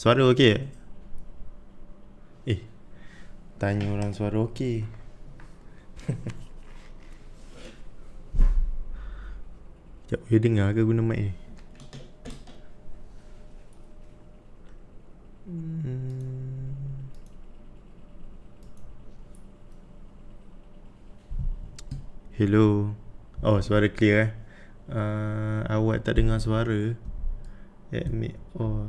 Suara okey? Eh Tanya orang suara okey Sekejap boleh dengar ke guna mic ni? Hmm. Hello Oh suara clear eh uh, Awak tak dengar suara Admit all oh.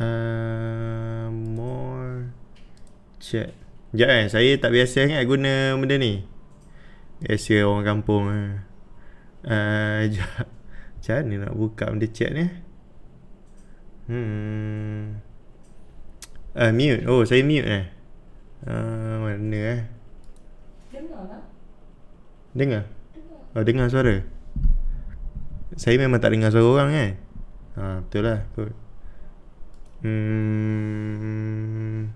Uh, more chat. Sekejap kan, saya tak biasa sangat guna benda ni. Biasa orang kampung lah. Uh, sekejap. Macam mana nak buka benda chat ni? Eh? Hmm. Uh, mute. Oh, saya mute eh. Uh, mana eh? Dengar tak? Dengar? Oh, dengar suara? Saya memang tak dengar suara orang kan? Ha, betul lah. Betul. Hmm,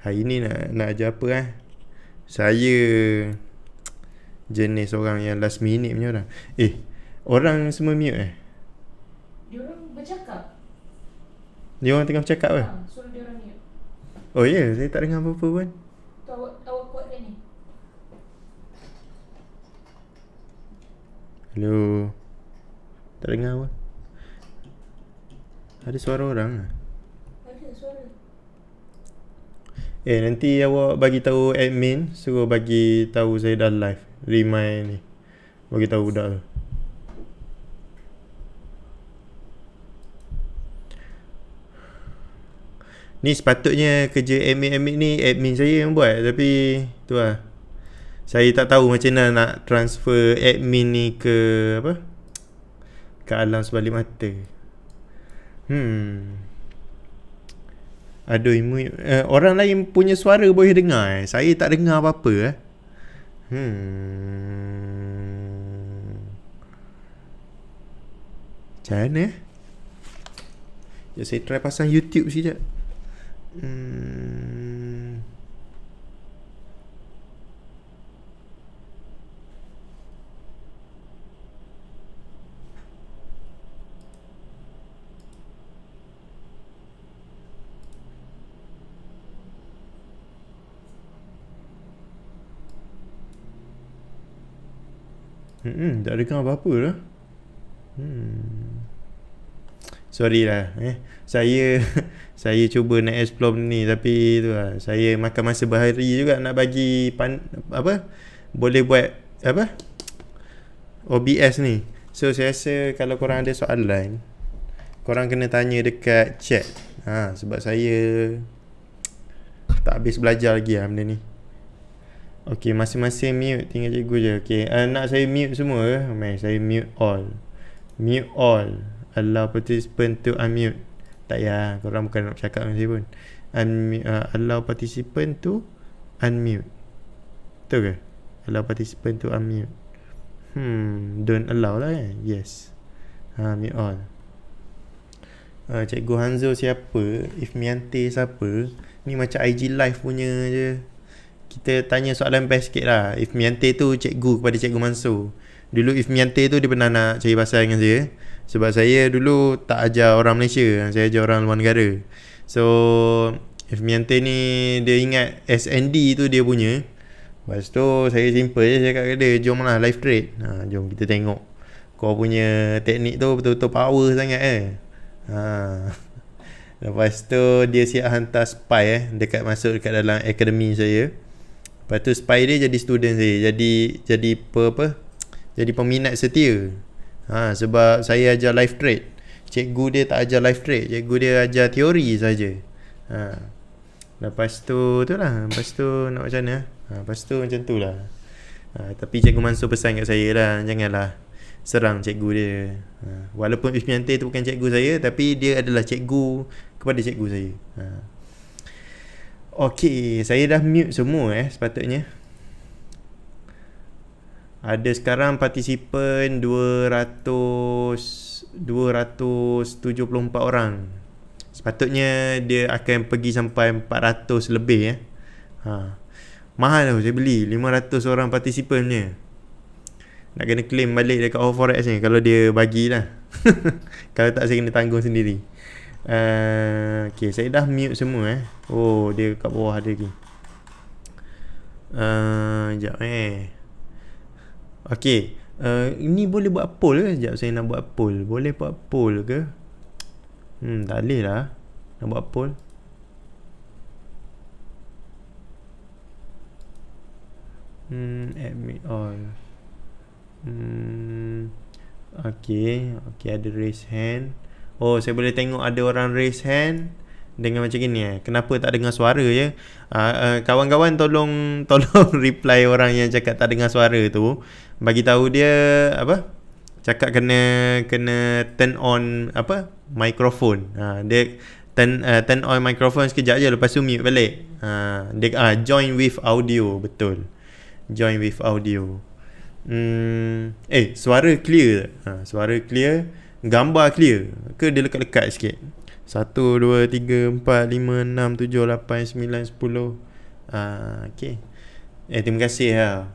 hari ni nak nak ajar apa eh? Saya jenis orang yang last minute punya orang. Eh, orang semua mute eh? Dia orang bercakap. Dia orang tengah bercakap ke? Ha, ah, suara dia orang mute. Oh ya, yeah, saya tak dengar apa-apa pun. Tahu tahu kuat ke ni? Hello. Tak dengar apa? Ada suara orang ah. Eh nanti awak bagi tahu admin suruh bagi tahu saya dah live. Remind ni. Bagi tahu budak tu. Ni sepatutnya kerja admin-admin ni admin saya yang buat tapi tu lah. Saya tak tahu macam mana nak transfer admin ni ke apa? Ke alam sebalik mata. Hmm. Ada imun eh, Orang lain punya suara boleh dengar eh. Saya tak dengar apa-apa eh. Hmm Macam mana eh? Ya, saya try pasang YouTube sekejap Hmm Hmm, tak dengar apa-apa lah. Hmm. Sorry lah. Eh. Saya saya cuba nak explore ni tapi tu lah. Saya makan masa berhari juga nak bagi pan, apa? Boleh buat apa? OBS ni. So saya rasa kalau korang ada soalan, korang kena tanya dekat chat. Ha, sebab saya tak habis belajar lagi lah benda ni. Okay, masing-masing mute tinggal cikgu je. Okay, uh, eh, nak saya mute semua ke? saya mute all. Mute all. Allow participant to unmute. Tak payah, korang bukan nak cakap macam saya pun. Unmute, uh, allow participant to unmute. Betul ke? Allow participant to unmute. Hmm, don't allow lah kan? Yes. Ha, mute all. Uh, cikgu Hanzo siapa? If Miante siapa? Ni macam IG live punya je kita tanya soalan best sikit lah If Miante tu cikgu kepada cikgu Mansur Dulu If Miante tu dia pernah nak cari pasal dengan saya Sebab saya dulu tak ajar orang Malaysia Saya ajar orang luar negara So If Miante ni dia ingat SND tu dia punya Lepas tu saya simple je saya cakap dia Jom lah live trade ha, Jom kita tengok Kau punya teknik tu betul-betul power sangat eh ha. Lepas tu dia siap hantar spy eh Dekat masuk dekat dalam akademi saya Lepas tu spy dia jadi student saya. Jadi jadi apa apa? Jadi peminat setia. Ha sebab saya ajar live trade. Cikgu dia tak ajar live trade. Cikgu dia ajar teori saja. Ha. Lepas tu tu lah. Lepas tu nak macam mana? Ha, lepas tu macam tu lah. Ha, tapi cikgu Mansur pesan kat saya lah. Janganlah serang cikgu dia. Ha, walaupun Ismiante tu bukan cikgu saya. Tapi dia adalah cikgu kepada cikgu saya. Ha. Okey, saya dah mute semua eh sepatutnya. Ada sekarang partisipan 200 274 orang. Sepatutnya dia akan pergi sampai 400 lebih eh. Ha. Mahal tau saya beli 500 orang partisipannya. Nak kena claim balik dekat Forex ni kalau dia bagilah. kalau tak saya kena tanggung sendiri. Eh, okay, saya dah mute semua eh. Oh, dia kat bawah ada lagi. Uh, sekejap eh. Okay. Uh, eh, ini boleh buat poll ke? Sekejap saya nak buat poll. Boleh buat poll ke? Hmm, tak boleh lah. Nak buat poll. Hmm, admit all. Hmm, okay. Okay, ada raise hand. Oh saya boleh tengok ada orang raise hand dengan macam gini eh. Kenapa tak dengar suara ya? Uh, uh, kawan-kawan tolong tolong reply orang yang cakap tak dengar suara tu. Bagi tahu dia apa? Cakap kena kena turn on apa? mikrofon. Ha uh, dia turn uh, turn on microphone sekejap je lepas tu mute balik. Ha uh, dia uh, join with audio betul. Join with audio. Hmm eh suara clear. Ha uh, suara clear gambar clear ke dia lekat-lekat sikit 1 2 3 4 5 6 7 8 9 10 ah okey eh terima kasih lah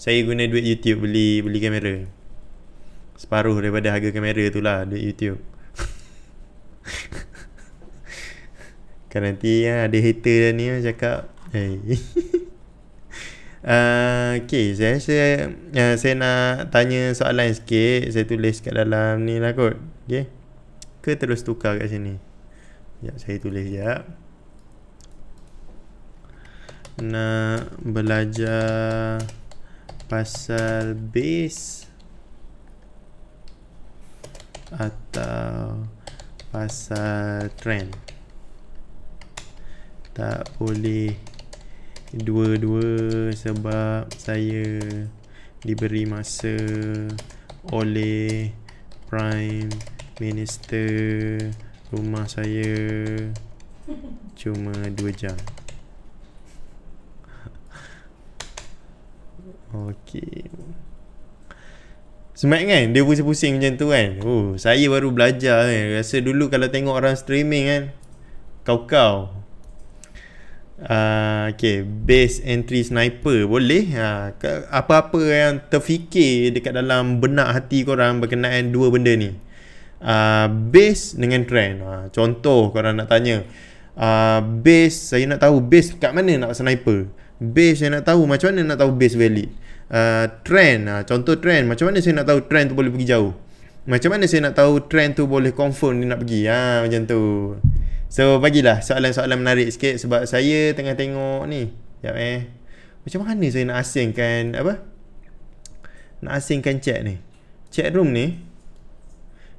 saya guna duit YouTube beli beli kamera separuh daripada harga kamera tu lah duit YouTube kan nanti ya, ada hater dan ni ha, cakap eh hey. Ah, okay, saya, saya, uh, saya nak tanya soalan sikit Saya tulis kat dalam ni lah kot Okay Ke terus tukar kat sini Sekejap, saya tulis sekejap Nak belajar Pasal base Atau Pasal trend Tak boleh dua-dua sebab saya diberi masa oleh prime minister rumah saya cuma dua jam Okey. Semak kan dia pusing-pusing macam tu kan. Oh, saya baru belajar kan. Rasa dulu kalau tengok orang streaming kan kau-kau Uh, ah, okay Base entry sniper Boleh uh, Apa-apa yang terfikir Dekat dalam benak hati korang Berkenaan dua benda ni uh, Base dengan trend uh, Contoh korang nak tanya uh, Base Saya nak tahu Base kat mana nak sniper Base saya nak tahu Macam mana nak tahu base valid uh, Trend uh, Contoh trend Macam mana saya nak tahu Trend tu boleh pergi jauh Macam mana saya nak tahu Trend tu boleh confirm Dia nak pergi uh, Macam tu So bagilah soalan-soalan menarik sikit sebab saya tengah tengok ni. Jap eh. Macam mana saya nak asingkan apa? Nak asingkan chat ni. Chat room ni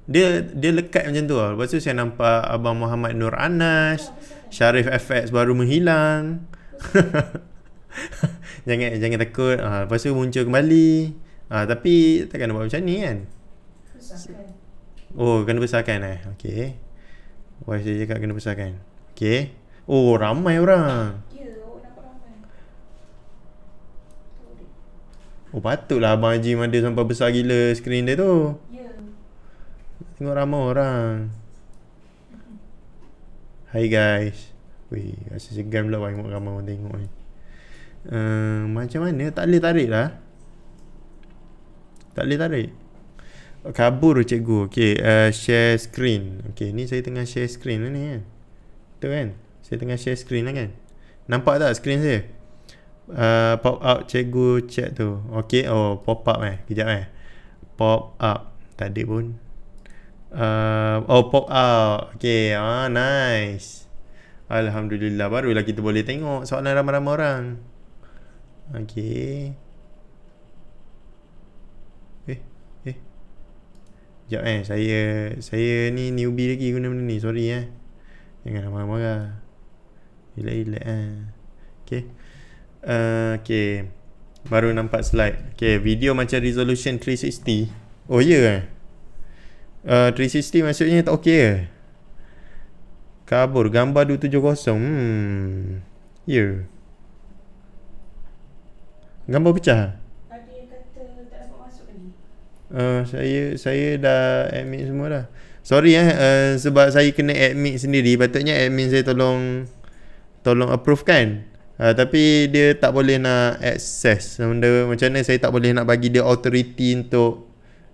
dia dia lekat macam tu lah. Lepas tu saya nampak abang Muhammad Nur Anas, Sharif FX baru menghilang. jangan jangan takut. Ah, ha, lepas tu muncul kembali. ha, tapi takkan nak buat macam ni kan? Besarkan. Oh, kena besarkan eh. Okey. Wife saya cakap kena besarkan Okay Oh ramai orang ya, Oh patutlah Abang Haji ada sampai besar gila skrin dia tu yeah. Tengok ramai orang Hai guys Wih, rasa segan pula Abang tengok ramai orang tengok ni uh, Macam mana tak boleh tarik lah Tak boleh tarik kabur cikgu okay uh, share screen okay ni saya tengah share screen lah ni kan betul kan saya tengah share screen lah kan nampak tak screen saya uh, pop up cikgu chat tu okay oh pop up eh kejap eh pop up tak pun uh, oh pop up okay ah nice alhamdulillah barulah kita boleh tengok soalan ramai-ramai orang okay. Sekejap eh saya saya ni newbie lagi guna benda ni sorry eh Jangan marah-marah Relax-relax eh Okay uh, Okay Baru nampak slide Okay video macam resolution 360 Oh ya yeah. eh uh, eh, 360 maksudnya tak okay ke eh? Kabur gambar 270 Hmm Ya yeah. Gambar pecah Eh, saya saya dah admin semua dah. Sorry eh uh, sebab saya kena admin sendiri patutnya admin saya tolong tolong approve kan. Uh, tapi dia tak boleh nak access. Benda, macam mana saya tak boleh nak bagi dia authority untuk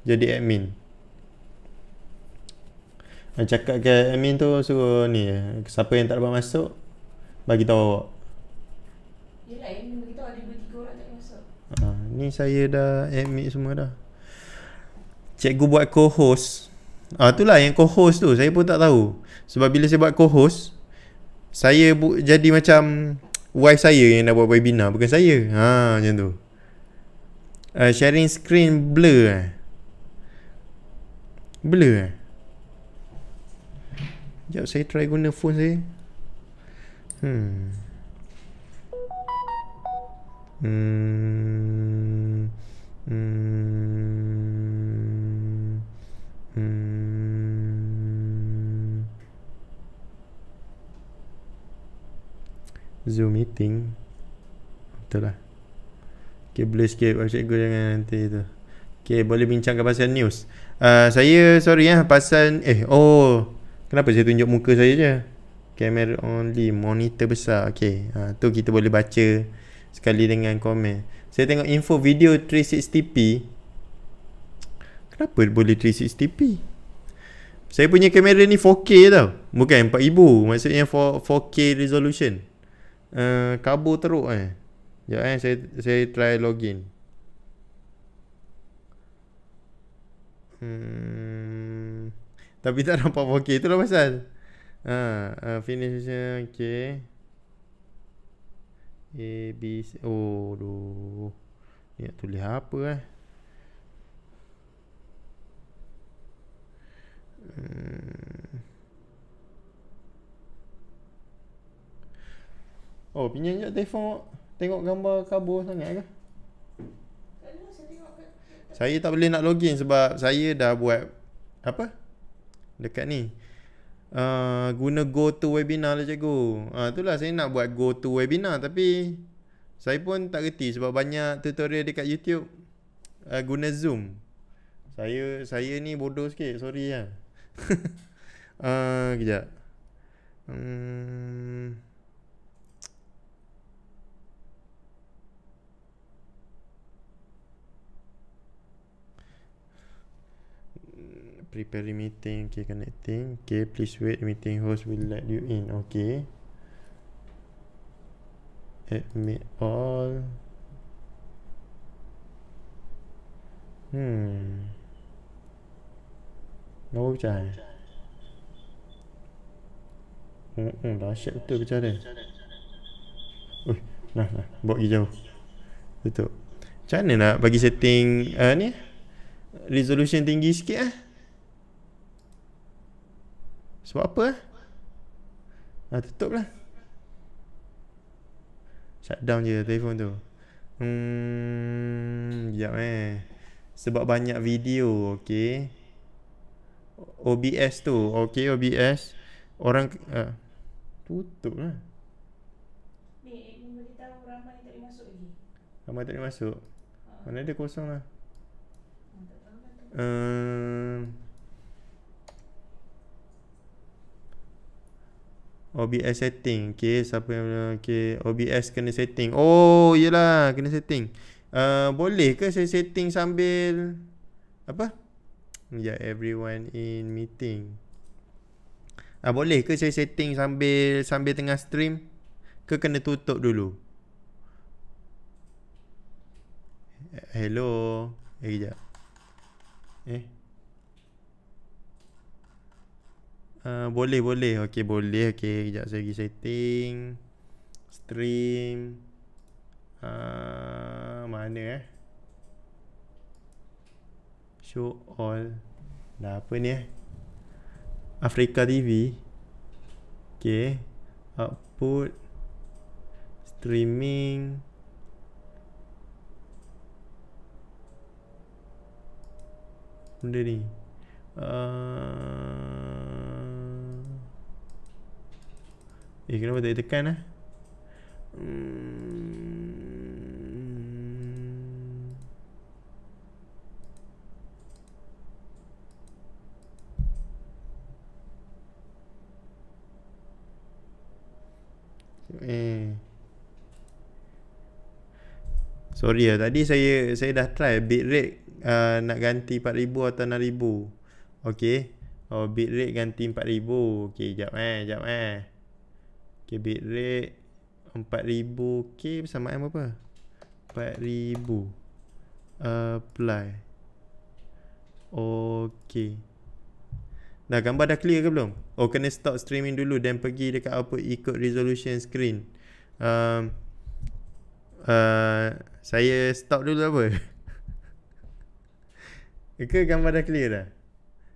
jadi admin. Dan cakap ke admin tu suruh ni siapa yang tak dapat masuk bagi tahu awak. admin beritahu ada 2 tak masuk. Uh, ni saya dah admit semua dah cikgu buat co-host ah tu lah yang co-host tu saya pun tak tahu sebab bila saya buat co-host saya bu- jadi macam wife saya yang nak buat webinar bukan saya ha macam tu uh, sharing screen blur eh. blur eh Sekejap saya try guna phone saya Hmm Hmm Hmm Zoom meeting Betul lah Okay boleh sikit Pak Cikgu jangan nanti tu Okay boleh bincangkan pasal news uh, Saya sorry lah pasal Eh oh Kenapa saya tunjuk muka saya je Camera only monitor besar Okay uh, tu kita boleh baca Sekali dengan komen Saya tengok info video 360p Kenapa boleh 360p saya punya kamera ni 4K tau. Bukan 4000. Maksudnya 4, 4K resolution. Eh, kabur teruk eh. Ya eh saya saya try login. Hmm. Tapi tak nampak 4K tu lah pasal. Ha, uh, uh, finish je okey. A B C oh do. Ni nak tulis apa eh? Hmm. Oh, pinjam je telefon. Tengok gambar kabur sangat ke? Saya tak boleh nak login sebab saya dah buat apa? Dekat ni. Uh, guna go to webinar lah cikgu. uh, itulah saya nak buat go to webinar tapi saya pun tak reti sebab banyak tutorial dekat YouTube uh, guna Zoom. Saya saya ni bodoh sikit, sorry lah. Ah uh, kejap. Hmm. preparing meeting okay connecting okay please wait meeting host will let you in okay admit all hmm oh macam mana hmm hmm dah asyik betul macam mana ui nah nah buat pergi jauh Betul. macam mana nak bagi setting uh, ni resolution tinggi sikit eh? Sebab apa eh? Ha, tutup lah. Shutdown je telefon tu. Hmm, sekejap eh. Sebab banyak video, okay. OBS tu, okay OBS. Orang, uh, tutup lah. Ramai tak boleh masuk? Ah. Mana dia kosong lah. Hmm, OBS setting Okay Siapa yang okay. OBS kena setting Oh Yelah Kena setting uh, Boleh ke saya setting sambil Apa Ya yeah, everyone in meeting Ah uh, Boleh ke saya setting sambil Sambil tengah stream Ke kena tutup dulu Hello Eh kejap Eh Eh, boleh boleh. Okey boleh. Okey kejap saya pergi setting stream uh, mana eh? Show all. Dah apa ni eh? Africa TV. Okey. Output streaming benda ni eh, Eh kenapa tak tekan lah eh? hmm. Eh Sorry lah tadi saya Saya dah try bitrate Uh, nak ganti 4000 atau 6000 Okay oh, Bitrate ganti 4000 Okay jap eh Jap eh Okay, bit rate 4000K sama dengan apa? 4000 Apply Okay Dah gambar dah clear ke belum? Oh kena stop streaming dulu Then pergi dekat apa ikut resolution screen um, uh, Saya stop dulu apa? ke gambar dah clear dah?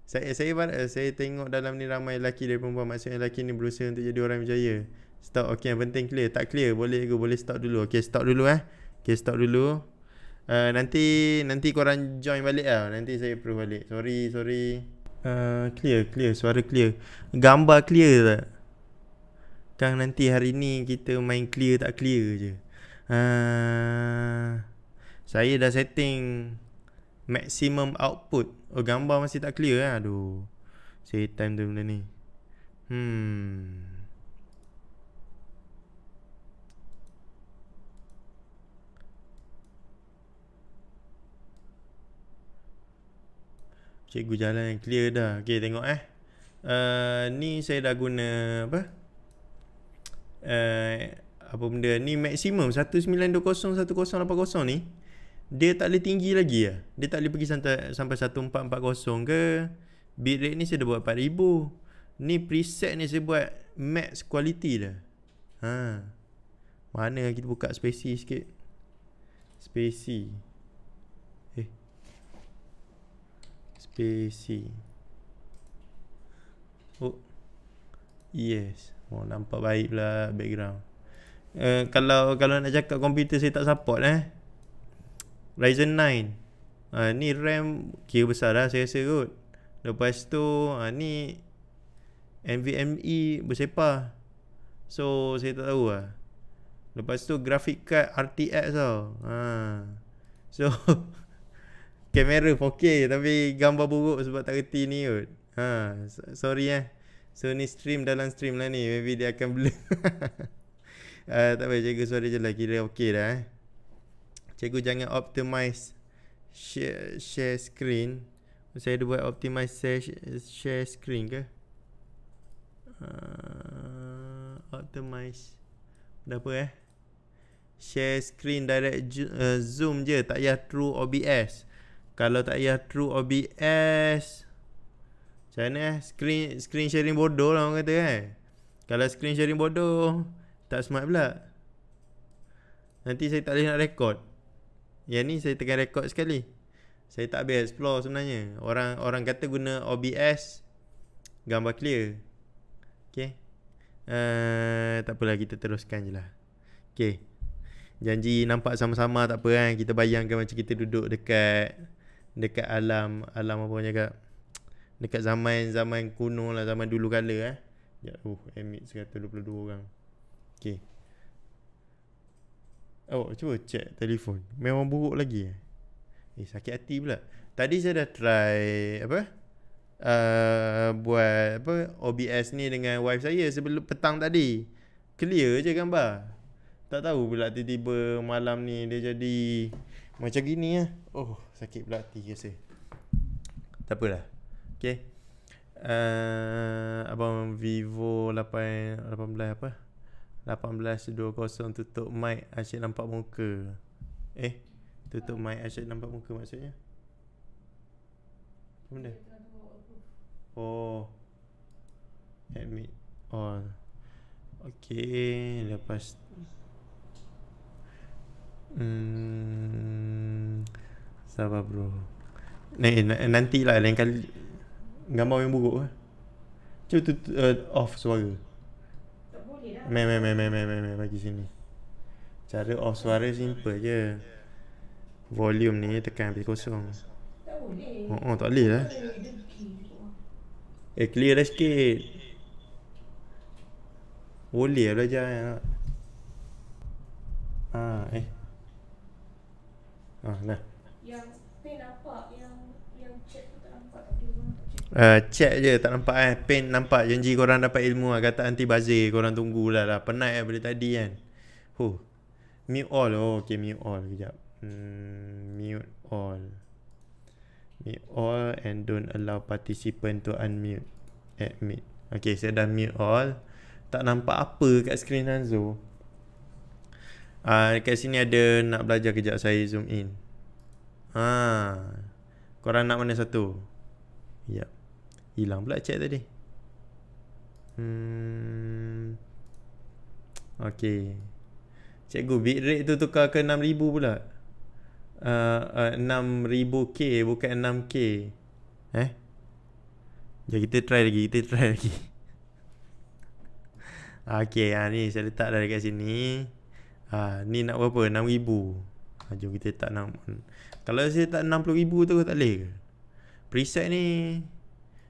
saya saya saya tengok dalam ni ramai lelaki dari perempuan maksudnya lelaki ni berusaha untuk jadi orang berjaya stop okey yang penting clear tak clear boleh go boleh stop dulu okey stop dulu eh okey stop dulu uh, nanti nanti korang join balik lah Nanti saya perlu balik Sorry, sorry uh, Clear, clear, suara clear Gambar clear tak? Kan nanti hari ni kita main clear tak clear je uh, Saya dah setting Maximum output Oh gambar masih tak clear lah Aduh Save time tu benda ni Hmm Cikgu jalan yang clear dah Okay tengok eh uh, Ni saya dah guna Apa uh, Apa benda Ni maksimum 192.0.1080 ni dia tak boleh tinggi lagi lah. Dia tak boleh pergi sampai, sampai 1440 ke. Bitrate ni saya dah buat 4000. Ni preset ni saya buat max quality dah. Ha. Mana kita buka spesi sikit. Spesi. Eh. Spesi. Oh. Yes. Oh, nampak baik pula background. Uh, kalau kalau nak cakap komputer saya tak support eh. Ryzen 9 ha, Ni RAM kira besar lah saya rasa kot Lepas tu ha, ni NVMe bersepa So saya tak tahu lah Lepas tu graphic card RTX tau ha. So Kamera 4K tapi gambar buruk sebab tak reti ni kot ha. Sorry eh So ni stream dalam stream lah ni Maybe dia akan blur uh, ah, Tak payah jaga suara je lah Kira okey dah eh cikgu jangan optimize share, share screen saya ada buat optimize share, share screen ke uh, optimize dah apa eh share screen direct uh, zoom je tak payah true OBS kalau tak payah true OBS macam mana eh screen, screen sharing bodoh lah orang kata kan eh? kalau screen sharing bodoh tak smart pula nanti saya tak boleh nak record yang ni saya tengah rekod sekali Saya tak habis explore sebenarnya Orang orang kata guna OBS Gambar clear Okay uh, Tak apalah kita teruskan je lah Okay Janji nampak sama-sama tak apa kan Kita bayangkan macam kita duduk dekat Dekat alam Alam apa orang cakap Dekat zaman-zaman kuno lah Zaman dulu kala eh Ya, oh, uh, Emmett 122 orang Okay Oh cuba check telefon Memang buruk lagi eh? eh sakit hati pula Tadi saya dah try Apa uh, Buat apa OBS ni dengan wife saya Sebelum petang tadi Clear je gambar Tak tahu pula tiba-tiba Malam ni dia jadi Macam gini lah Oh sakit pula hati rasa Tak apalah Okay uh, Abang Vivo 8 18 apa 18.20 tutup mic Asyik nampak muka Eh Tutup mic Asyik nampak muka maksudnya Apa benda Oh Admit On Okay Lepas Hmm Sabar bro Nanti eh, lain kali Gambar yang buruk Cuba tutup uh, eh, Off suara Me me me me me me me bagi sini. Cara off suara simple je. Volume ni tekan pergi kosong. Tak boleh. Oh, tak boleh lah. Eh, clear dah sikit. Boleh lah belajar kan? Ah, eh. Ah, dah. uh, Check je tak nampak eh, pen nampak Janji korang dapat ilmu lah Kata anti bazir Korang tunggulah lah Penat lah eh, dari tadi kan Huh Mute all Oh ok mute all Sekejap hmm, Mute all Mute all And don't allow participant to unmute Admit okey saya dah mute all Tak nampak apa kat screen Hanzo Ah, uh, kat sini ada nak belajar kejap saya zoom in. Ha. Korang nak mana satu? Yap. Hilang pula chat tadi. Hmm. Okay. Cikgu, bitrate tu tukar ke 6,000 pula? Uh, uh, 6,000K bukan 6K. Eh? Jom kita try lagi. Kita try lagi. okay, ha, ah, ni saya letak dah dekat sini. Ha, ni nak berapa? 6,000. Ha, ah, jom kita letak 6. Kalau saya letak 60,000 tu tak boleh ke? Preset ni...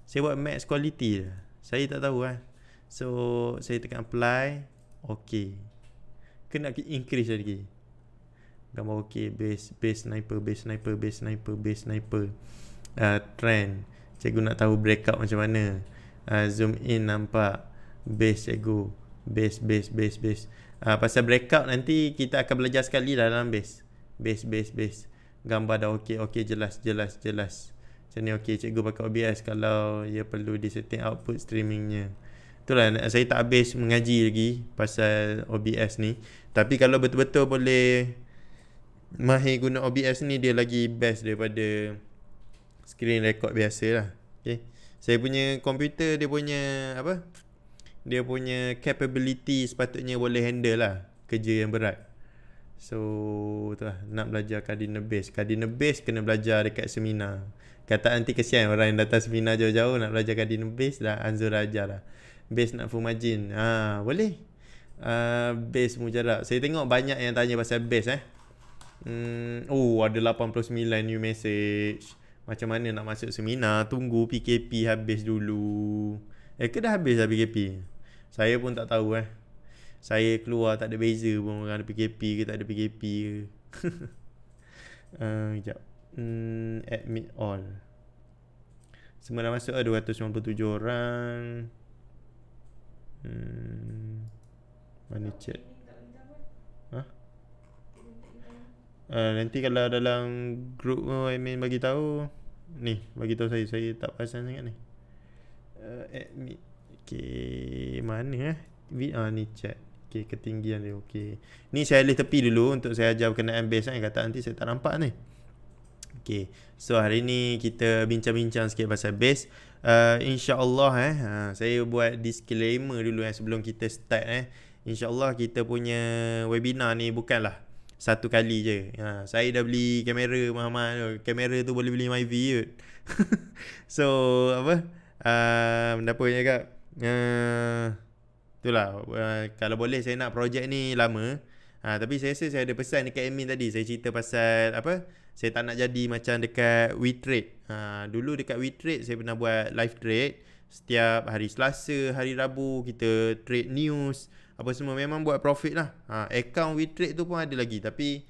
Saya buat max quality je Saya tak tahu kan So saya tekan apply Okay Kena increase lagi Gambar okay Base Base sniper Base sniper Base sniper Base sniper uh, Trend Cikgu nak tahu breakout macam mana uh, Zoom in nampak Base cikgu Base base base base uh, Pasal breakout nanti Kita akan belajar sekali lah dalam base Base base base Gambar dah okay Okay jelas jelas jelas macam ni okey cikgu pakai OBS kalau dia perlu di setting output streamingnya itulah saya tak habis mengaji lagi pasal OBS ni tapi kalau betul-betul boleh mahir guna OBS ni dia lagi best daripada screen record biasa lah okay. saya punya komputer dia punya apa dia punya capability sepatutnya boleh handle lah kerja yang berat So tu lah, nak belajar cardinal base Cardinal base kena belajar dekat seminar Kata nanti kesian orang yang datang seminar jauh-jauh nak belajar kadin Base dah Anzur ajar lah. Base nak fumajin. Ha, boleh. Uh, base mujarab. Saya tengok banyak yang tanya pasal base eh. Hmm, oh ada 89 new message. Macam mana nak masuk seminar? Tunggu PKP habis dulu. Eh ke dah habis dah PKP? Saya pun tak tahu eh. Saya keluar tak ada beza pun orang ada PKP ke tak ada PKP ke. Uh, sekejap hmm, admit all semua dah masuk 297 lah, orang hmm, mana chat ha? uh, nanti kalau dalam group admin bagi tahu ni bagi tahu saya saya tak pasang sangat ni uh, admit okey mana eh We ah, ni chat okey ketinggian dia okey ni saya alih tepi dulu untuk saya ajar berkenaan base kan kata nanti saya tak nampak ni Okay. So hari ni kita bincang-bincang sikit pasal base. Uh, InsyaAllah eh. Ha, saya buat disclaimer dulu eh sebelum kita start eh. InsyaAllah kita punya webinar ni bukanlah satu kali je. Ha, saya dah beli kamera Muhammad. Oh, kamera tu boleh beli Myvi kot. so apa? Uh, apa yang cakap? Uh, itulah. Uh, kalau boleh saya nak projek ni lama. Ha, tapi saya rasa saya ada pesan dekat admin tadi. Saya cerita pasal apa? saya tak nak jadi macam dekat WeTrade. Ha, dulu dekat WeTrade saya pernah buat live trade. Setiap hari Selasa, hari Rabu kita trade news. Apa semua memang buat profit lah. Ha, account WeTrade tu pun ada lagi. Tapi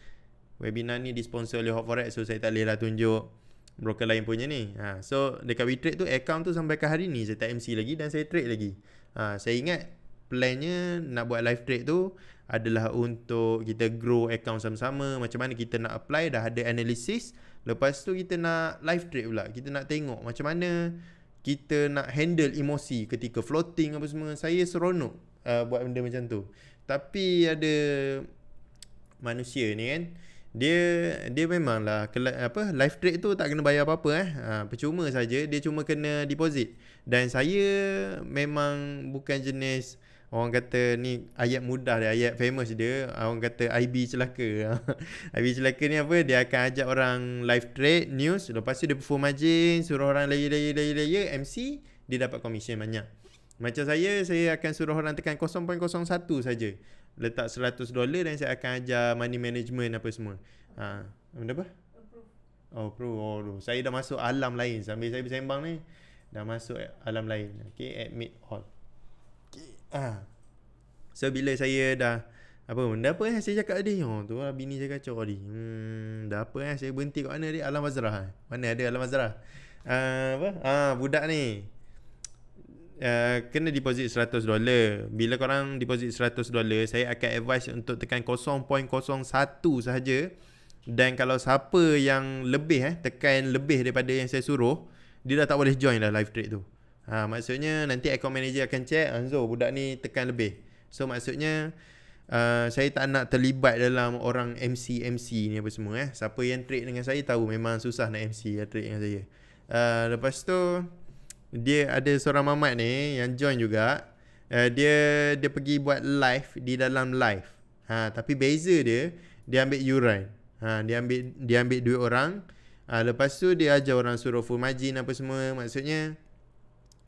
webinar ni disponsor oleh Hotforex. So saya tak boleh lah tunjuk broker lain punya ni. Ha, so dekat WeTrade tu account tu sampai ke hari ni saya tak MC lagi dan saya trade lagi. Ha, saya ingat plannya nak buat live trade tu adalah untuk kita grow account sama-sama macam mana kita nak apply dah ada analysis lepas tu kita nak live trade pula kita nak tengok macam mana kita nak handle emosi ketika floating apa semua saya seronok uh, buat benda macam tu tapi ada manusia ni kan dia dia memanglah apa live trade tu tak kena bayar apa-apa eh ha, percuma saja dia cuma kena deposit dan saya memang bukan jenis uh, orang kata ni ayat mudah dia ayat famous dia orang kata IB celaka IB celaka ni apa dia akan ajak orang live trade news lepas tu dia perform margin suruh orang layer layer layer layer MC dia dapat komisen banyak macam saya saya akan suruh orang tekan 0.01 saja letak 100 dolar dan saya akan ajar money management apa semua ha benda apa Oh pro, oh, bro. saya dah masuk alam lain sambil saya bersembang ni Dah masuk alam lain, okay, admit all Ah. So bila saya dah apa dah apa eh saya cakap tadi oh tu lah bini saya kacau tadi hmm dah apa eh saya berhenti kat mana dia alam mazrah mana ada alam mazrah uh, ah, apa ah uh, budak ni uh, kena deposit 100 dolar bila korang deposit 100 dolar saya akan advise untuk tekan 0.01 sahaja dan kalau siapa yang lebih eh tekan lebih daripada yang saya suruh dia dah tak boleh join dah live trade tu Ha, maksudnya nanti account manager akan check Anzo ah, budak ni tekan lebih. So maksudnya uh, saya tak nak terlibat dalam orang MC MC ni apa semua eh. Siapa yang trade dengan saya tahu memang susah nak MC ya trade dengan saya. Uh, lepas tu dia ada seorang mamat ni yang join juga. Uh, dia dia pergi buat live di dalam live. Ha tapi beza dia dia ambil yuran. Ha dia ambil dia ambil duit orang. Ha, lepas tu dia ajar orang suruh full margin apa semua. Maksudnya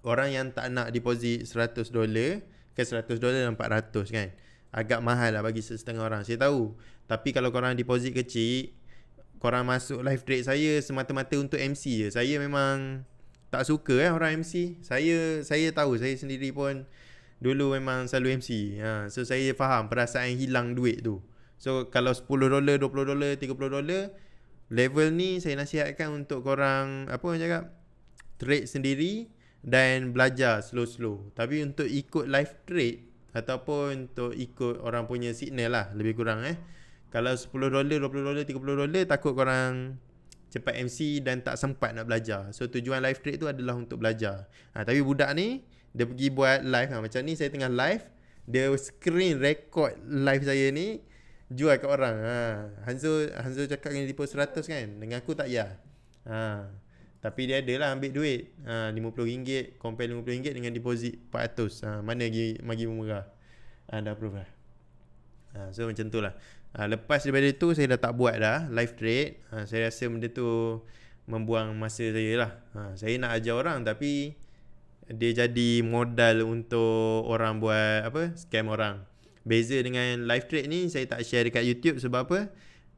orang yang tak nak deposit 100 dolar ke 100 dolar dan 400 kan agak mahal lah bagi setengah orang saya tahu tapi kalau korang deposit kecil korang masuk live trade saya semata-mata untuk MC je saya memang tak suka eh orang MC saya saya tahu saya sendiri pun dulu memang selalu MC ha, so saya faham perasaan hilang duit tu so kalau 10 dolar 20 dolar 30 dolar level ni saya nasihatkan untuk korang apa orang cakap trade sendiri dan belajar slow-slow. Tapi untuk ikut live trade ataupun untuk ikut orang punya signal lah lebih kurang eh. Kalau 10 dolar, 20 dolar, 30 dolar takut korang cepat MC dan tak sempat nak belajar. So tujuan live trade tu adalah untuk belajar. Ha, tapi budak ni dia pergi buat live ha. macam ni saya tengah live dia screen record live saya ni jual kat orang. Ha. Hanzo, Hanzo cakap dengan tipu 100 kan? Dengan aku tak ya. Ha. Tapi dia ada lah ambil duit ha, RM50 compare RM50 dengan deposit RM400 ha, Mana lagi bagi murah ha, Dah approve lah ha, So macam tu lah ha, Lepas daripada tu saya dah tak buat dah live trade ha, Saya rasa benda tu membuang masa saya lah ha, Saya nak ajar orang tapi Dia jadi modal untuk orang buat apa scam orang Beza dengan live trade ni saya tak share dekat YouTube sebab apa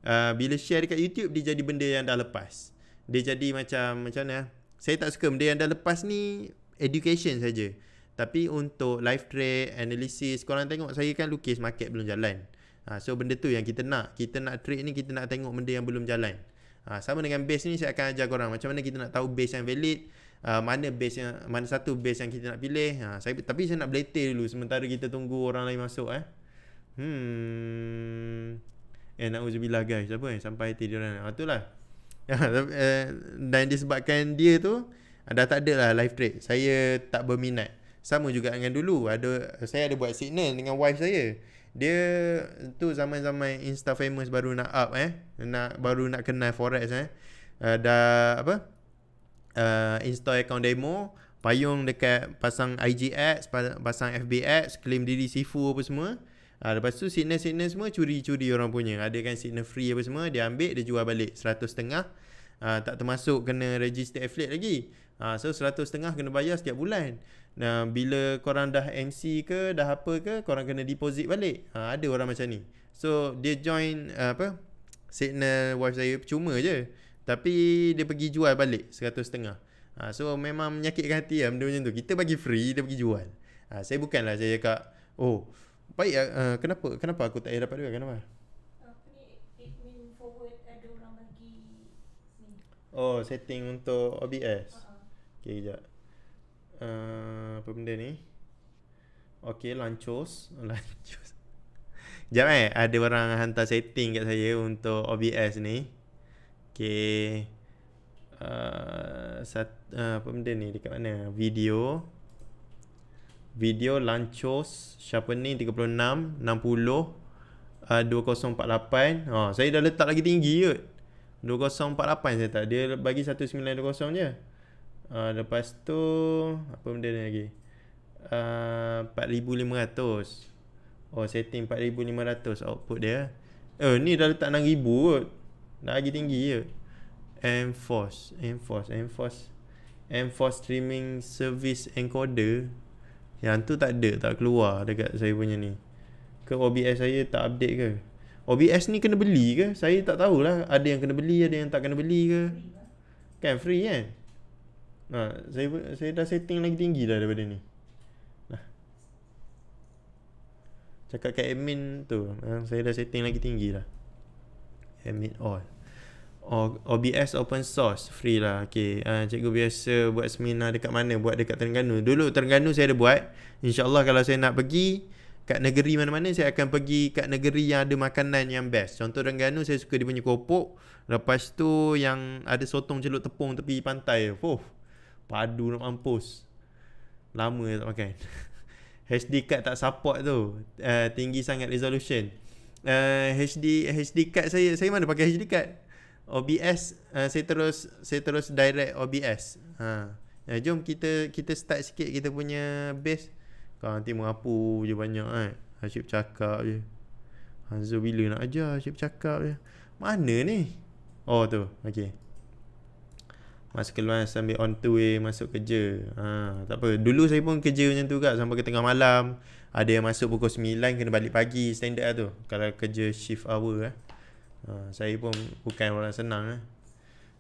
uh, Bila share dekat YouTube dia jadi benda yang dah lepas dia jadi macam macam mana ah? saya tak suka benda yang dah lepas ni education saja tapi untuk live trade analysis korang tengok saya kan lukis market belum jalan ha, so benda tu yang kita nak kita nak trade ni kita nak tengok benda yang belum jalan ha, sama dengan base ni saya akan ajar korang macam mana kita nak tahu base yang valid Uh, mana base yang mana satu base yang kita nak pilih ha, saya tapi saya nak beletir dulu sementara kita tunggu orang lain masuk eh hmm eh nak guys apa eh sampai tidur orang itulah Ya, eh, dan disebabkan dia tu ah, Dah tak ada lah live trade Saya tak berminat Sama juga dengan dulu ada Saya ada buat signal dengan wife saya Dia tu zaman-zaman Insta famous baru nak up eh nak Baru nak kenal forex eh uh, apa uh, Install account demo Payung dekat pasang IG ads Pasang FB ads Claim diri sifu apa semua Ha, lepas tu signal-signal semua curi-curi orang punya. Ada kan signal free apa semua. Dia ambil, dia jual balik. Seratus setengah. Ha, tak termasuk kena register affiliate lagi. Ha, so seratus setengah kena bayar setiap bulan. Nah, ha, bila korang dah MC ke, dah apa ke, korang kena deposit balik. Ha, ada orang macam ni. So dia join uh, apa? Signal wife saya cuma je. Tapi dia pergi jual balik seratus setengah. Ha, so memang menyakitkan hati lah benda macam tu. Kita bagi free, dia pergi jual. Ha, saya bukanlah saya cakap, oh Baik uh, kenapa kenapa aku tak ada dapat duit kenapa? Oh, setting untuk OBS. Uh-huh. Ha, ha. Okey, kejap. Uh, apa benda ni? Okey, lancos. Lancos. Sekejap eh, ada orang hantar setting kat saya untuk OBS ni. Okay. Uh, sat, uh, apa benda ni? Dekat mana? Video video lancos sharpening 36 60 uh, 2048 ha oh, saya dah letak lagi tinggi kot 2048 saya tak dia bagi 1920 je uh, lepas tu apa benda ni lagi uh, 4500 oh setting 4500 output dia Oh ni dah letak 6000 kot lagi tinggi je Enforce Enforce Enforce Enforce streaming service encoder yang tu tak ada Tak keluar Dekat saya punya ni Ke OBS saya Tak update ke OBS ni kena beli ke Saya tak tahulah Ada yang kena beli Ada yang tak kena beli ke Kan free kan Nah, ha, saya saya dah setting lagi tinggi lah daripada ni. Nah. Cakap kat admin tu, saya dah setting lagi tinggi lah. Admin all. OBS open source free lah. okay. ha, cikgu biasa buat seminar dekat mana? Buat dekat Terengganu. Dulu Terengganu saya ada buat. Insyaallah kalau saya nak pergi kat negeri mana-mana saya akan pergi kat negeri yang ada makanan yang best. Contoh Terengganu saya suka dia punya kopok. Lepas tu yang ada sotong celup tepung tepi pantai. Fuh. Padu nak mampus. Lama tak makan. HD card tak support tu. Uh, tinggi sangat resolution. Uh, ah, HD HD card saya saya mana pakai HD card? OBS uh, eh, saya terus saya terus direct OBS. Ha. Ya, jom kita kita start sikit kita punya base. Kau nanti mengapu je banyak kan. Eh. Hasyib cakap je. Hanzo bila nak aja, Hasyib cakap je. Mana ni? Oh tu. Okey. Masuk keluar sambil on the way masuk kerja. Ha, tak apa. Dulu saya pun kerja macam tu kat sampai ke tengah malam. Ada yang masuk pukul 9 kena balik pagi standard lah tu. Kalau kerja shift hour eh ha, Saya pun bukan orang senang eh.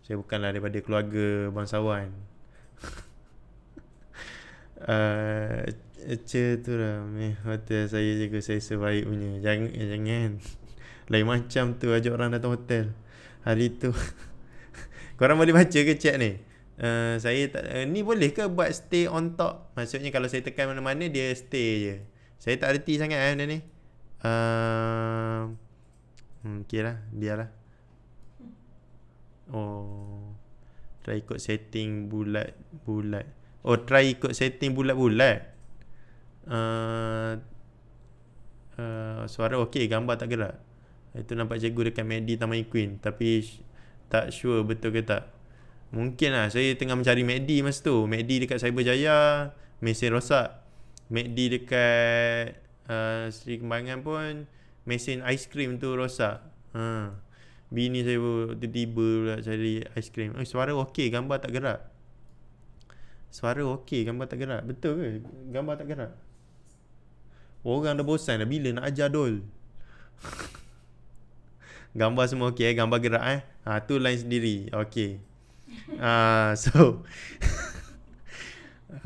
Saya bukanlah daripada keluarga bangsawan uh, ah, Cer tu lah eh, Hotel saya juga saya sebaik punya Jangan, eh, jangan. Lain macam tu ajak orang datang hotel Hari tu Korang boleh baca ke chat ni Uh, saya tak, uh, ni boleh ke buat stay on top maksudnya kalau saya tekan mana-mana dia stay je saya tak reti sangat eh benda ni uh, Hmm, Okeylah, biarlah. Oh. Try ikut setting bulat-bulat. Oh, try ikut setting bulat-bulat. Uh, uh, suara okey, gambar tak gerak. Itu nampak cikgu dekat Medi Taman Queen tapi tak sure betul ke tak. Mungkin lah saya tengah mencari Medi masa tu. Medi dekat Cyberjaya mesin rosak. Medi dekat uh, Sri Kembangan pun mesin aiskrim tu rosak. Ha. Bini saya pun tiba-tiba pula cari aiskrim. Eh, suara okey, gambar tak gerak. Suara okey, gambar tak gerak. Betul ke? Gambar tak gerak. Orang dah bosan dah bila nak ajar dol. gambar semua okey eh, gambar gerak eh. Ha, tu lain sendiri. Okey. Ah, so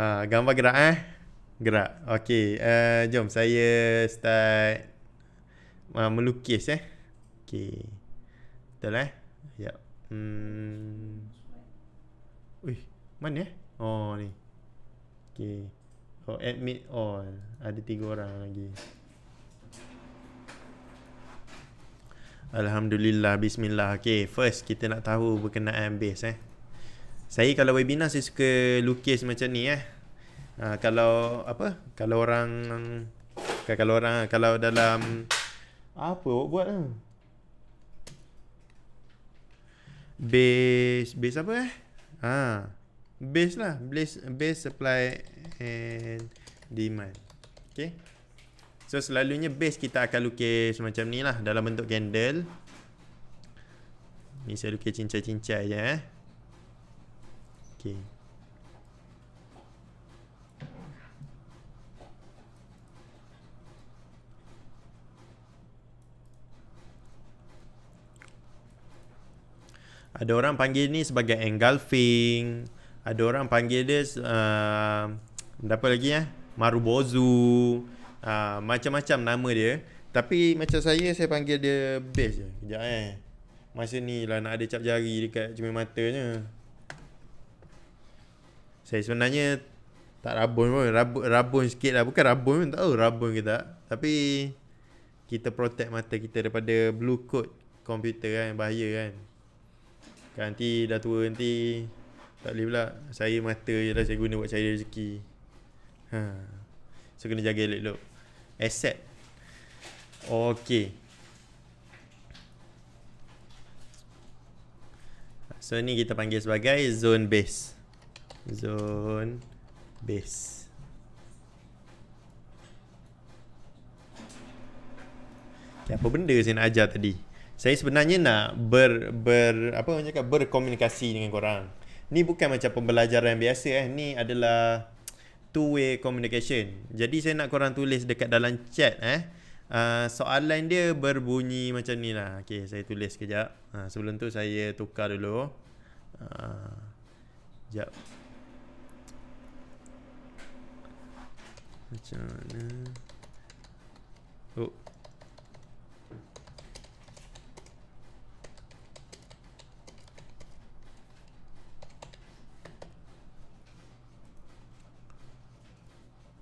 Ha, gambar gerak eh. Gerak. Okey, uh, jom saya start uh, melukis eh. Okey. Betul eh? Ya. Hmm. Ui, mana eh? Oh, ni. Okey. Oh, admit all. Ada tiga orang lagi. Alhamdulillah, bismillah. Okey, first kita nak tahu berkenaan base eh. Saya kalau webinar saya suka lukis macam ni eh. Uh, kalau apa? Kalau orang kalau orang kalau dalam apa awak buat lah Base Base apa eh ha. Base lah base, base supply And Demand Okay So selalunya base kita akan lukis Macam ni lah Dalam bentuk candle Ni saya lukis cincai-cincai je eh Okay Ada orang panggil ni sebagai engulfing. Ada orang panggil dia uh, apa lagi ya? Eh? Marubozu. Uh, macam-macam nama dia. Tapi macam saya saya panggil dia base je. Kejap eh. Masa ni lah nak ada cap jari dekat mata matanya. Saya sebenarnya tak rabun pun. Rabun, rabun sikit lah. Bukan rabun pun tak tahu rabun ke tak. Tapi kita protect mata kita daripada blue coat komputer kan. Bahaya kan. Kan nanti dah tua nanti Tak boleh pula Saya mata je lah saya guna buat cari rezeki ha. So kena jaga elok-elok Asset Okay So ni kita panggil sebagai zone base Zone base Okay, apa benda saya nak ajar tadi? saya sebenarnya nak ber ber apa orang cakap berkomunikasi dengan korang. Ni bukan macam pembelajaran biasa eh. Ni adalah two way communication. Jadi saya nak korang tulis dekat dalam chat eh. Uh, soalan dia berbunyi macam ni lah Okay, saya tulis sekejap uh, Sebelum tu saya tukar dulu uh, Sekejap Macam mana Oh,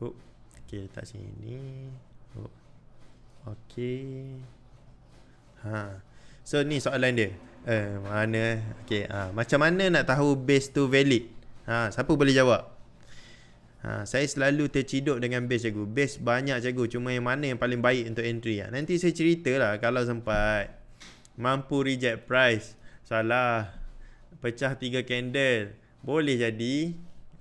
Oh. Okey, letak sini. Oh. Okey. Ha. So ni soalan dia. Eh, mana? Okey, ha. macam mana nak tahu base tu valid? Ha, siapa boleh jawab? Ha, saya selalu terciduk dengan base cikgu. Base banyak cikgu, cuma yang mana yang paling baik untuk entry? Ha. Nanti saya ceritalah kalau sempat. Mampu reject price. Salah. Pecah tiga candle. Boleh jadi.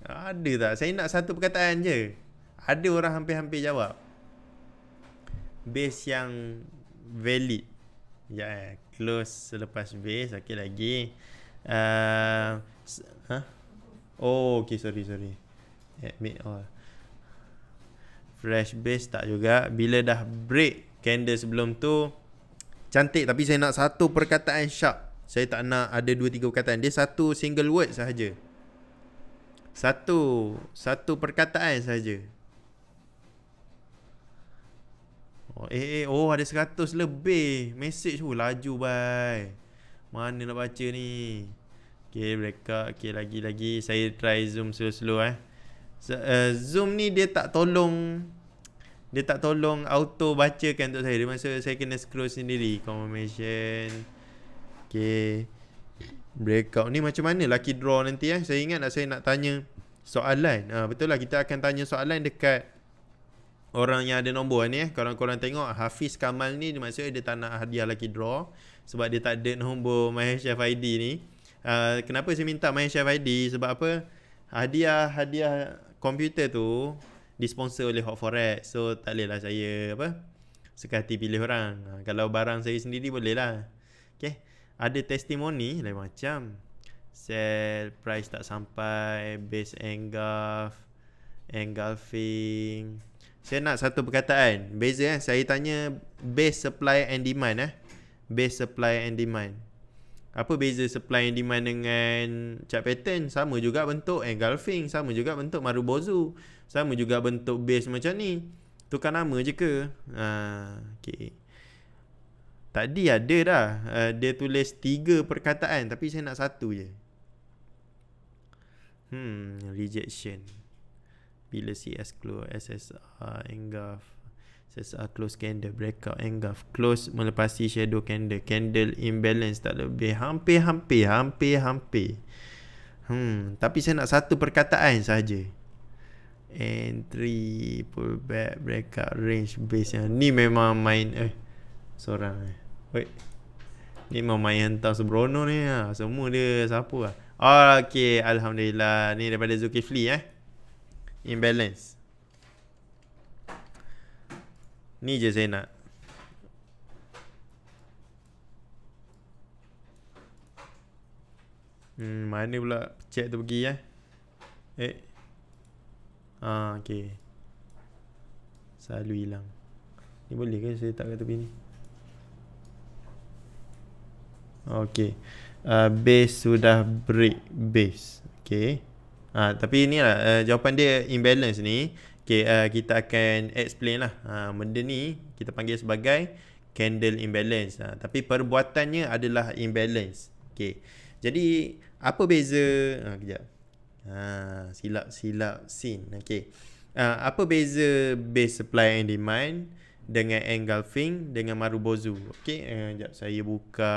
Ada tak? Saya nak satu perkataan je ada orang hampir-hampir jawab base yang valid ya yeah, close selepas base okey lagi uh, s- huh? Ha? oh okey sorry sorry admit all fresh base tak juga bila dah break candle sebelum tu cantik tapi saya nak satu perkataan sharp saya tak nak ada dua tiga perkataan dia satu single word sahaja satu satu perkataan sahaja Oh, eh, eh, oh ada 100 lebih Message pun laju bye. Mana nak baca ni Okay mereka Okay lagi-lagi Saya try zoom slow-slow eh so, uh, eh, Zoom ni dia tak tolong Dia tak tolong auto baca kan untuk saya Dia maksud saya kena scroll sendiri Confirmation Okay Breakout ni macam mana lucky draw nanti eh Saya ingat nak saya nak tanya Soalan uh, Betul lah kita akan tanya soalan dekat orang yang ada nombor ni eh. Kalau korang tengok Hafiz Kamal ni maksudnya dia tak nak hadiah lagi draw sebab dia tak ada nombor My Chef ID ni. Uh, kenapa saya minta My Chef ID? Sebab apa? Hadiah hadiah komputer tu disponsor oleh Hot Forex. So tak lelah saya apa? Sekati pilih orang. Uh, kalau barang saya sendiri boleh lah. Okay. Ada testimoni lain macam. Sell price tak sampai. Base engulf. Engulfing. Saya nak satu perkataan Beza eh Saya tanya Base supply and demand eh Base supply and demand Apa beza supply and demand dengan cap pattern Sama juga bentuk engulfing Sama juga bentuk marubozu Sama juga bentuk base macam ni Tukar nama je ke ha, Okay Tadi ada dah uh, Dia tulis tiga perkataan Tapi saya nak satu je Hmm Rejection bila CS keluar SSR engulf SSR close candle breakout engulf close melepasi shadow candle candle imbalance tak lebih hampir hampir hampir hampir hmm tapi saya nak satu perkataan saja entry pullback breakout range base yang ni memang main eh seorang eh wait ni memang main hentang sebrono ni lah. semua dia siapa lah Oh, okay, Alhamdulillah Ni daripada Zulkifli eh imbalance ni je saya nak hmm mana pula check tu pergi eh eh ah okey selalu hilang ni boleh ke saya tak kata begini okey uh, base sudah break base okey Ha, tapi ni lah uh, jawapan dia imbalance ni. Okay, uh, kita akan explain lah. Ha, benda ni kita panggil sebagai candle imbalance. Ha, tapi perbuatannya adalah imbalance. Okay. Jadi apa beza? Ha, kejap. Ha, silap silap scene. Okay. Ha, apa beza base supply and demand dengan engulfing dengan marubozu? Okay. Ha, eh, kejap saya buka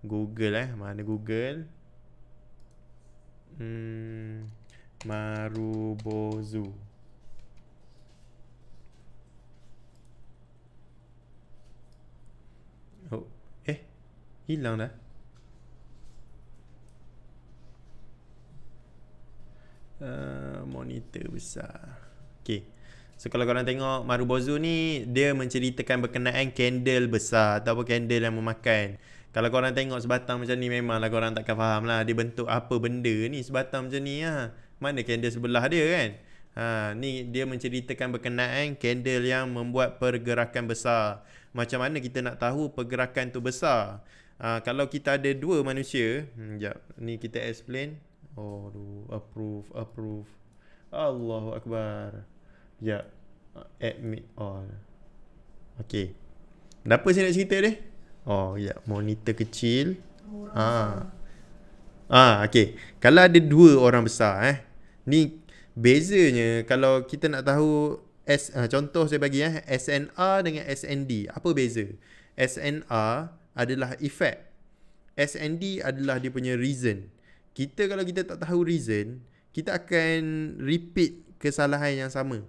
Google eh. Mana Google? Hmm. Marubozu. Oh, eh. Hilang dah. Uh, monitor besar. Okay. So kalau korang tengok Marubozu ni dia menceritakan berkenaan candle besar ataupun candle yang memakan. Kalau korang tengok sebatang macam ni memang. memanglah korang takkan faham lah dia bentuk apa benda ni sebatang macam ni lah. Mana candle sebelah dia kan? Ha, ni dia menceritakan berkenaan candle yang membuat pergerakan besar. Macam mana kita nak tahu pergerakan tu besar? Ha, kalau kita ada dua manusia, hmm, jap, ni kita explain. Oh, aduh, approve, approve. Allahu Akbar. Ya, admit all. Okay. Kenapa saya nak cerita dia? Oh ya, yeah. monitor kecil. Ha. Ah. Ah, okey. Kalau ada dua orang besar eh. Ni bezanya kalau kita nak tahu S ah, contoh saya bagi eh SNR dengan SND. Apa beza? SNR adalah effect. SND adalah dia punya reason. Kita kalau kita tak tahu reason, kita akan repeat kesalahan yang sama.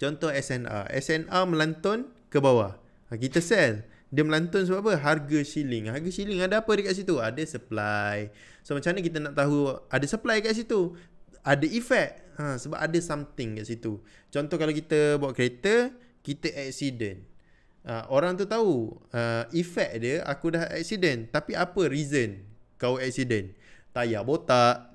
Contoh SNR. SNR melantun ke bawah. Ah, kita sell. Dia melantun sebab apa? Harga shilling. Harga shilling ada apa dekat situ? Ada supply. So macam mana kita nak tahu ada supply dekat situ? Ada effect. Ha, sebab ada something dekat situ. Contoh kalau kita buat kereta, kita accident. Ha, orang tu tahu uh, effect dia aku dah accident. Tapi apa reason kau accident? Tayar botak.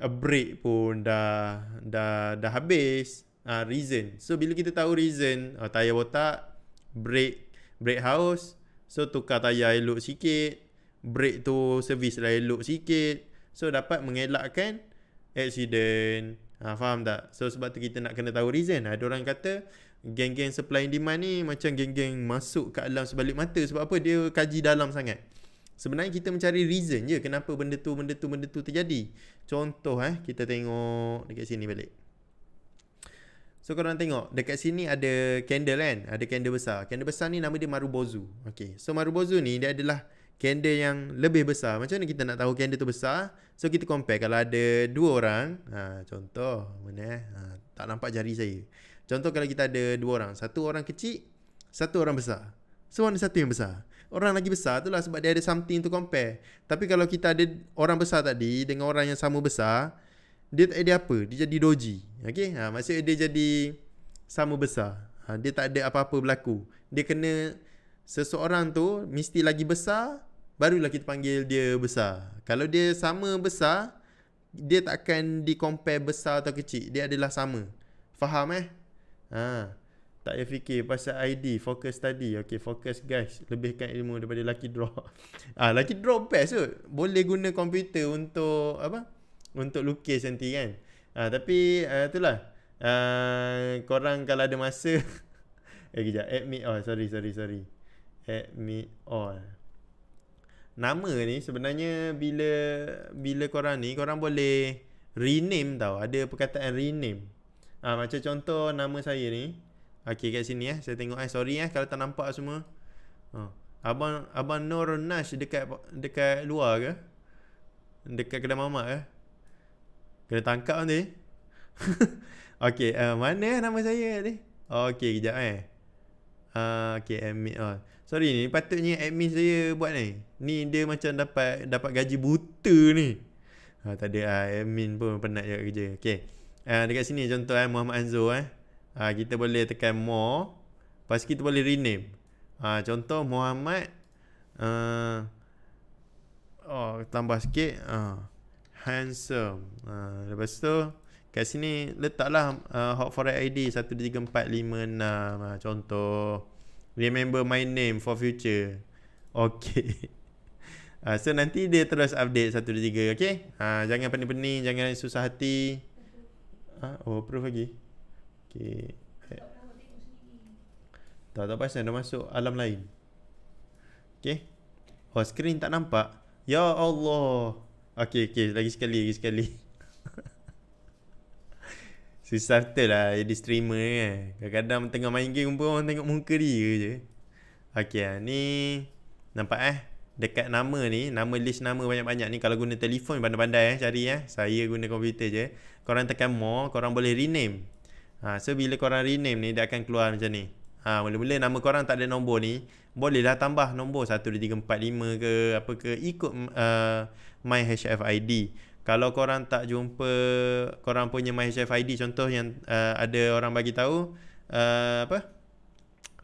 A brake pun dah dah dah habis. Ha, reason. So bila kita tahu reason, oh, tayar botak, brake brake house so tukar tayar elok sikit brake tu servis lah elok sikit so dapat mengelakkan accident ha, faham tak so sebab tu kita nak kena tahu reason ada orang kata geng-geng supply and demand ni macam geng-geng masuk ke alam sebalik mata sebab apa dia kaji dalam sangat Sebenarnya kita mencari reason je kenapa benda tu benda tu benda tu terjadi. Contoh eh kita tengok dekat sini balik. So korang tengok dekat sini ada candle kan? Ada candle besar. Candle besar ni nama dia Marubozu. Okay. So Marubozu ni dia adalah candle yang lebih besar. Macam mana kita nak tahu candle tu besar? So kita compare. Kalau ada dua orang. Ha, contoh. Mana eh? Ha, tak nampak jari saya. Contoh kalau kita ada dua orang. Satu orang kecil. Satu orang besar. So mana satu yang besar? Orang lagi besar tu lah sebab dia ada something to compare. Tapi kalau kita ada orang besar tadi dengan orang yang sama besar dia tak ada apa dia jadi doji okay? ha maksudnya dia jadi sama besar ha dia tak ada apa-apa berlaku dia kena seseorang tu mesti lagi besar barulah kita panggil dia besar kalau dia sama besar dia tak akan di compare besar atau kecil dia adalah sama faham eh ha tak payah fikir pasal ID Focus tadi Okay focus guys Lebihkan ilmu daripada lucky draw Ah Lucky draw best kot Boleh guna komputer untuk Apa untuk lukis nanti kan. Uh, tapi uh, itulah. Uh, korang kalau ada masa eh kejap admit all sorry sorry sorry. Admit all. Nama ni sebenarnya bila bila korang ni korang boleh rename tau. Ada perkataan rename. Ah uh, macam contoh nama saya ni. Okey kat sini eh saya tengok eh sorry eh kalau tak nampak semua. Oh. Abang Abang Nur Nash dekat dekat luar ke? Dekat kedai mamak ke? Eh. Kena tangkap nanti Okay uh, eh, Mana eh nama saya tadi Okay kejap eh uh, ah, Okay admin uh. Ah. Sorry ni patutnya admin saya buat ni Ni dia macam dapat dapat gaji buta ni uh, Tak ada uh, admin pun penat juga kerja Okay uh, Dekat sini contoh eh Muhammad Anzo eh uh. Kita boleh tekan more Lepas kita boleh rename uh, Contoh Muhammad uh, Oh tambah sikit Haa handsome. Uh, ha, lepas tu kat sini letaklah uh, hot forex ID 13456 uh, contoh remember my name for future. Okay. Uh, ha, so nanti dia terus update satu dua tiga Okay uh, Jangan pening-pening Jangan susah hati uh, Oh approve lagi Okay Tak tahu pasal dah masuk alam lain Okay Oh screen tak nampak Ya Allah Okay okay lagi sekali lagi sekali Susah betul lah jadi streamer kan Kadang-kadang tengah main game pun orang tengok muka dia je Okay lah ni Nampak eh Dekat nama ni Nama list nama banyak-banyak ni Kalau guna telefon pandai-pandai eh cari eh Saya guna komputer je Korang tekan more Korang boleh rename ha, So bila korang rename ni Dia akan keluar macam ni ha, Mula-mula nama korang tak ada nombor ni Bolehlah tambah nombor 12345 ke apa ke Ikut uh, MyHFID Kalau korang tak jumpa Korang punya my MyHFID contoh yang uh, ada orang bagi tahu uh, Apa?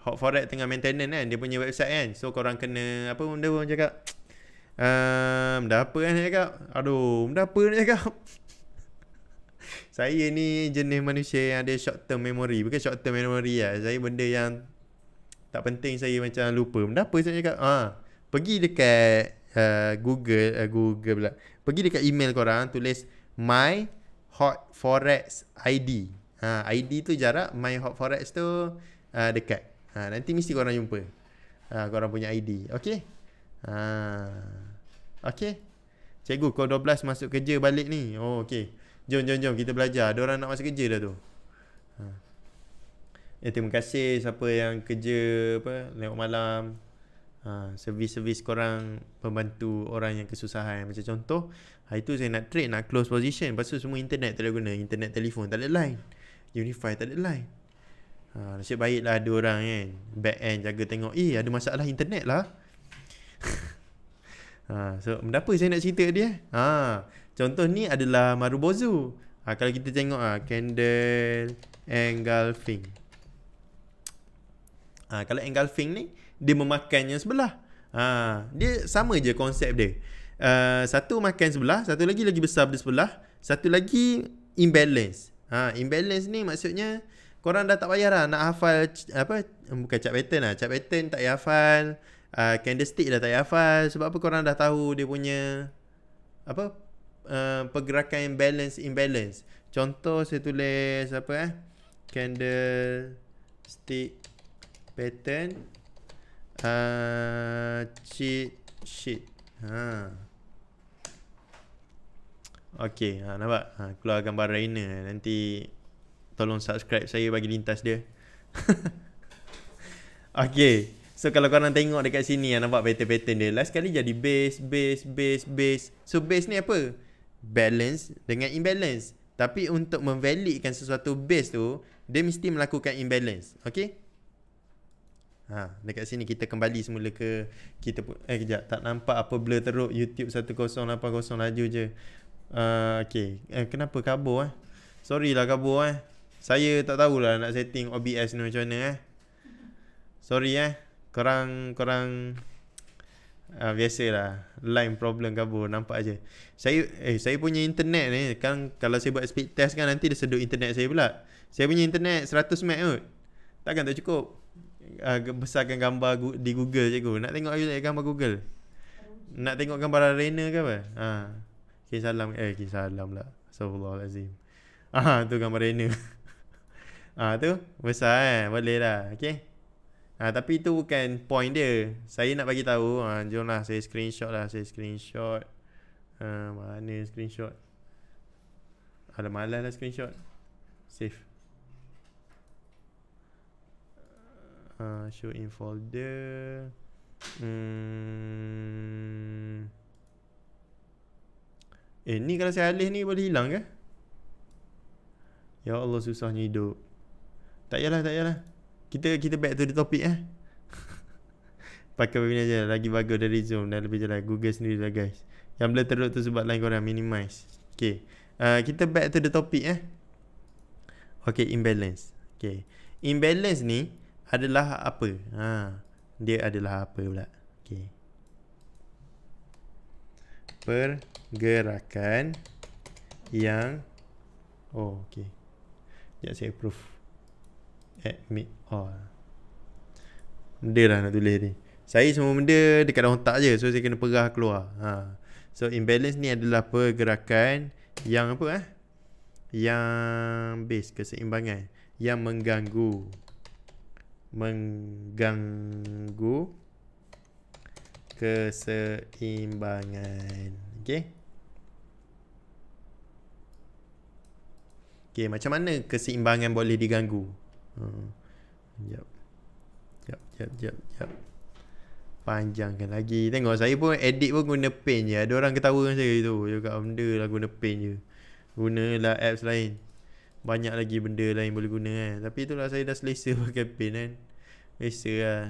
Hot Forex tengah maintenance kan Dia punya website kan So korang kena Apa benda pun cakap Um, dah apa kan nak cakap Aduh Dah apa nak cakap saya ni jenis manusia yang ada short term memory bukan short term memory lah saya benda yang tak penting saya macam lupa benda apa saya cakap ha, pergi dekat uh, google uh, google pula pergi dekat email korang tulis my hot forex id ha, id tu jarak my hot forex tu uh, dekat ha, nanti mesti korang jumpa ha, korang punya id okay ha, okay Cikgu kau 12 masuk kerja balik ni Oh okay Jom jom jom kita belajar. Ada orang nak masuk kerja dah tu. Ha. Eh terima kasih siapa yang kerja apa lewat malam. Ha, servis-servis korang Pembantu orang yang kesusahan Macam contoh Hari tu saya nak trade Nak close position Lepas semua internet tak ada guna Internet telefon tak ada line Unify tak ada line ha, Nasib baik lah ada orang kan Back end jaga tengok Eh ada masalah internet lah ha, So kenapa saya nak cerita dia ha, Contoh ni adalah Marubozu. Ha, kalau kita tengok ah ha, candle engulfing. Ha, kalau engulfing ni dia memakan sebelah. Ha, dia sama je konsep dia. Uh, satu makan sebelah, satu lagi lagi besar di sebelah, satu lagi imbalance. Ha, imbalance ni maksudnya korang dah tak payah lah nak hafal apa bukan chart pattern lah, chart pattern tak payah hafal. Uh, candlestick dah tak payah hafal sebab apa korang dah tahu dia punya apa Eh, pergerakan balance imbalance. Contoh saya tulis apa eh? Candle stick pattern uh, cheat sheet. Ha. Okey, ha nampak. Ha keluar gambar Raina. Nanti tolong subscribe saya bagi lintas dia. Okey. So kalau korang tengok dekat sini ha, Nampak pattern-pattern dia Last kali jadi base Base Base Base So base ni apa? balance dengan imbalance. Tapi untuk memvalidkan sesuatu base tu, dia mesti melakukan imbalance. Okay? Ha, dekat sini kita kembali semula ke kita pun, eh kejap tak nampak apa blur teruk YouTube 1080 laju je. Uh, okay. Eh, kenapa kabur eh? Sorry lah kabur eh. Saya tak tahulah nak setting OBS ni macam mana eh. Sorry eh. Korang, korang Ah uh, biasalah line problem kabur nampak aje. Saya eh saya punya internet ni kan kalau saya buat speed test kan nanti dia sedut internet saya pula. Saya punya internet 100 meg kot. Takkan tak cukup. Uh, besarkan gambar di Google cikgu. Nak tengok ayu saya gambar Google. Nak tengok gambar arena ke apa? Ha. Uh. Okay, salam eh okay, salam lah. Astagfirullahalazim. Ah uh, tu gambar arena. Ah uh, tu besar eh boleh dah. Okey. Ha, tapi itu bukan point dia. Saya nak bagi tahu. Ha, jomlah saya screenshot lah. Saya screenshot. Ha, mana screenshot? Ada malas lah screenshot. Save. Uh, show in folder. Hmm. Eh ni kalau saya alih ni boleh hilang ke? Ya Allah susahnya hidup. Tak yalah, tak yalah kita kita back to the topic eh. Pakai webinar je lagi bagus dari Zoom dan lebih jelas Google sendiri lah guys. Yang boleh teruk tu sebab lain korang minimize. Okay. Uh, kita back to the topic eh. Okay, imbalance. Okay. Imbalance ni adalah apa? Ha. Dia adalah apa pula? Okay. Pergerakan yang Oh, okay. Sekejap saya approve. Admit all Benda lah nak tulis ni Saya semua benda dekat dalam otak je So saya kena perah keluar ha. So imbalance ni adalah pergerakan Yang apa eh Yang base keseimbangan Yang mengganggu Mengganggu Keseimbangan Okay Okay macam mana keseimbangan boleh diganggu Sekejap. Hmm. Sekejap, sekejap, sekejap, sekejap. Panjangkan lagi. Tengok saya pun edit pun guna pen je. Ada orang ketawa dengan saya tu. Dia kata benda lah guna pen je. lah apps lain. Banyak lagi benda lain boleh guna kan. Tapi lah saya dah selesa pakai pen kan. Selesa lah.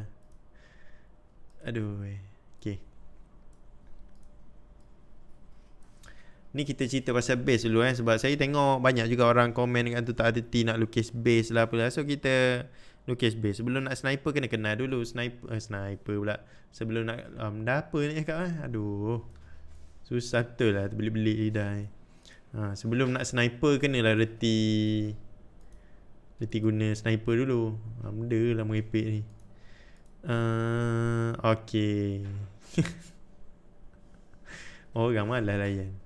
Aduh. Ni kita cerita pasal base dulu eh sebab saya tengok banyak juga orang komen kan tu tak ada ti nak lukis base lah apalah. So kita lukis base. Sebelum nak sniper kena kenal dulu sniper eh, sniper pula. Sebelum nak um, dah apa ni cakap eh? Aduh. Susah betul lah beli-beli lidah. Ha, sebelum nak sniper kena lah reti reti guna sniper dulu. Ha, benda lah merepek ni. Uh, ah, okay. Orang malah layan.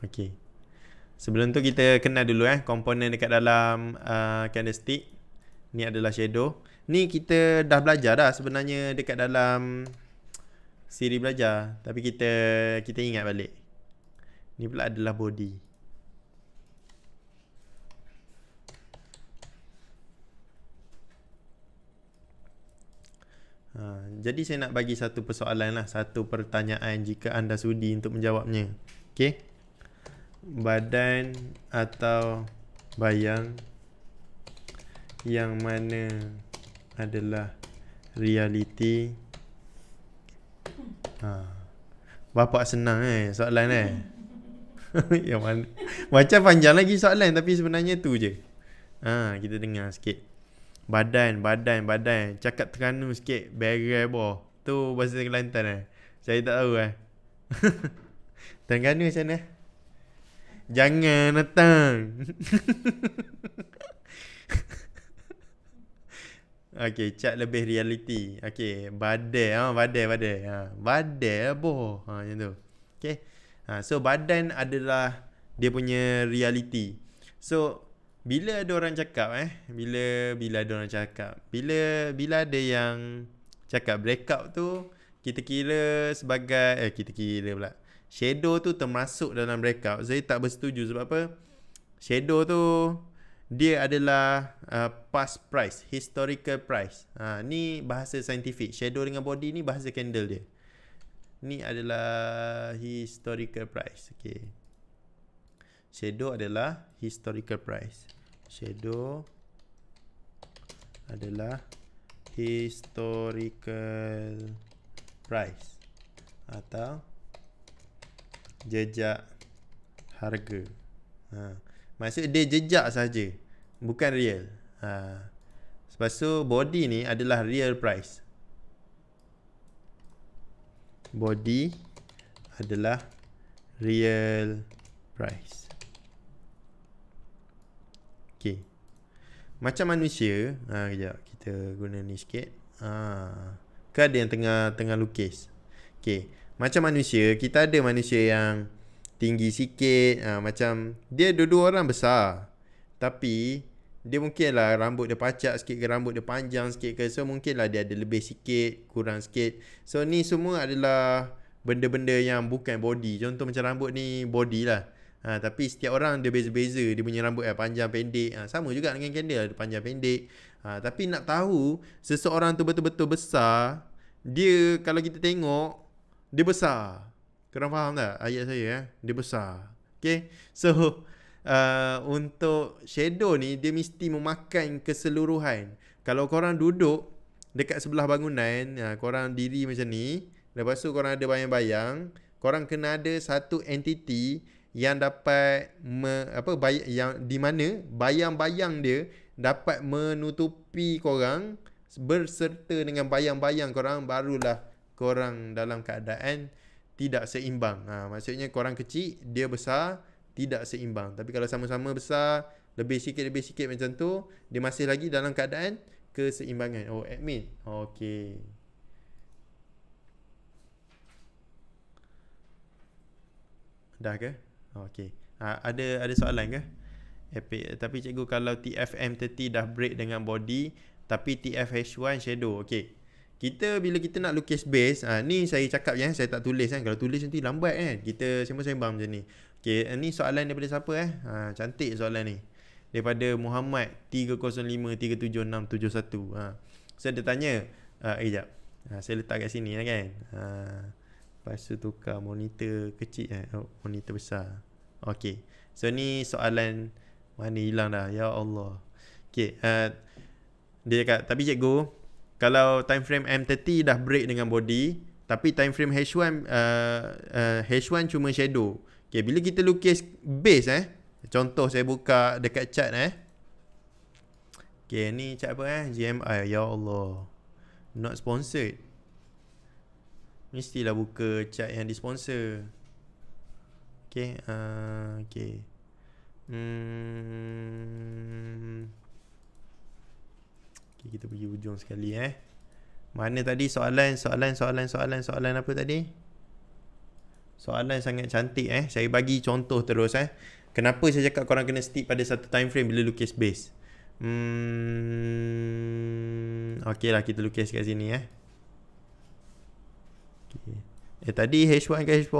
Okey. Sebelum tu kita kenal dulu eh komponen dekat dalam uh, candlestick. Ni adalah shadow. Ni kita dah belajar dah sebenarnya dekat dalam siri belajar. Tapi kita kita ingat balik. Ni pula adalah body. Ha, jadi saya nak bagi satu persoalan lah, satu pertanyaan jika anda sudi untuk menjawabnya. Okay badan atau bayang yang mana adalah realiti ha. bapa senang eh soalan eh yang mana macam panjang lagi soalan tapi sebenarnya tu je ha, kita dengar sikit badan badan badan cakap terengganu sikit barrel boh tu bahasa kelantan eh saya tak tahu eh terengganu macam mana Jangan datang Okay Cat lebih reality Okay Badai ha, Badai Badai ha, Badai lah boh ha, Macam tu Okay ha, So badan adalah Dia punya reality So Bila ada orang cakap eh Bila Bila ada orang cakap Bila Bila ada yang Cakap breakup tu Kita kira Sebagai Eh kita kira pula shadow tu termasuk dalam breakout. Saya tak bersetuju sebab apa? Shadow tu dia adalah uh, past price, historical price. Ha, ni bahasa saintifik. Shadow dengan body ni bahasa candle dia. Ni adalah historical price. Okay. Shadow adalah historical price. Shadow adalah historical price atau jejak harga. Ha. Maksud dia jejak saja, bukan real. Ha. Lepas tu body ni adalah real price. Body adalah real price. Okay. Macam manusia, ha, kejap kita guna ni sikit. Ha. Kan ada yang tengah tengah lukis. Okay. Macam manusia Kita ada manusia yang Tinggi sikit ha, Macam Dia dua-dua orang besar Tapi Dia mungkinlah Rambut dia pacak sikit ke Rambut dia panjang sikit ke So mungkinlah dia ada lebih sikit Kurang sikit So ni semua adalah Benda-benda yang bukan body Contoh macam rambut ni Body lah ha, Tapi setiap orang dia beza-beza Dia punya rambut eh, panjang pendek ha, Sama juga dengan candle Dia panjang pendek ha, Tapi nak tahu Seseorang tu betul-betul besar Dia kalau kita tengok dia besar. Korang faham tak ayat saya eh? Dia besar. Okay. So, uh, untuk shadow ni, dia mesti memakan keseluruhan. Kalau korang duduk dekat sebelah bangunan, uh, korang diri macam ni. Lepas tu korang ada bayang-bayang. Korang kena ada satu entiti yang dapat me, apa bay, yang di mana bayang-bayang dia dapat menutupi korang berserta dengan bayang-bayang korang barulah korang dalam keadaan tidak seimbang. Ha, maksudnya korang kecil, dia besar, tidak seimbang. Tapi kalau sama-sama besar, lebih sikit-lebih sikit macam tu, dia masih lagi dalam keadaan keseimbangan. Oh, admin. Okey. Dah ke? Okey. Ha, ada ada soalan ke? Epic. Tapi cikgu kalau TFM30 dah break dengan body, tapi TFH1 shadow. Okey. Kita bila kita nak lukis base ha, Ni saya cakap ya, Saya tak tulis kan Kalau tulis nanti lambat kan Kita semua sembang macam ni Okay eh, Ni soalan daripada siapa eh ha, Cantik soalan ni Daripada Muhammad 305 ha. Ah, saya so, dia tanya ha, Eh ha, Saya letak kat sini lah kan ha, Lepas tu tukar monitor kecil eh. oh, Monitor besar Okay So ni soalan Mana hilang dah Ya Allah Okay uh, Dia cakap Tapi cikgu kalau time frame M30 dah break dengan body tapi time frame H1 uh, uh, H1 cuma shadow. Okey bila kita lukis base eh contoh saya buka dekat chat eh. Okey ni chat apa eh? GMI ya Allah. Not sponsored. Mestilah buka chat yang disponsor. Okey uh, okey. Hmm Okay, kita pergi ujung sekali eh. Mana tadi soalan, soalan, soalan, soalan, soalan apa tadi? Soalan sangat cantik eh. Saya bagi contoh terus eh. Kenapa saya cakap korang kena stick pada satu time frame bila lukis base? Hmm, okay lah kita lukis kat sini eh. Okay. Eh tadi H1 ke H4?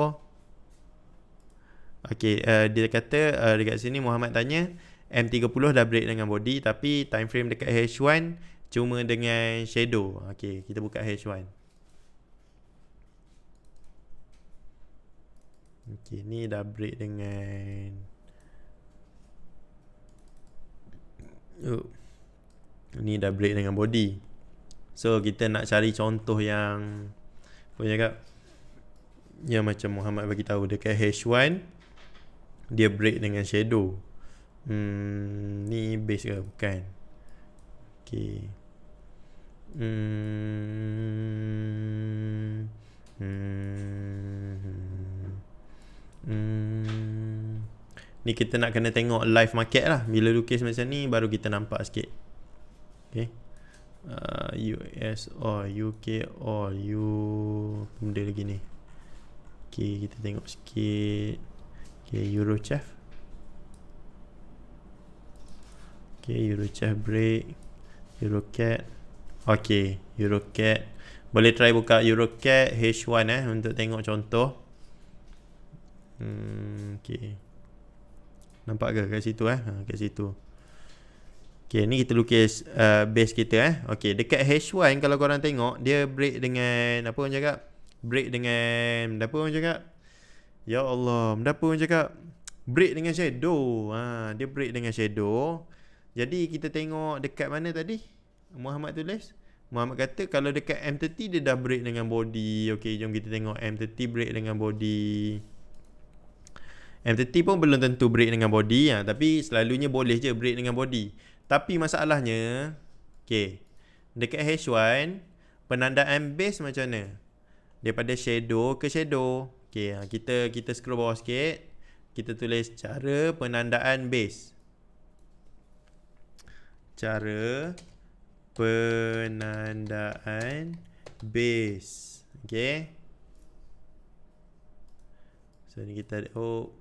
Okay, uh, eh, dia kata uh, dekat sini Muhammad tanya. M30 dah break dengan body tapi time frame dekat H1 cuma dengan shadow. Okey, kita buka H1. Okey, ni dah break dengan Oh. Ni dah break dengan body. So kita nak cari contoh yang punya kak yang macam Muhammad bagi tahu dekat H1 dia break dengan shadow. Hmm, ni base ke bukan? Okay. Hmm. Hmm. Hmm. Ni kita nak kena tengok live market lah Bila lukis macam ni baru kita nampak sikit Okay uh, US or UK or U Benda lagi ni Okay kita tengok sikit Okay Eurochef Hmm Okay, Eurochef break. Eurocat. Okay, Eurocat. Boleh try buka Eurocat H1 eh untuk tengok contoh. Hmm, okay. Nampak ke kat situ eh? Ha, kat situ. Okay, ni kita lukis uh, base kita eh. Okay, dekat H1 kalau korang tengok, dia break dengan, apa orang cakap? Break dengan, apa orang cakap? Ya Allah, apa orang cakap? Break dengan shadow. Ha, dia break dengan shadow. Jadi kita tengok dekat mana tadi Muhammad tulis Muhammad kata kalau dekat M30 dia dah break dengan body Okay jom kita tengok M30 break dengan body M30 pun belum tentu break dengan body ya, Tapi selalunya boleh je break dengan body Tapi masalahnya Okay Dekat H1 Penandaan base macam mana Daripada shadow ke shadow Okay ha, kita kita scroll bawah sikit Kita tulis cara penandaan base cara penandaan base. Okay. So ni kita ada, oh.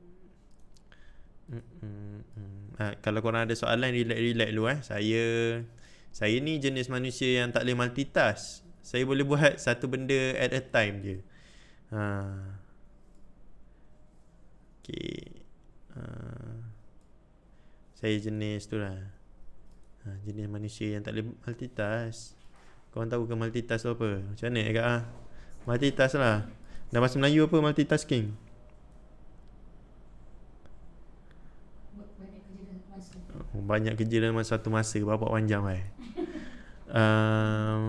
Mm, mm, mm. Ha, kalau korang ada soalan relax-relax dulu eh. Saya saya ni jenis manusia yang tak boleh multitask. Saya boleh buat satu benda at a time je. Ha. Okay. Ha. Ah. Saya jenis tu lah ha, jenis manusia yang tak boleh multitask Korang tahu ke multitask tu apa? Macam mana Kak ah? Multitask lah Dalam bahasa Melayu apa multitasking? Oh, banyak kerja dalam masa satu masa Berapa panjang eh? um,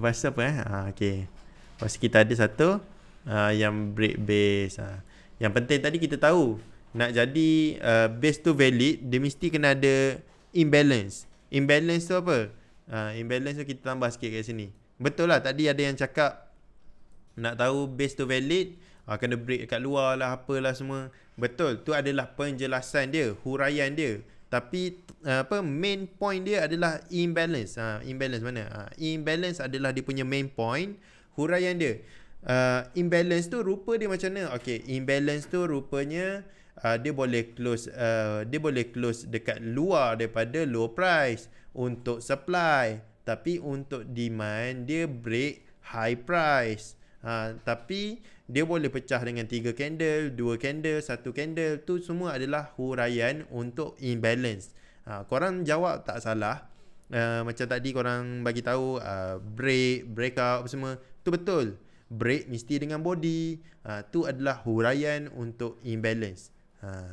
Bahasa apa eh? Ha, ah, okay Bahasa kita ada satu uh, Yang break base Ah, Yang penting tadi kita tahu Nak jadi uh, base tu valid Dia mesti kena ada imbalance Imbalance tu apa? Ha, imbalance tu kita tambah sikit kat sini Betul lah tadi ada yang cakap Nak tahu base tu valid ha, Kena break kat luar lah apalah semua Betul tu adalah penjelasan dia Huraian dia Tapi apa main point dia adalah imbalance ha, Imbalance mana? Ha, imbalance adalah dia punya main point Huraian dia uh, Imbalance tu rupa dia macam mana? Okay imbalance tu rupanya uh, dia boleh close uh, dia boleh close dekat luar daripada low price untuk supply tapi untuk demand dia break high price uh, tapi dia boleh pecah dengan tiga candle, dua candle, satu candle tu semua adalah huraian untuk imbalance. Uh, korang jawab tak salah. Uh, macam tadi korang bagi tahu uh, break, breakout apa semua tu betul. Break mesti dengan body. Uh, tu adalah huraian untuk imbalance ha.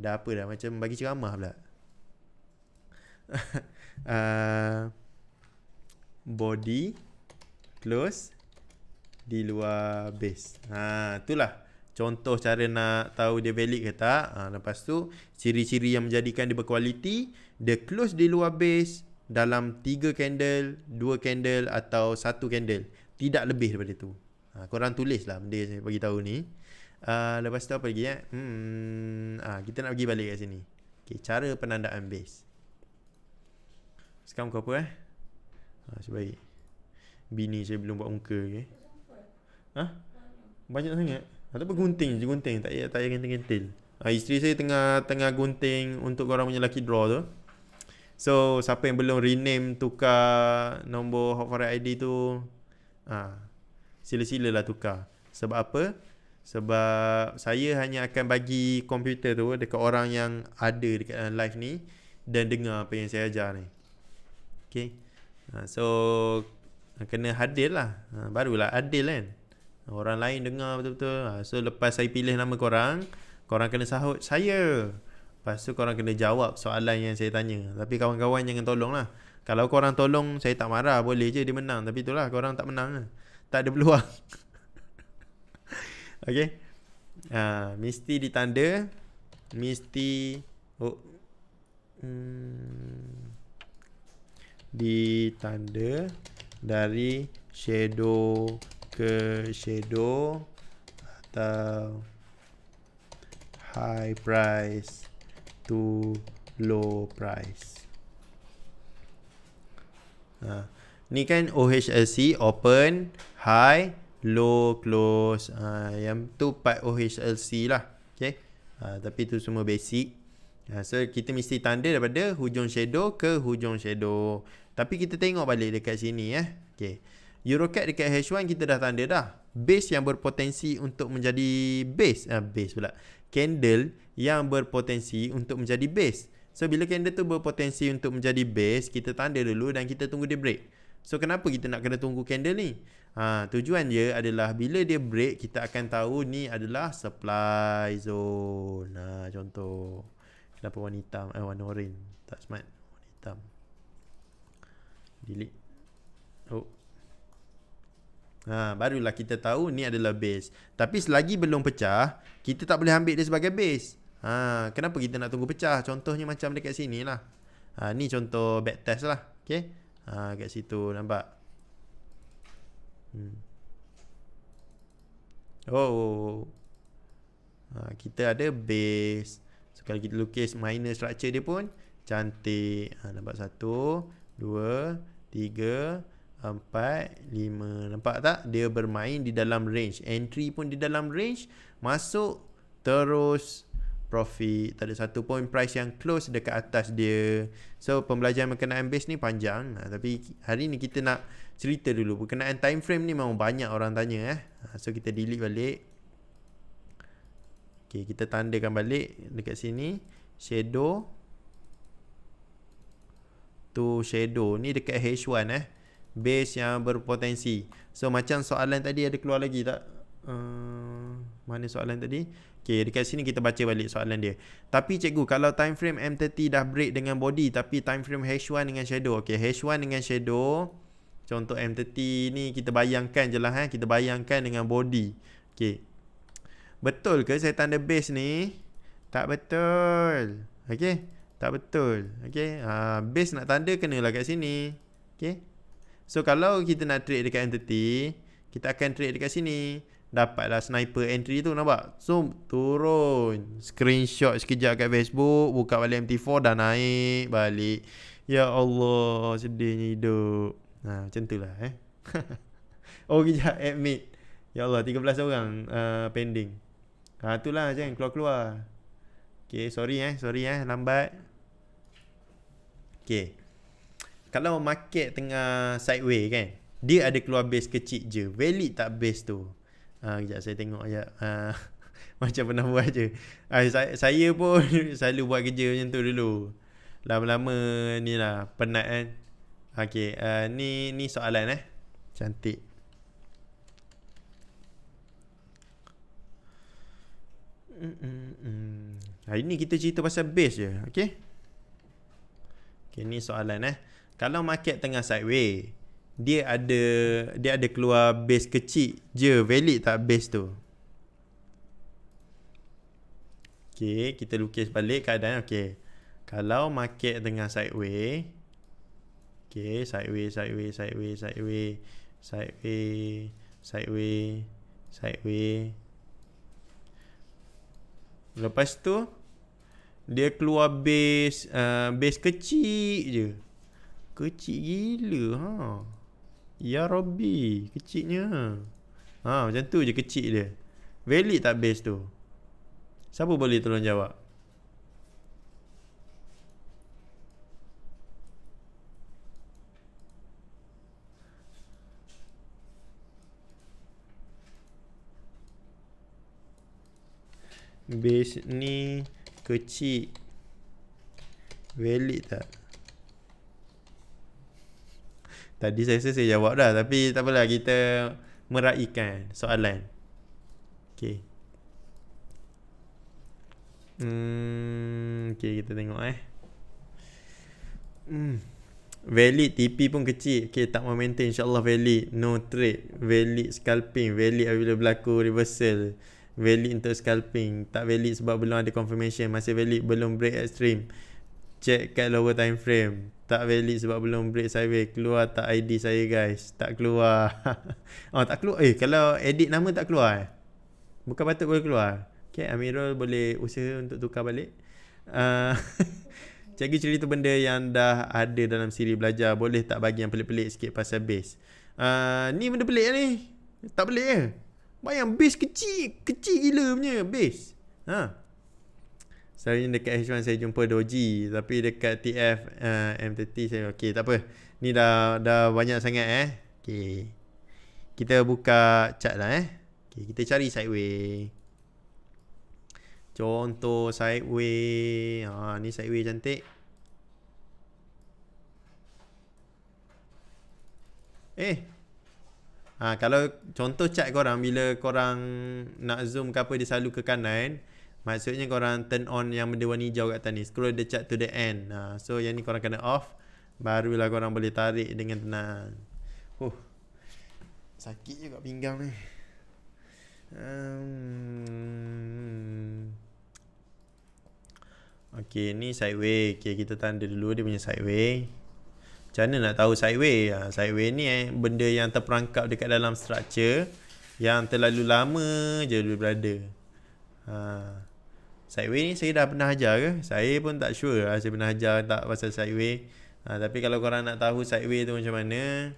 Dah apa dah macam bagi ceramah pula uh, Body Close Di luar base ha, Itulah contoh cara nak tahu dia valid ke tak ha, Lepas tu ciri-ciri yang menjadikan dia berkualiti Dia close di luar base Dalam tiga candle dua candle atau satu candle Tidak lebih daripada tu ha, Korang tulislah lah benda saya bagi tahu ni Uh, lepas tu apa lagi ya? Eh? Hmm, ah, uh, kita nak pergi balik kat sini. Okay, cara penandaan base. Sekarang kau apa eh? Ha, uh, sebaik. Bini saya belum buat muka ke. Okay? Ha? Banyak sangat. Atau apa gunting je gunting. Tak payah tak gentil-gentil. Uh, ah, isteri saya tengah tengah gunting untuk orang punya lucky draw tu. So, siapa yang belum rename, tukar nombor Hotfire ID tu. ah, uh, sila-silalah tukar. Sebab apa? sebab saya hanya akan bagi komputer tu dekat orang yang ada dekat dalam live ni dan dengar apa yang saya ajar ni. Okay. Ha, so, kena hadir lah. Ha, barulah adil kan. Orang lain dengar betul-betul. Ha, so, lepas saya pilih nama korang, korang kena sahut saya. Lepas tu korang kena jawab soalan yang saya tanya. Tapi kawan-kawan jangan tolong lah. Kalau korang tolong, saya tak marah. Boleh je dia menang. Tapi itulah, korang tak menang lah. Tak ada peluang. Okay ha, Mesti ditanda Mesti Oh hmm, Ditanda Dari Shadow Ke shadow Atau High price To Low price Ha. Ni kan OHLC Open High low, close uh, yang tu part OHLC lah okay. uh, tapi tu semua basic uh, so kita mesti tanda daripada hujung shadow ke hujung shadow tapi kita tengok balik dekat sini eh. okay. Eurocat dekat H1 kita dah tanda dah base yang berpotensi untuk menjadi base uh, base pula candle yang berpotensi untuk menjadi base so bila candle tu berpotensi untuk menjadi base kita tanda dulu dan kita tunggu dia break so kenapa kita nak kena tunggu candle ni Ha, tujuan dia adalah bila dia break kita akan tahu ni adalah supply zone. Ha, contoh kenapa warna hitam eh warna oren tak smart warna hitam. Delete. Oh. Ha, barulah kita tahu ni adalah base. Tapi selagi belum pecah, kita tak boleh ambil dia sebagai base. Ha, kenapa kita nak tunggu pecah? Contohnya macam dekat sini lah. Ha, ni contoh backtest lah. Okay. Ha, kat situ nampak. Hmm. Oh, oh, oh, oh, ha, kita ada base. So kalau kita lukis minor structure dia pun cantik. Ha, nampak satu, dua, tiga, empat, lima. Nampak tak? Dia bermain di dalam range. Entry pun di dalam range. Masuk terus profit. Tak ada satu point price yang close dekat atas dia. So pembelajaran berkenaan base ni panjang. Ha, tapi hari ni kita nak cerita dulu berkenaan time frame ni memang banyak orang tanya eh. Ha, so kita delete balik. Okay, kita tandakan balik dekat sini shadow to shadow ni dekat H1 eh. Base yang berpotensi. So macam soalan tadi ada keluar lagi tak? Um, mana soalan tadi? Okay, dekat sini kita baca balik soalan dia. Tapi cikgu, kalau time frame M30 dah break dengan body tapi time frame H1 dengan shadow. Okay, H1 dengan shadow Contoh M30 ni kita bayangkan je lah. Eh. Kita bayangkan dengan body. Okay. Betul ke saya tanda base ni? Tak betul. Okay. Tak betul. Okay. Ha, base nak tanda kena lah kat sini. Okay. So kalau kita nak trade dekat M30. Kita akan trade dekat sini. Dapatlah sniper entry tu nampak. zoom turun. Screenshot sekejap kat Facebook. Buka balik MT4 dah naik balik. Ya Allah sedihnya hidup ha, Macam tu lah eh Oh kejap eh, admit Ya Allah 13 orang uh, pending Ha tu lah macam keluar-keluar Okay sorry eh sorry eh lambat Okay Kalau market tengah sideway kan Dia ada keluar base kecil je Valid tak base tu Ha, kejap saya tengok ya. Ha, macam pernah buat je. Ha, saya, saya pun selalu buat kerja macam tu dulu. Lama-lama ni lah penat kan. Eh. Okay, uh, eh, ni ni soalan eh. Cantik. Hmm, hmm hari ni kita cerita pasal base je, okay? Okay, ni soalan eh. Kalau market tengah sideways, dia ada dia ada keluar base kecil je valid tak base tu? Okay, kita lukis balik keadaan, okay. Kalau market tengah sideways, Okay, sideway, sideway, sideway, sideway, sideway, sideway, sideway. Lepas tu, dia keluar base, uh, base kecil je. Kecil gila, ha. Ya Rabbi, kecilnya. Ha, macam tu je kecil dia. Valid tak base tu? Siapa boleh tolong jawab? base ni kecil valid tak tadi saya rasa saya jawab dah tapi tak apalah kita meraihkan soalan ok hmm, ok kita tengok eh hmm. valid TP pun kecil ok tak mau maintain insyaAllah valid no trade valid scalping valid apabila berlaku reversal valid untuk scalping tak valid sebab belum ada confirmation masih valid belum break extreme check kat lower time frame tak valid sebab belum break sideways keluar tak ID saya guys tak keluar oh tak keluar eh kalau edit nama tak keluar eh bukan patut boleh keluar okey Amirul boleh usaha untuk tukar balik uh, ah, a cerita benda yang dah ada dalam siri belajar boleh tak bagi yang pelik-pelik sikit pasal base uh, ni benda pelik ni tak pelik ke ya? Bayang base kecil Kecil gila punya base ha. Selalunya dekat H1 saya jumpa Doji Tapi dekat TF uh, M30 saya Okay tak Ni dah dah banyak sangat eh Okay Kita buka chat lah eh okay, Kita cari sideways Contoh sideways ha, Ni sideways cantik Eh ha, Kalau contoh cat korang Bila korang nak zoom ke apa Dia selalu ke kanan Maksudnya korang turn on yang benda warna hijau kat atas ni Scroll the chat to the end ha, So yang ni korang kena off Barulah korang boleh tarik dengan tenang huh. Sakit juga pinggang ni um. Okay ni sideway okay, Kita tanda dulu dia punya sideway macam mana nak tahu sideways? Ha, sideways ni eh, benda yang terperangkap dekat dalam structure yang terlalu lama je dia berada. Ha. Sideways ni saya dah pernah ajar ke? Saya pun tak sure lah saya pernah ajar tak pasal sideways. Ha, tapi kalau korang nak tahu sideways tu macam mana,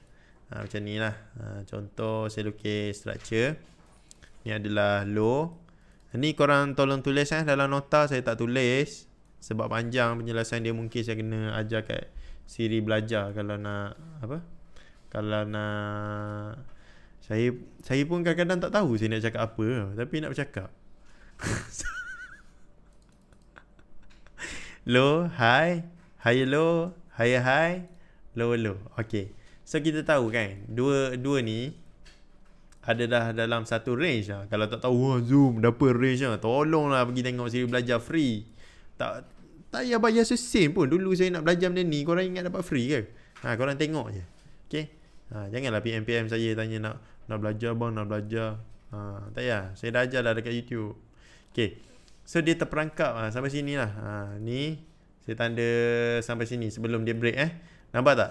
ha, macam ni lah. Ha, contoh saya lukis structure. Ni adalah low. Ni korang tolong tulis eh. Dalam nota saya tak tulis. Sebab panjang penjelasan dia mungkin saya kena ajar kat siri belajar kalau nak apa kalau nak saya saya pun kadang-kadang tak tahu saya nak cakap apa tapi nak bercakap lo hi hi hello hi hi lo lo okey so kita tahu kan dua dua ni ada dah dalam satu range lah. Kalau tak tahu Wah, Zoom dah apa range lah. Tolonglah pergi tengok siri belajar free. Tak tak payah bayar sesin pun. Dulu saya nak belajar benda ni, korang ingat dapat free ke? Ha, korang tengok je. Okay? Ha, janganlah PM-PM saya tanya nak nak belajar bang, nak belajar. Ha, tak payah. Saya dah ajar lah dekat YouTube. Okay. So, dia terperangkap. Ha, sampai sini lah. Ha, ni. Saya tanda sampai sini sebelum dia break eh. Nampak tak?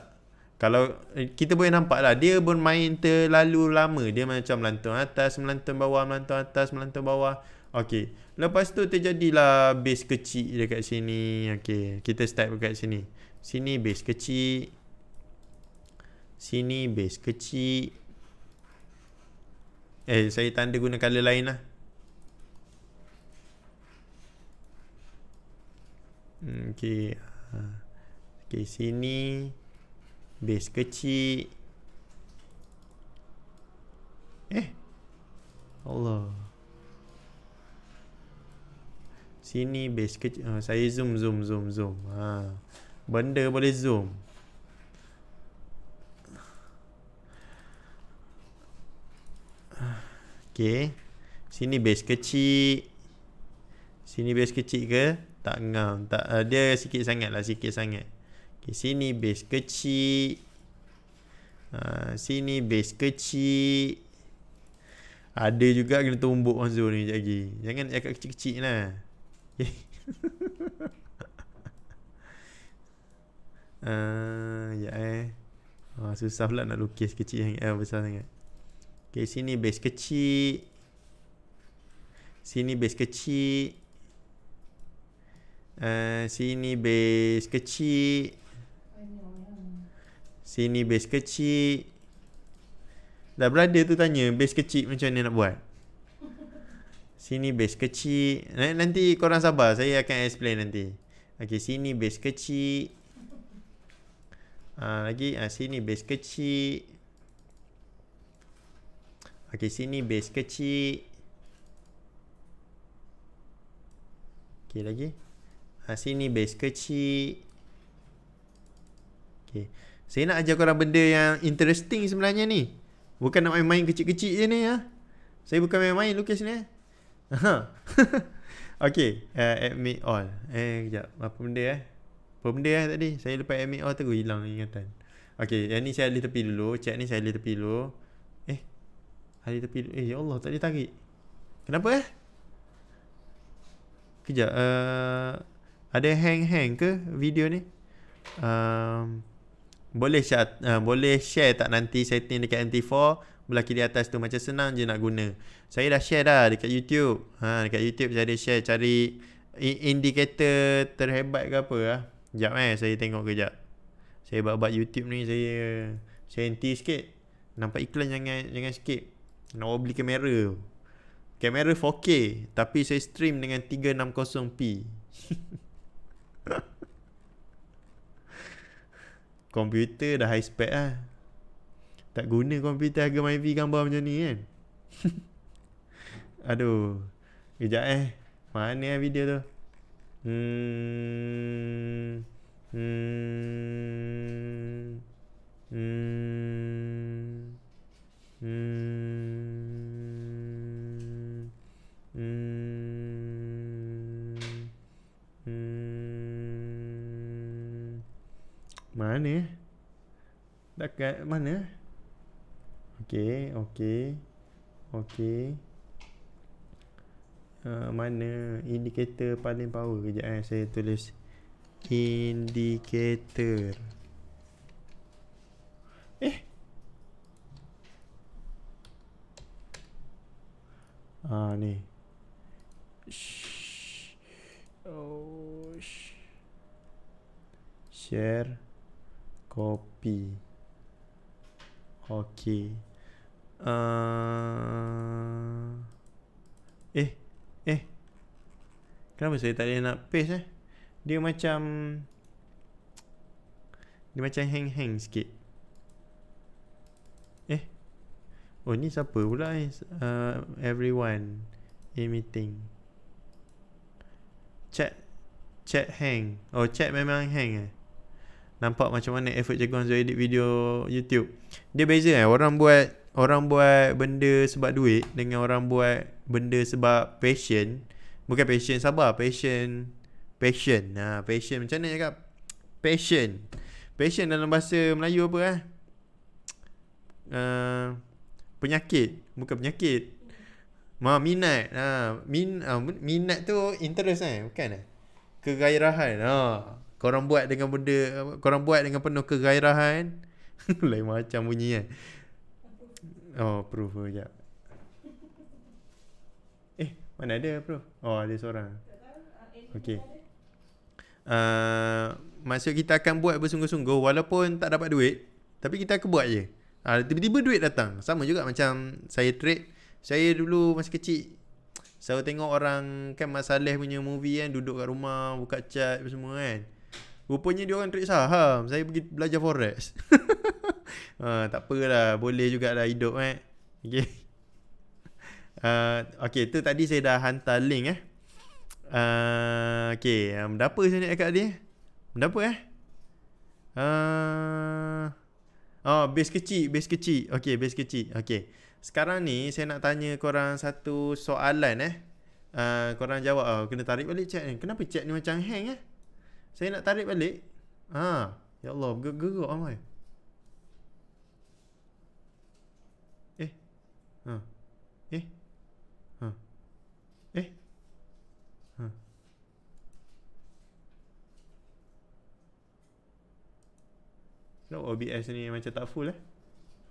Kalau eh, kita boleh nampak lah. Dia bermain terlalu lama. Dia macam melantun atas, melantun bawah, melantun atas, melantun bawah. Okey. Lepas tu terjadilah base kecil dekat sini. Okey. Kita start dekat sini. Sini base kecil. Sini base kecil. Eh, saya tanda guna color lain lah. Hmm, okey. Okey, sini base kecil. Eh. Allah. sini base kecil uh, ah, saya zoom zoom zoom zoom ha benda boleh zoom Okay sini base kecil sini base kecil ke tak ngam tak uh, dia sikit sangat lah sikit sangat okay, sini base kecil uh, sini base kecil ada juga kena tumbuk zone ni sekejap lagi jangan cakap kecil-kecil lah Okay. uh, ya eh. Oh, susah pula nak lukis kecil yang L besar sangat. Okay, sini base kecil. Sini base kecil. Uh, sini base kecil. Sini base kecil. Dah berada tu tanya base kecil macam mana nak buat. Sini base kecil. nanti korang sabar. Saya akan explain nanti. Okay. Sini base kecil. Ah, lagi. Ah, sini base kecil. Okay, sini base kecil. Okay, lagi. Ha, sini base kecil. Okay. Saya nak ajar korang benda yang interesting sebenarnya ni. Bukan nak main-main kecil-kecil je ni. Ha? Saya bukan main-main lukis ni. Ha? okay uh, Admit all Eh kejap Apa benda eh Apa benda eh tadi Saya lepas admit all Terus hilang ingatan Okay yang ni saya alih tepi dulu Check ni saya alih tepi dulu Eh Alih tepi dulu Eh ya Allah tak ada tarik Kenapa eh Kejap uh, Ada hang-hang ke video ni um, boleh share, uh, boleh share tak nanti setting dekat MT4 belah kiri atas tu macam senang je nak guna. Saya dah share dah dekat YouTube. Ha dekat YouTube saya ada share cari indikator terhebat ke apa lah. Jap eh saya tengok kejap. Saya buat-buat YouTube ni saya senti sikit. Nampak iklan jangan jangan skip. Nak beli kamera. Kamera 4K tapi saya stream dengan 360p. Komputer dah high spec lah. Tak guna komputer harga MyV gambar macam ni kan Aduh Kejap eh Mana eh video tu Hmm Hmm Hmm Hmm Hmm Hmm Mana Dekat mana Okey, okey. Okey. Uh, ah, mana indikator paling power kejap eh saya tulis indikator. Eh. Ah uh, ni. Oh, share copy. Okey. Uh, eh Eh Kenapa saya tak boleh nak paste eh Dia macam Dia macam hang-hang sikit Eh Oh ni siapa pula eh uh, Everyone In meeting Chat Chat hang Oh chat memang hang eh Nampak macam mana effort jagoan saya edit video YouTube Dia beza eh Orang buat orang buat benda sebab duit dengan orang buat benda sebab passion bukan passion sabar passion passion ha passion macam mana cakap passion passion dalam bahasa Melayu apa eh uh, penyakit bukan penyakit Ma minat. Ha, min, ha, minat tu interest kan? Bukan eh? Kegairahan. Ha. Orang buat dengan benda, orang buat dengan penuh kegairahan. Lain macam bunyi kan? Eh? Oh, proof sekejap. Eh, mana ada proof? Oh, ada seorang. Okay. Uh, maksud kita akan buat bersungguh-sungguh walaupun tak dapat duit. Tapi kita akan buat je. Uh, tiba-tiba duit datang. Sama juga macam saya trade. Saya dulu masa kecil, saya tengok orang kan masalah punya movie kan duduk kat rumah buka chat semua kan. Rupanya dia orang trade saham. Saya pergi belajar forex. uh, tak apalah boleh juga lah hidup eh okey uh, ah, okey tu tadi saya dah hantar link eh uh, ah, okey mendapa um, sini dekat tadi mendapa eh uh, oh base kecil base kecil Okay, base kecil Okay. sekarang ni saya nak tanya korang satu soalan eh uh, korang jawab oh, kena tarik balik chat ni kenapa chat ni macam hang eh saya nak tarik balik ha ya Allah gerak-gerak amai ah, No OBS ni macam tak full eh.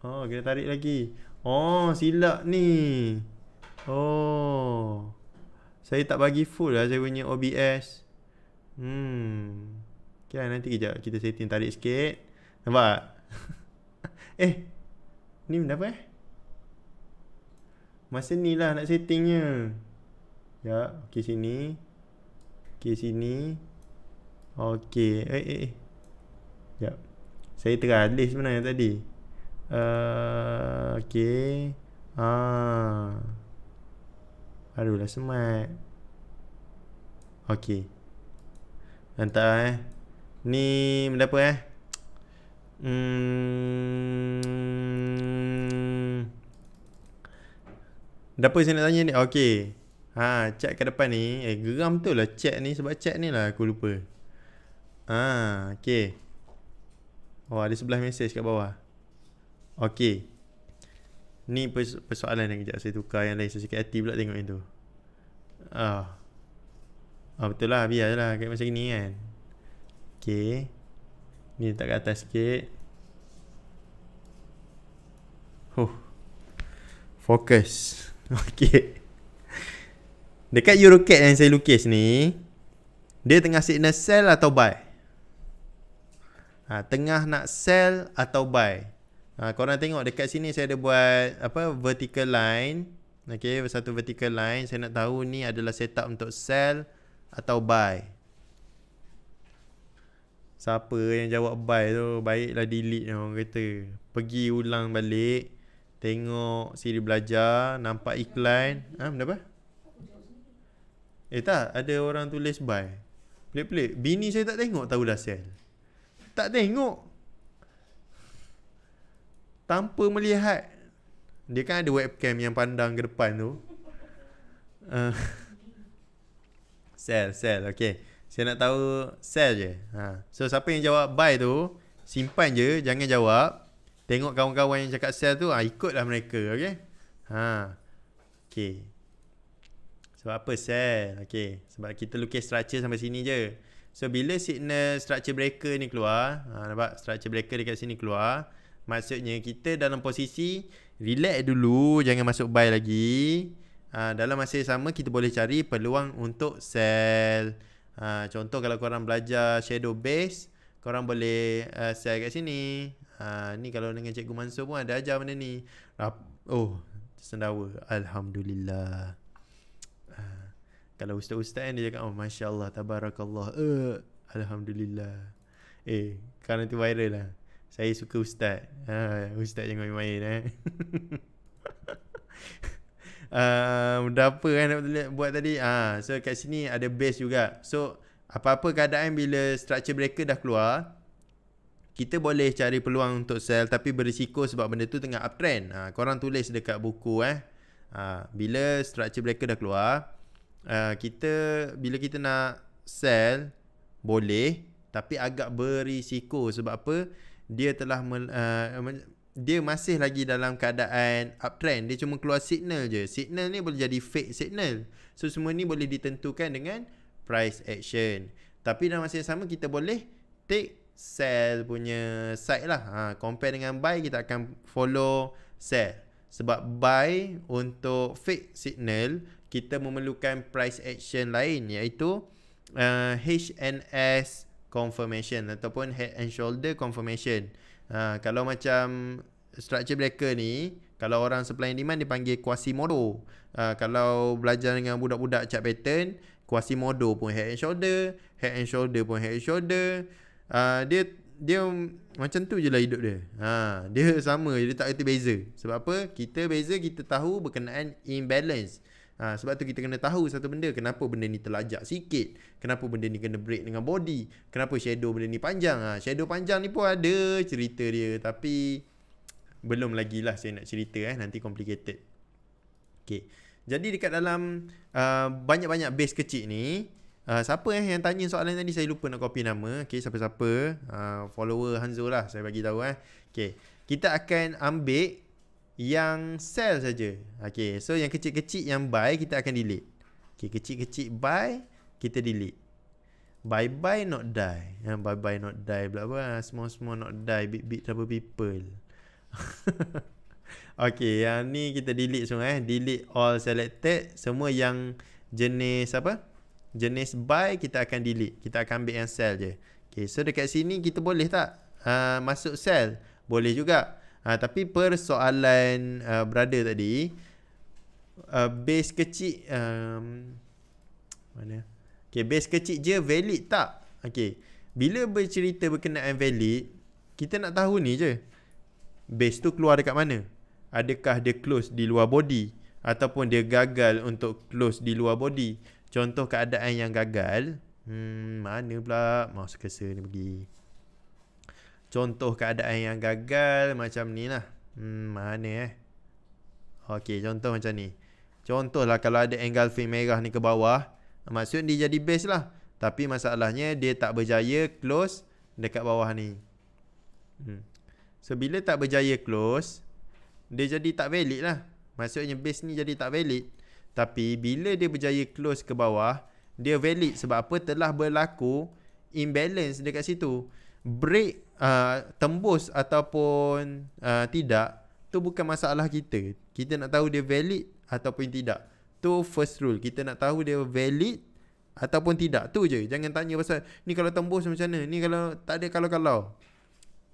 Oh, kena tarik lagi. Oh, silap ni. Oh. Saya tak bagi full lah saya punya OBS. Hmm. Okay, nanti kejap kita setting tarik sikit. Nampak? eh. Ni apa? eh? Masa ni lah nak settingnya. Ya, okay sini. Okay sini. Okay. Eh, eh, eh. Yep. Ya. Saya teralih sebenarnya tadi uh, eh, Okay ah. Ha. Barulah semat Okay Hantar eh Ni benda apa eh Hmm Benda apa saya nak tanya ni Okay Ha, chat ke depan ni Eh geram tu lah chat ni Sebab chat ni lah aku lupa Ha, okay Oh ada sebelah mesej kat bawah Okay Ni perso- persoalan yang kejap saya tukar Yang lain saya sikit hati pula tengok yang tu Ah, ah Betul lah biar je lah Kayak macam ni kan Okay Ni letak kat atas sikit Huh Fokus Okay Dekat Eurocat yang saya lukis ni Dia tengah signal sell atau buy? ha, tengah nak sell atau buy. Ha, korang tengok dekat sini saya ada buat apa vertical line. Okay, satu vertical line. Saya nak tahu ni adalah setup untuk sell atau buy. Siapa yang jawab buy tu? Baiklah delete orang kata. Pergi ulang balik. Tengok siri belajar. Nampak iklan. Ha, benda apa? Eh tak, ada orang tulis buy. Pelik-pelik. Bini saya tak tengok tahu dah sell. Tak tengok Tanpa melihat Dia kan ada webcam yang pandang ke depan tu uh. Eh. Sell, sell, okay Saya nak tahu sell je ha. So siapa yang jawab buy tu Simpan je, jangan jawab Tengok kawan-kawan yang cakap sell tu ha, Ikutlah mereka, okay ha. Okay Sebab apa sell, okay Sebab kita lukis structure sampai sini je So bila signal structure breaker ni keluar ha, Nampak structure breaker dekat sini keluar Maksudnya kita dalam posisi Relax dulu Jangan masuk buy lagi ha, Dalam masa yang sama kita boleh cari peluang untuk sell ha, Contoh kalau korang belajar shadow base Korang boleh uh, sell kat sini ha, Ni kalau dengan cikgu Mansur pun ada ajar benda ni Oh tersendawa Alhamdulillah kalau ustaz-ustaz ni dia cakap oh, Masya Allah Tabarakallah uh, Alhamdulillah Eh Kau nanti viral lah Saya suka ustaz ha, Ustaz jangan main-main eh Um, dah apa kan nak buat tadi ha, So kat sini ada base juga So apa-apa keadaan bila structure breaker dah keluar Kita boleh cari peluang untuk sell Tapi berisiko sebab benda tu tengah uptrend ha, Korang tulis dekat buku eh ha, Bila structure breaker dah keluar uh, kita bila kita nak sell boleh tapi agak berisiko sebab apa dia telah mel, uh, dia masih lagi dalam keadaan uptrend dia cuma keluar signal je signal ni boleh jadi fake signal so semua ni boleh ditentukan dengan price action tapi dalam masa yang sama kita boleh take sell punya side lah ha, compare dengan buy kita akan follow sell sebab buy untuk fake signal kita memerlukan price action lain iaitu uh, HNS confirmation ataupun head and shoulder confirmation. Uh, kalau macam structure breaker ni, kalau orang supply and demand dipanggil quasimodo. Uh, kalau belajar dengan budak-budak chart pattern, modo pun head and shoulder, head and shoulder pun head and shoulder. Uh, dia dia macam tu je lah hidup dia ha, Dia sama jadi tak kata beza Sebab apa? Kita beza, kita tahu berkenaan imbalance Ha, sebab tu kita kena tahu satu benda kenapa benda ni terlajak sikit kenapa benda ni kena break dengan body kenapa shadow benda ni panjang ha, shadow panjang ni pun ada cerita dia tapi belum lagi lah saya nak cerita eh nanti complicated okay. jadi dekat dalam uh, banyak-banyak base kecil ni uh, siapa eh yang tanya soalan tadi saya lupa nak copy nama okay, siapa-siapa uh, follower Hanzo lah saya bagi tahu eh okay. kita akan ambil yang sell saja. Okay, so yang kecil-kecil yang buy kita akan delete. Okay, kecil-kecil buy kita delete. Buy buy not die. Yang ha, buy buy not die bla bla ha, small small not die big big trouble people. okay, yang ni kita delete semua eh. Delete all selected semua yang jenis apa? Jenis buy kita akan delete. Kita akan ambil yang sell je. Okay, so dekat sini kita boleh tak uh, masuk sell? Boleh juga. Ha, tapi persoalan uh, brother tadi uh, base kecil um, mana? Okay, base kecil je valid tak? Okay, bila bercerita berkenaan valid, kita nak tahu ni je. Base tu keluar dekat mana? Adakah dia close di luar body? Ataupun dia gagal untuk close di luar body? Contoh keadaan yang gagal, hmm, mana pula? Mouse cursor ni pergi contoh keadaan yang gagal macam ni lah. Hmm, mana eh? Okey, contoh macam ni. Contoh lah kalau ada engulfing merah ni ke bawah, maksud dia jadi base lah. Tapi masalahnya dia tak berjaya close dekat bawah ni. Hmm. So, bila tak berjaya close, dia jadi tak valid lah. Maksudnya base ni jadi tak valid. Tapi bila dia berjaya close ke bawah, dia valid sebab apa telah berlaku imbalance dekat situ. Break Ah, tembus ataupun uh, tidak tu bukan masalah kita kita nak tahu dia valid ataupun tidak tu first rule kita nak tahu dia valid ataupun tidak tu je jangan tanya pasal ni kalau tembus macam mana ni kalau tak ada kalau-kalau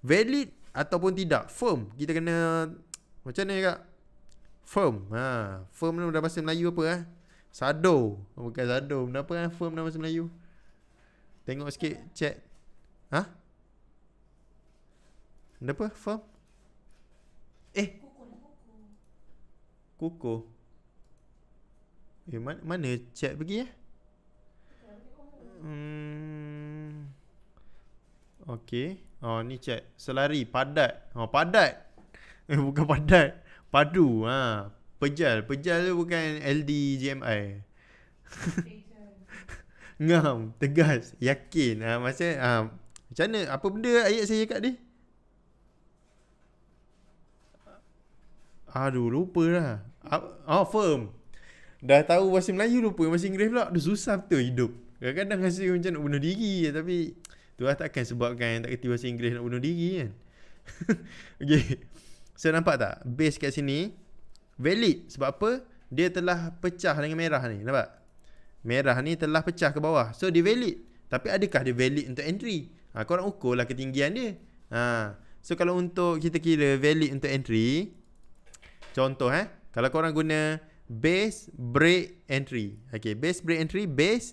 valid ataupun tidak firm kita kena macam mana kak firm ha firm ni dalam bahasa Melayu apa eh sado bukan sado kenapa eh firm dalam bahasa Melayu tengok sikit chat ha Kenapa? Firm? Eh. Kuku. Eh, mana, mana chat pergi eh? Hmm. Okay. Oh, ni chat. Selari. Padat. Oh, padat. Eh, bukan padat. Padu. Ha. Pejal. Pejal tu bukan LD GMI. Ngam. Tegas. Yakin. Ha, macam, ha. macam mana? Apa benda ayat saya cakap ni? Aduh lupa lah Oh firm Dah tahu bahasa Melayu lupa Bahasa Inggeris pula Aduh susah betul hidup Kadang-kadang rasa macam nak bunuh diri Tapi Tu lah takkan sebabkan yang tak kerti bahasa Inggeris nak bunuh diri kan Okay So nampak tak Base kat sini Valid Sebab apa Dia telah pecah dengan merah ni Nampak Merah ni telah pecah ke bawah So dia valid Tapi adakah dia valid untuk entry ha, Korang ukur lah ketinggian dia ha. So kalau untuk kita kira valid untuk entry Contoh eh. Kalau korang guna base break entry. Okay. Base break entry. Base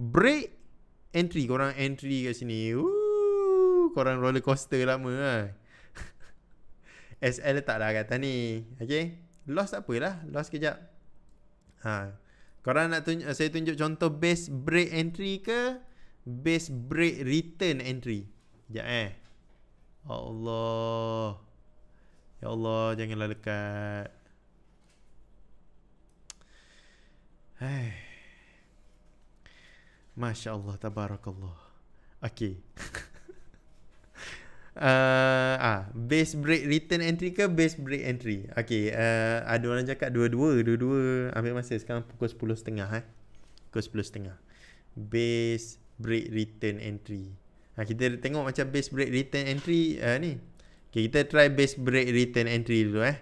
break entry. Korang entry kat sini. Woo, korang roller coaster lama eh. lah. SL tak ada kata ni. Okay. Loss tak apalah. Loss kejap. Ha. Korang nak tunj- saya tunjuk contoh base break entry ke? Base break return entry. Sekejap eh. Allah. Ya Allah, janganlah lekat. Hai. Masya Allah, tabarakallah. Okay. uh, ah, base break return entry ke base break entry? Okay, uh, ada orang cakap dua-dua, dua-dua ambil masa. Sekarang pukul sepuluh setengah, eh. Pukul sepuluh setengah. Base break return entry. Ha, kita tengok macam base break return entry uh, ni. Okay, kita try base break return entry dulu eh.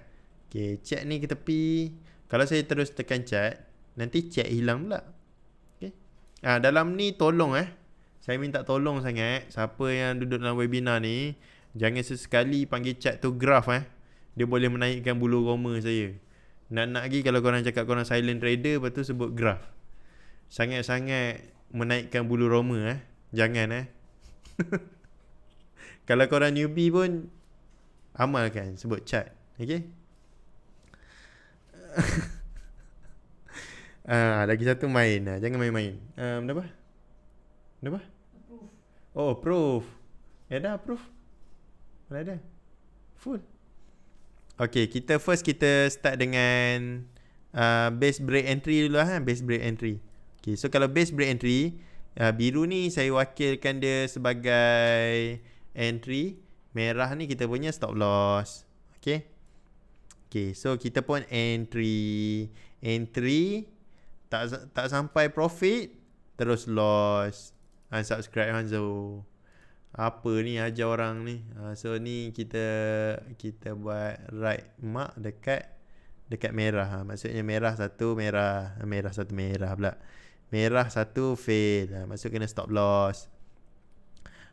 Okay, check ni ke tepi. Kalau saya terus tekan chat, nanti chat hilang pula. Okay. Ah, dalam ni tolong eh. Saya minta tolong sangat. Siapa yang duduk dalam webinar ni, jangan sesekali panggil chat tu graph eh. Dia boleh menaikkan bulu roma saya. Nak-nak lagi kalau korang cakap korang silent trader, lepas tu sebut graph. Sangat-sangat menaikkan bulu roma eh. Jangan eh. kalau korang newbie pun, amalkan sebut cat okay? ah lagi satu main lah. jangan main-main um, dah apa apa oh proof eh dah proof mana ada full Okay, kita first kita start dengan uh, base break entry dulu lah kan? base break entry Okay, so kalau base break entry uh, biru ni saya wakilkan dia sebagai entry Merah ni kita punya stop loss. Okay. Okay. So kita pun entry. Entry. Tak tak sampai profit. Terus loss. Unsubscribe Hanzo. Apa ni ajar orang ni. Ha, so ni kita kita buat right mark dekat dekat merah. Ha, maksudnya merah satu merah. Merah satu merah pula. Merah satu fail. Ha, maksud kena stop loss.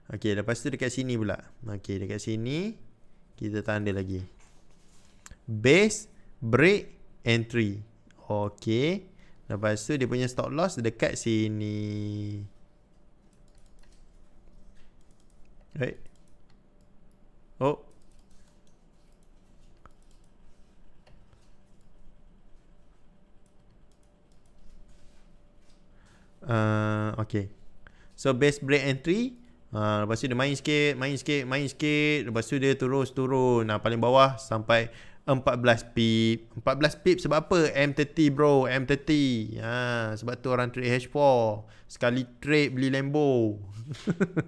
Okey, lepas tu dekat sini pula. Okey, dekat sini kita tanda lagi. Base, break, entry. Okey. Lepas tu dia punya stop loss dekat sini. Right. Oh. Uh, okay. So base break entry Ha, lepas tu dia main sikit, main sikit, main sikit. Lepas tu dia terus turun. Nah, ha, paling bawah sampai 14 pip. 14 pip sebab apa? M30 bro, M30. Ha, sebab tu orang trade H4. Sekali trade beli Lambo.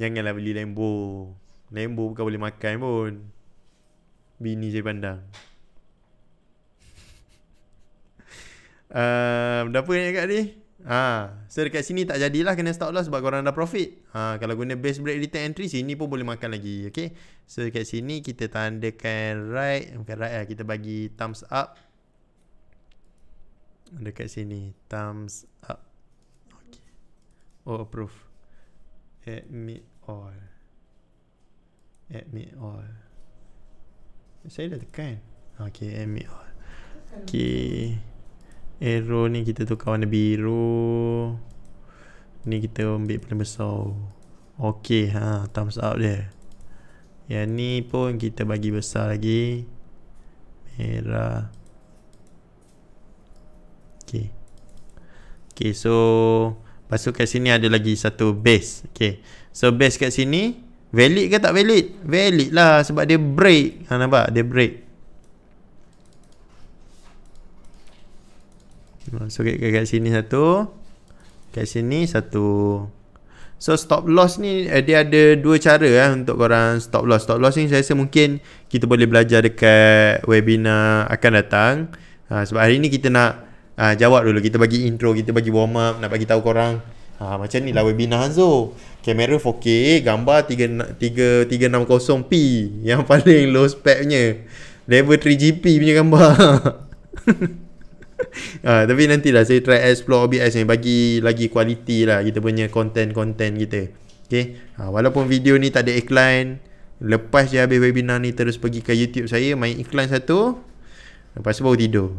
Janganlah beli Lambo. Lambo bukan boleh makan pun. Bini saya pandang. Uh, berapa yang cakap ni? Ha, so dekat sini tak jadilah kena stop loss lah sebab korang dah profit. Ha, kalau guna base break return entry sini pun boleh makan lagi. Okay. So dekat sini kita tandakan right. Bukan right lah. Kita bagi thumbs up. Dekat sini. Thumbs up. Okay. Oh approve. Admit all. Admit all. Saya dah tekan. Okay. Admit all. Okay arrow ni kita tukar warna biru ni kita ambil paling besar ok ha, thumbs up dia yang ni pun kita bagi besar lagi merah ok ok so lepas tu kat sini ada lagi satu base ok so base kat sini valid ke tak valid valid lah sebab dia break ha, nampak dia break So kat, kat sini satu Kat sini satu So stop loss ni eh, Dia ada dua cara eh, Untuk korang stop loss Stop loss ni saya rasa mungkin Kita boleh belajar dekat Webinar akan datang ha, Sebab hari ni kita nak ha, Jawab dulu Kita bagi intro Kita bagi warm up Nak bagi tahu korang ha, Macam ni lah webinar Hanzo Kamera 4K Gambar 360p Yang paling low spec punya Level 3GP punya gambar ha, tapi nantilah saya try explore OBS ni bagi lagi kualiti lah kita punya content-content kita. Okay. Ha, walaupun video ni tak ada iklan. Lepas je habis webinar ni terus pergi ke YouTube saya main iklan satu. Lepas tu baru tidur.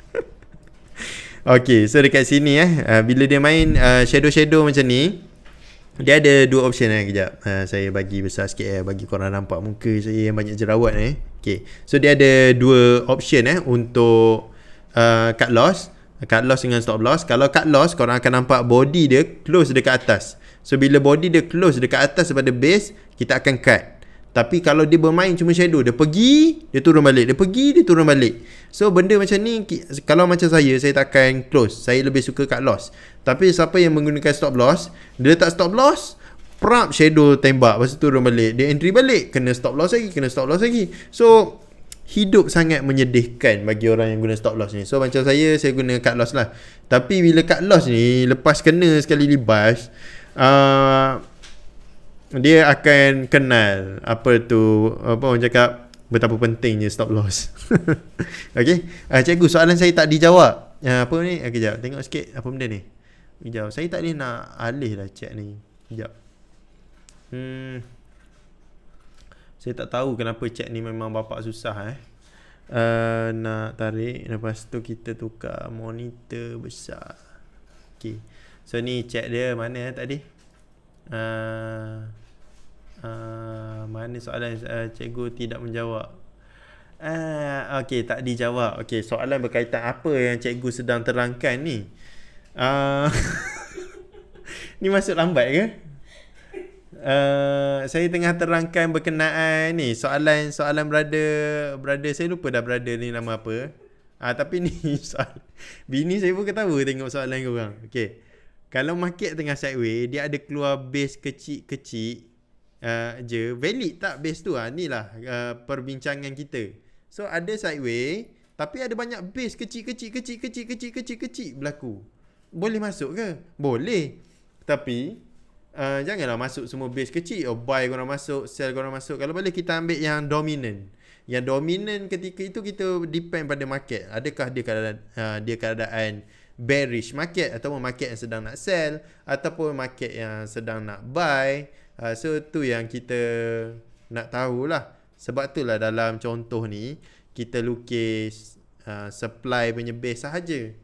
okay. So dekat sini eh. Ah, bila dia main uh, shadow-shadow macam ni. Dia ada dua option eh kejap. Uh, saya bagi besar sikit eh. Bagi korang nampak muka saya yang banyak jerawat eh. Okay. So dia ada dua option eh untuk Eh, cut loss cut loss dengan stop loss kalau cut loss korang akan nampak body dia close dekat atas so bila body dia close dekat atas daripada base kita akan cut tapi kalau dia bermain cuma shadow dia pergi dia turun balik dia pergi dia turun balik so benda macam ni kalau macam saya saya takkan close saya lebih suka cut loss tapi siapa yang menggunakan stop loss dia tak stop loss prap shadow tembak lepas tu turun balik dia entry balik kena stop loss lagi kena stop loss lagi so hidup sangat menyedihkan bagi orang yang guna stop loss ni. So macam saya saya guna cut loss lah. Tapi bila cut loss ni lepas kena sekali libas uh, dia akan kenal apa tu apa orang cakap betapa pentingnya stop loss. Okay, Uh, ah, cikgu soalan saya tak dijawab. Uh, apa ni? Okay, jap tengok sikit apa benda ni. Jawab. Saya tak ni nak alih lah chat ni. Jap. Hmm. Saya tak tahu kenapa cek ni memang bapak susah eh. Uh, nak tarik lepas tu kita tukar monitor besar. Okay. So ni cek dia mana eh, tadi? Uh, uh, mana soalan uh, cikgu tidak menjawab? Ah, uh, okey tak dijawab. Okay soalan berkaitan apa yang cikgu sedang terangkan ni? Uh, ni masuk lambat ke? Eh, saya tengah terangkan berkenaan ni soalan soalan brother brother saya lupa dah brother ni nama apa. Ah uh, tapi ni soal bini saya pun ketawa tengok soalan kau orang. Okey. Kalau market tengah sideway, dia ada keluar base kecil-kecil uh, je. Valid tak base tu? Ha? Ni lah uh, perbincangan kita. So ada sideway, tapi ada banyak base kecil-kecil-kecil-kecil-kecil-kecil-kecil berlaku. Boleh masuk ke? Boleh. Tapi Eh, janganlah masuk semua base kecil or oh, buy korang masuk sell korang masuk kalau boleh kita ambil yang dominant yang dominant ketika itu kita depend pada market adakah dia keadaan uh, dia keadaan bearish market atau market yang sedang nak sell ataupun market yang sedang nak buy uh, so tu yang kita nak tahulah sebab tu lah dalam contoh ni kita lukis uh, supply punya base sahaja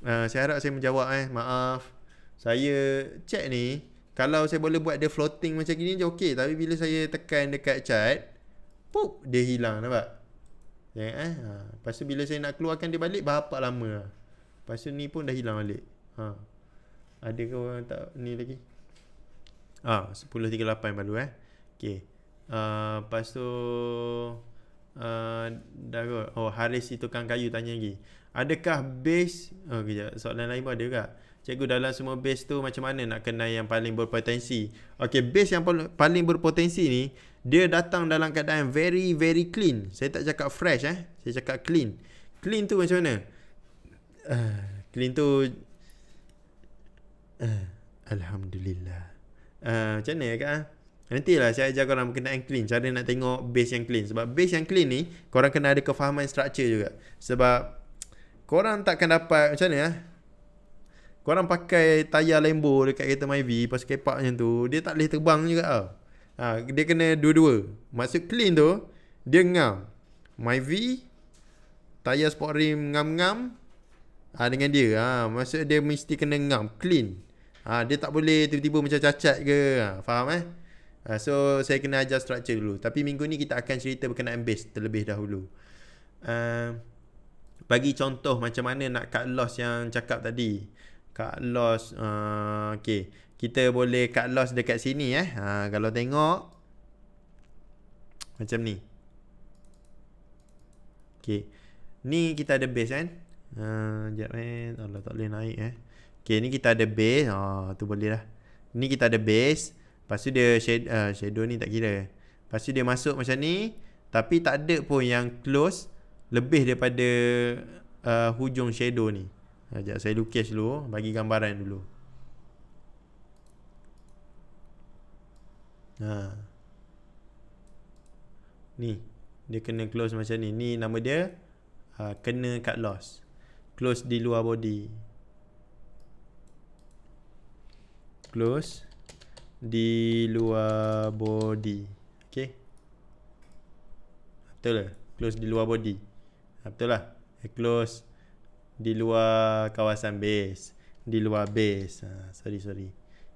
uh, saya harap saya menjawab eh maaf saya check ni kalau saya boleh buat dia floating macam gini je okey tapi bila saya tekan dekat chat, pop dia hilang nampak. Ya yeah, eh. Ha. Lepas tu bila saya nak keluarkan dia balik berapa lama. Lepas tu ni pun dah hilang balik. Ha. Ada ke orang tak ni lagi? Ah ha, 1038 baru eh. Okay. Uh, ah, lepas tu uh, Oh Haris itu tukang kayu tanya lagi. Adakah base Oh kejap soalan lain pun ada juga Cikgu dalam semua base tu macam mana nak kenal yang paling berpotensi? Okey, base yang paling berpotensi ni dia datang dalam keadaan very very clean. Saya tak cakap fresh eh, saya cakap clean. Clean tu macam mana? Uh, clean tu uh, alhamdulillah. Uh, macam mana kak? Nantilah saya ajar korang berkenaan clean Cara nak tengok base yang clean Sebab base yang clean ni Korang kena ada kefahaman structure juga Sebab Korang takkan dapat Macam mana Korang pakai tayar Lambo dekat kereta Myvi pasal kepak macam tu, dia tak boleh terbang juga Ah Ha, dia kena dua-dua. masuk clean tu, dia ngam. Myvi, tayar sport rim ngam-ngam ha, dengan dia. Ha, maksud dia mesti kena ngam, clean. Ha, dia tak boleh tiba-tiba macam cacat ke. Ha, faham eh? Ha, so, saya kena ajar structure dulu. Tapi minggu ni kita akan cerita berkenaan base terlebih dahulu. Uh, bagi contoh macam mana nak cut loss yang cakap tadi cut loss uh, okey kita boleh cut loss dekat sini eh uh, kalau tengok macam ni okay. ni kita ada base kan uh, jap kan eh. Allah tak boleh naik eh Okay, ni kita ada base ah uh, tu boleh lah ni kita ada base lepas tu dia shadow, uh, shadow ni tak kira lepas tu dia masuk macam ni tapi tak ada pun yang close lebih daripada uh, hujung shadow ni Sekejap saya lukis dulu Bagi gambaran dulu ha. Ni Dia kena close macam ni Ni nama dia ha, Kena cut loss Close di luar body Close Di luar body Okay Betul lah Close di luar body ha, Betul lah Close di luar kawasan base di luar base uh, sorry sorry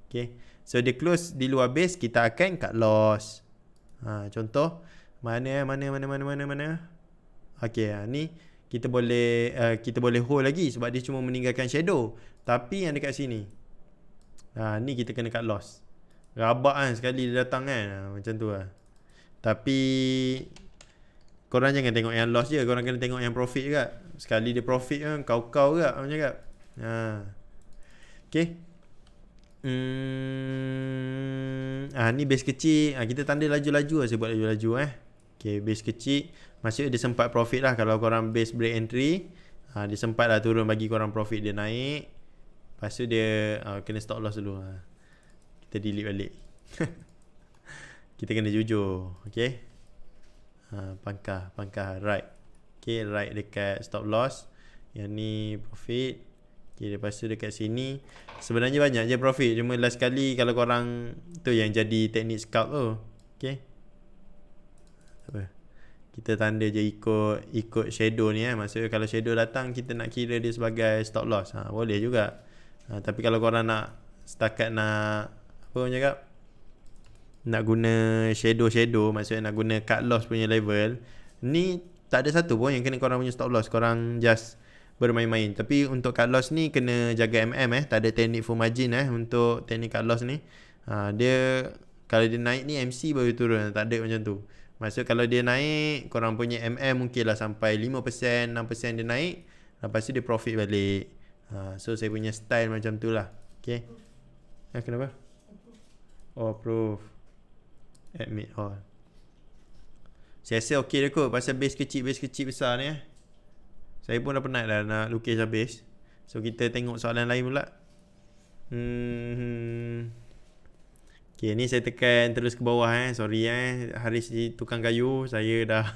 okay so the close di luar base kita akan cut loss uh, contoh mana mana mana mana mana mana okay uh, ni kita boleh uh, kita boleh hold lagi sebab dia cuma meninggalkan shadow tapi yang dekat sini uh, ni kita kena cut loss rabak kan sekali dia datang kan uh, macam tu lah tapi korang jangan tengok yang loss je korang kena tengok yang profit juga Sekali dia profit kan Kau-kau ke Abang cakap ha. Okay hmm. ha, Ni base kecil ha, Kita tanda laju-laju lah Saya buat laju-laju eh Okay base kecil Maksudnya dia sempat profit lah Kalau korang base break entry ha, Dia sempat lah turun Bagi korang profit dia naik Lepas tu dia ha, Kena stop loss dulu ha. Kita delete balik Kita kena jujur Okay ha, Pangkah Pangkah Right okay, right dekat stop loss yang ni profit okay, lepas tu dekat sini sebenarnya banyak je profit cuma last kali kalau korang tu yang jadi teknik scalp tu okay. apa kita tanda je ikut ikut shadow ni eh. maksudnya kalau shadow datang kita nak kira dia sebagai stop loss ha, boleh juga ha, tapi kalau korang nak setakat nak apa orang cakap nak guna shadow-shadow maksudnya nak guna cut loss punya level ni tak ada satu pun yang kena korang punya stop loss korang just bermain-main tapi untuk cut loss ni kena jaga MM eh tak ada teknik full margin eh untuk teknik cut loss ni ha, dia kalau dia naik ni MC baru turun tak ada macam tu maksud kalau dia naik korang punya MM mungkin lah sampai 5% 6% dia naik lepas tu dia profit balik ha, so saya punya style macam tu lah Okay, eh, kenapa? oh approve admit all saya rasa okey dia kot pasal base kecil base kecil besar ni eh. Saya pun dah penat dah nak lukis habis. So kita tengok soalan lain pula. Hmm. Okey ni saya tekan terus ke bawah eh. Sorry eh. Haris si tukang kayu saya dah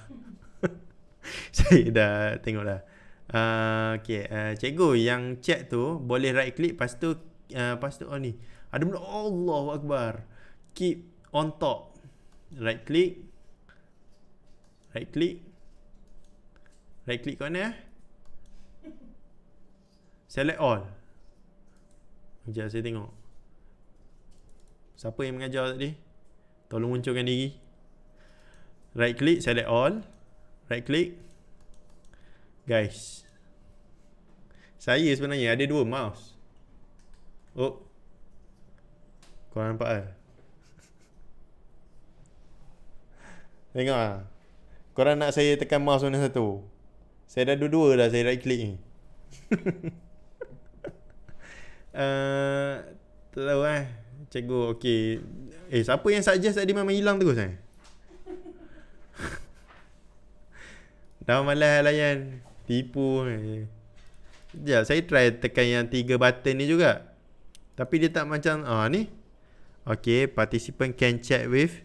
saya dah tengok dah. Uh, ah, okay, uh, ah, cikgu yang chat tu boleh right click lepas tu ah, lepas uh, tu oh ni. Ada benda Allahu Akbar. Keep on top. Right click right click right click corner select all sekejap saya tengok siapa yang mengajar tadi tolong munculkan diri right click select all right click guys saya sebenarnya ada dua mouse oh korang nampak lah tengok lah Korang nak saya tekan mouse mana satu? Saya dah dua-dua dah saya right click ni. Eh, tak tahu eh. Cikgu, okey. Eh, siapa yang suggest tadi memang hilang terus eh? dah malas layan. Tipu. Sekejap, eh. ya, saya try tekan yang tiga button ni juga. Tapi dia tak macam, ah ni. Okay, participant can chat with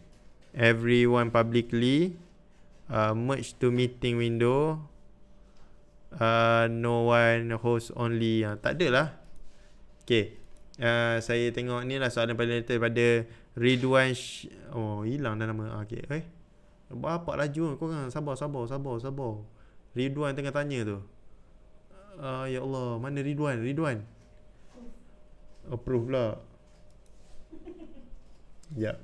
everyone publicly. Uh, merge to meeting window uh, no one host only ha, tak adalah ok uh, saya tengok ni lah soalan paling later daripada Ridwan Sh- oh hilang dah nama ah, ok eh apa laju kau kan sabar sabar sabar sabar Ridwan tengah tanya tu uh, ya Allah mana Ridwan Ridwan approve lah Ya.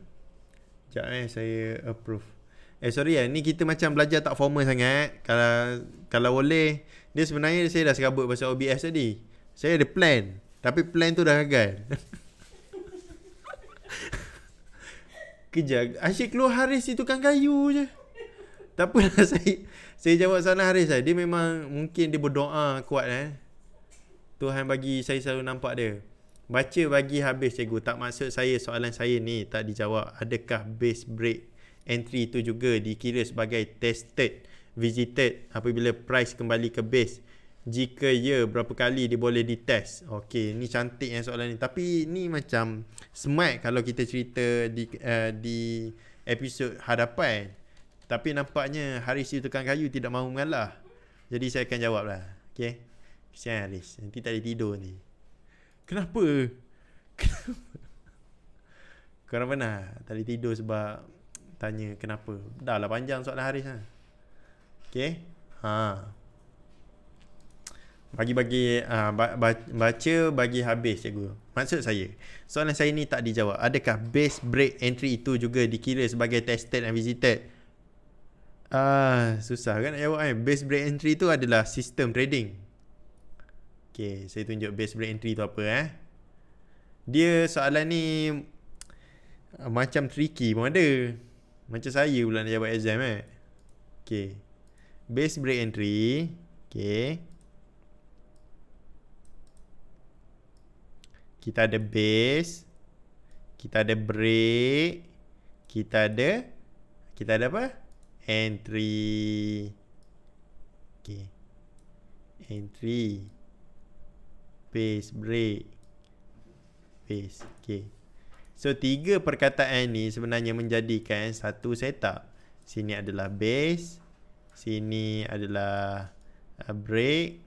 Ya eh saya approve. Eh sorry ya, ni kita macam belajar tak formal sangat. Kalau kalau boleh, dia sebenarnya saya dah serabut pasal OBS tadi. Saya ada plan, tapi plan tu dah gagal. Kejap, asyik keluar Haris si tukang kayu je. Tak lah saya saya jawab sana Haris lah. Dia memang mungkin dia berdoa kuat eh. Tuhan bagi saya selalu nampak dia. Baca bagi habis cikgu. Tak maksud saya soalan saya ni tak dijawab. Adakah base break entry itu juga dikira sebagai tested visited apabila price kembali ke base jika ya berapa kali dia boleh ditest okey ni cantik yang soalan ni tapi ni macam smart kalau kita cerita di uh, di episod hadapan tapi nampaknya Haris itu tukang kayu tidak mahu mengalah jadi saya akan jawablah okey kesian Haris nanti tak ada tidur ni kenapa kenapa Korang pernah tadi tidur sebab tanya kenapa. Dah lah panjang soalan Haris lah. Okay. Ha. Bagi-bagi uh, baca bagi habis cikgu. Maksud saya, soalan saya ni tak dijawab. Adakah base break entry itu juga dikira sebagai tested and visited? Ah, uh, susah kan nak jawab kan? Base break entry tu adalah sistem trading. Okay, saya tunjuk base break entry tu apa eh. Dia soalan ni uh, macam tricky pun ada. Macam saya bulan dia buat exam eh. Okay. Base break entry. Okay. Kita ada base. Kita ada break. Kita ada. Kita ada apa? Entry. Okay. Entry. Base break. Base. Okay. So tiga perkataan ni sebenarnya menjadikan satu setup. Sini adalah base, sini adalah uh, break,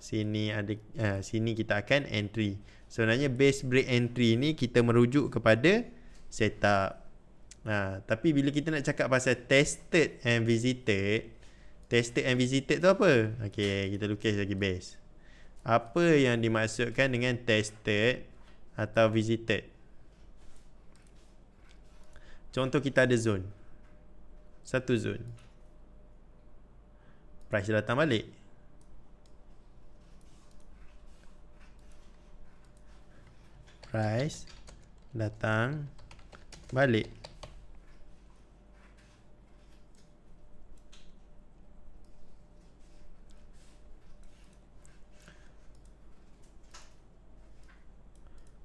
sini ada uh, sini kita akan entry. Sebenarnya base break entry ni kita merujuk kepada setup. Uh, tapi bila kita nak cakap pasal tested and visited, tested and visited tu apa? Okay, kita lukis lagi base. Apa yang dimaksudkan dengan tested atau visited? Contoh kita ada zone. Satu zone. Price datang balik. Price datang balik.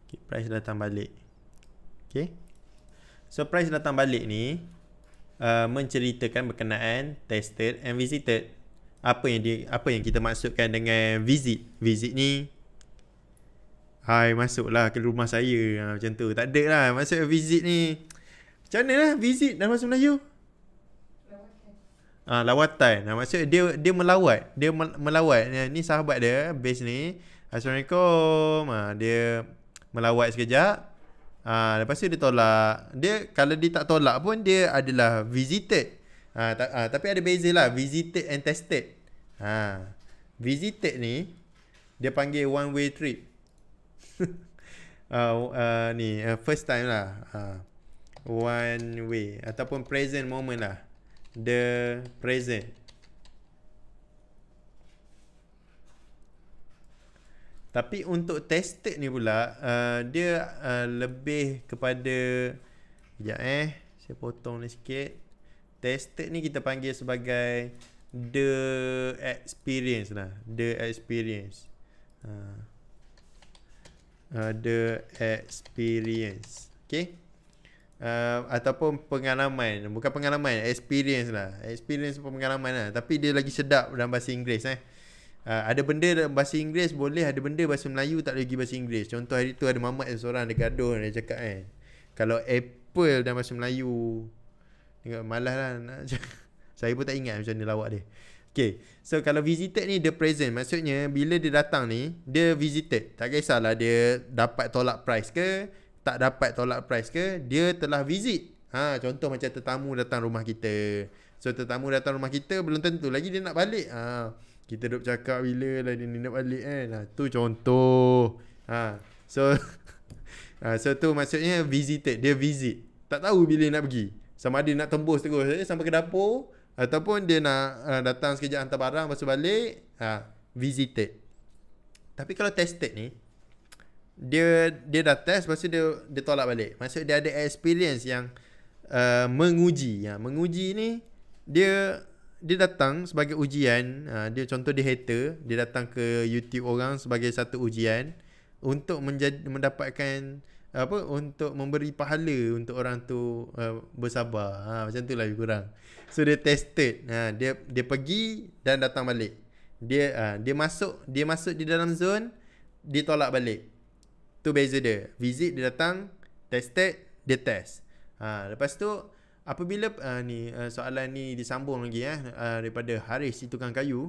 Okay, price datang balik. Okay. Surprise Datang Balik ni uh, menceritakan berkenaan tested and visited. Apa yang di, apa yang kita maksudkan dengan visit? Visit ni Hai masuklah ke rumah saya ha, macam tu. Tak ada lah masuk visit ni. Macam mana lah visit dalam bahasa Melayu? Ah, lawatan. Ah ha, lawatan. Nah, maksud dia dia melawat. Dia melawat. Ha, ni sahabat dia base ni. Assalamualaikum. Ha, dia melawat sekejap ha, Lepas tu dia tolak Dia kalau dia tak tolak pun Dia adalah visited ha, ta, ha, Tapi ada beza lah Visited and tested ha, Visited ni Dia panggil one way trip uh, uh, Ni uh, first time lah ha, One way Ataupun present moment lah The present Tapi untuk tested ni pula uh, Dia uh, lebih kepada Sekejap eh Saya potong ni sikit Tested ni kita panggil sebagai The experience lah The experience uh, uh, The experience Okay Uh, ataupun pengalaman Bukan pengalaman Experience lah Experience pun pengalaman lah Tapi dia lagi sedap Dalam bahasa Inggeris eh Uh, ada benda bahasa Inggeris boleh, ada benda bahasa Melayu tak lagi bahasa Inggeris. Contoh hari tu ada mamat yang seorang dia gaduh dia cakap kan. Kalau Apple dalam bahasa Melayu. Tengok lah nak cakap. Saya pun tak ingat macam mana lawak dia. Okay. So kalau visited ni the present. Maksudnya bila dia datang ni, dia visited. Tak kisahlah dia dapat tolak price ke, tak dapat tolak price ke, dia telah visit. Ha, contoh macam tetamu datang rumah kita. So tetamu datang rumah kita belum tentu lagi dia nak balik. Ha kita duk cakap bila lah dia nak balik kan ha, tu contoh ha, so ha, so tu maksudnya visited dia visit tak tahu bila nak pergi sama ada nak tembus terus eh, sampai ke dapur ataupun dia nak uh, datang sekejap hantar barang lepas balik ha, visited tapi kalau tested ni dia dia dah test lepas tu dia, dia tolak balik maksud dia ada experience yang uh, menguji ya menguji ni dia dia datang sebagai ujian uh, dia contoh dia hater dia datang ke YouTube orang sebagai satu ujian untuk menjadi, mendapatkan apa untuk memberi pahala untuk orang tu uh, bersabar ha macam tu lah lebih kurang so dia tested ha dia dia pergi dan datang balik dia ha, dia masuk dia masuk di dalam zone dia tolak balik tu beza dia visit dia datang tested dia test ha lepas tu apabila uh, ni uh, soalan ni disambung lagi eh uh, daripada Haris si tukang kayu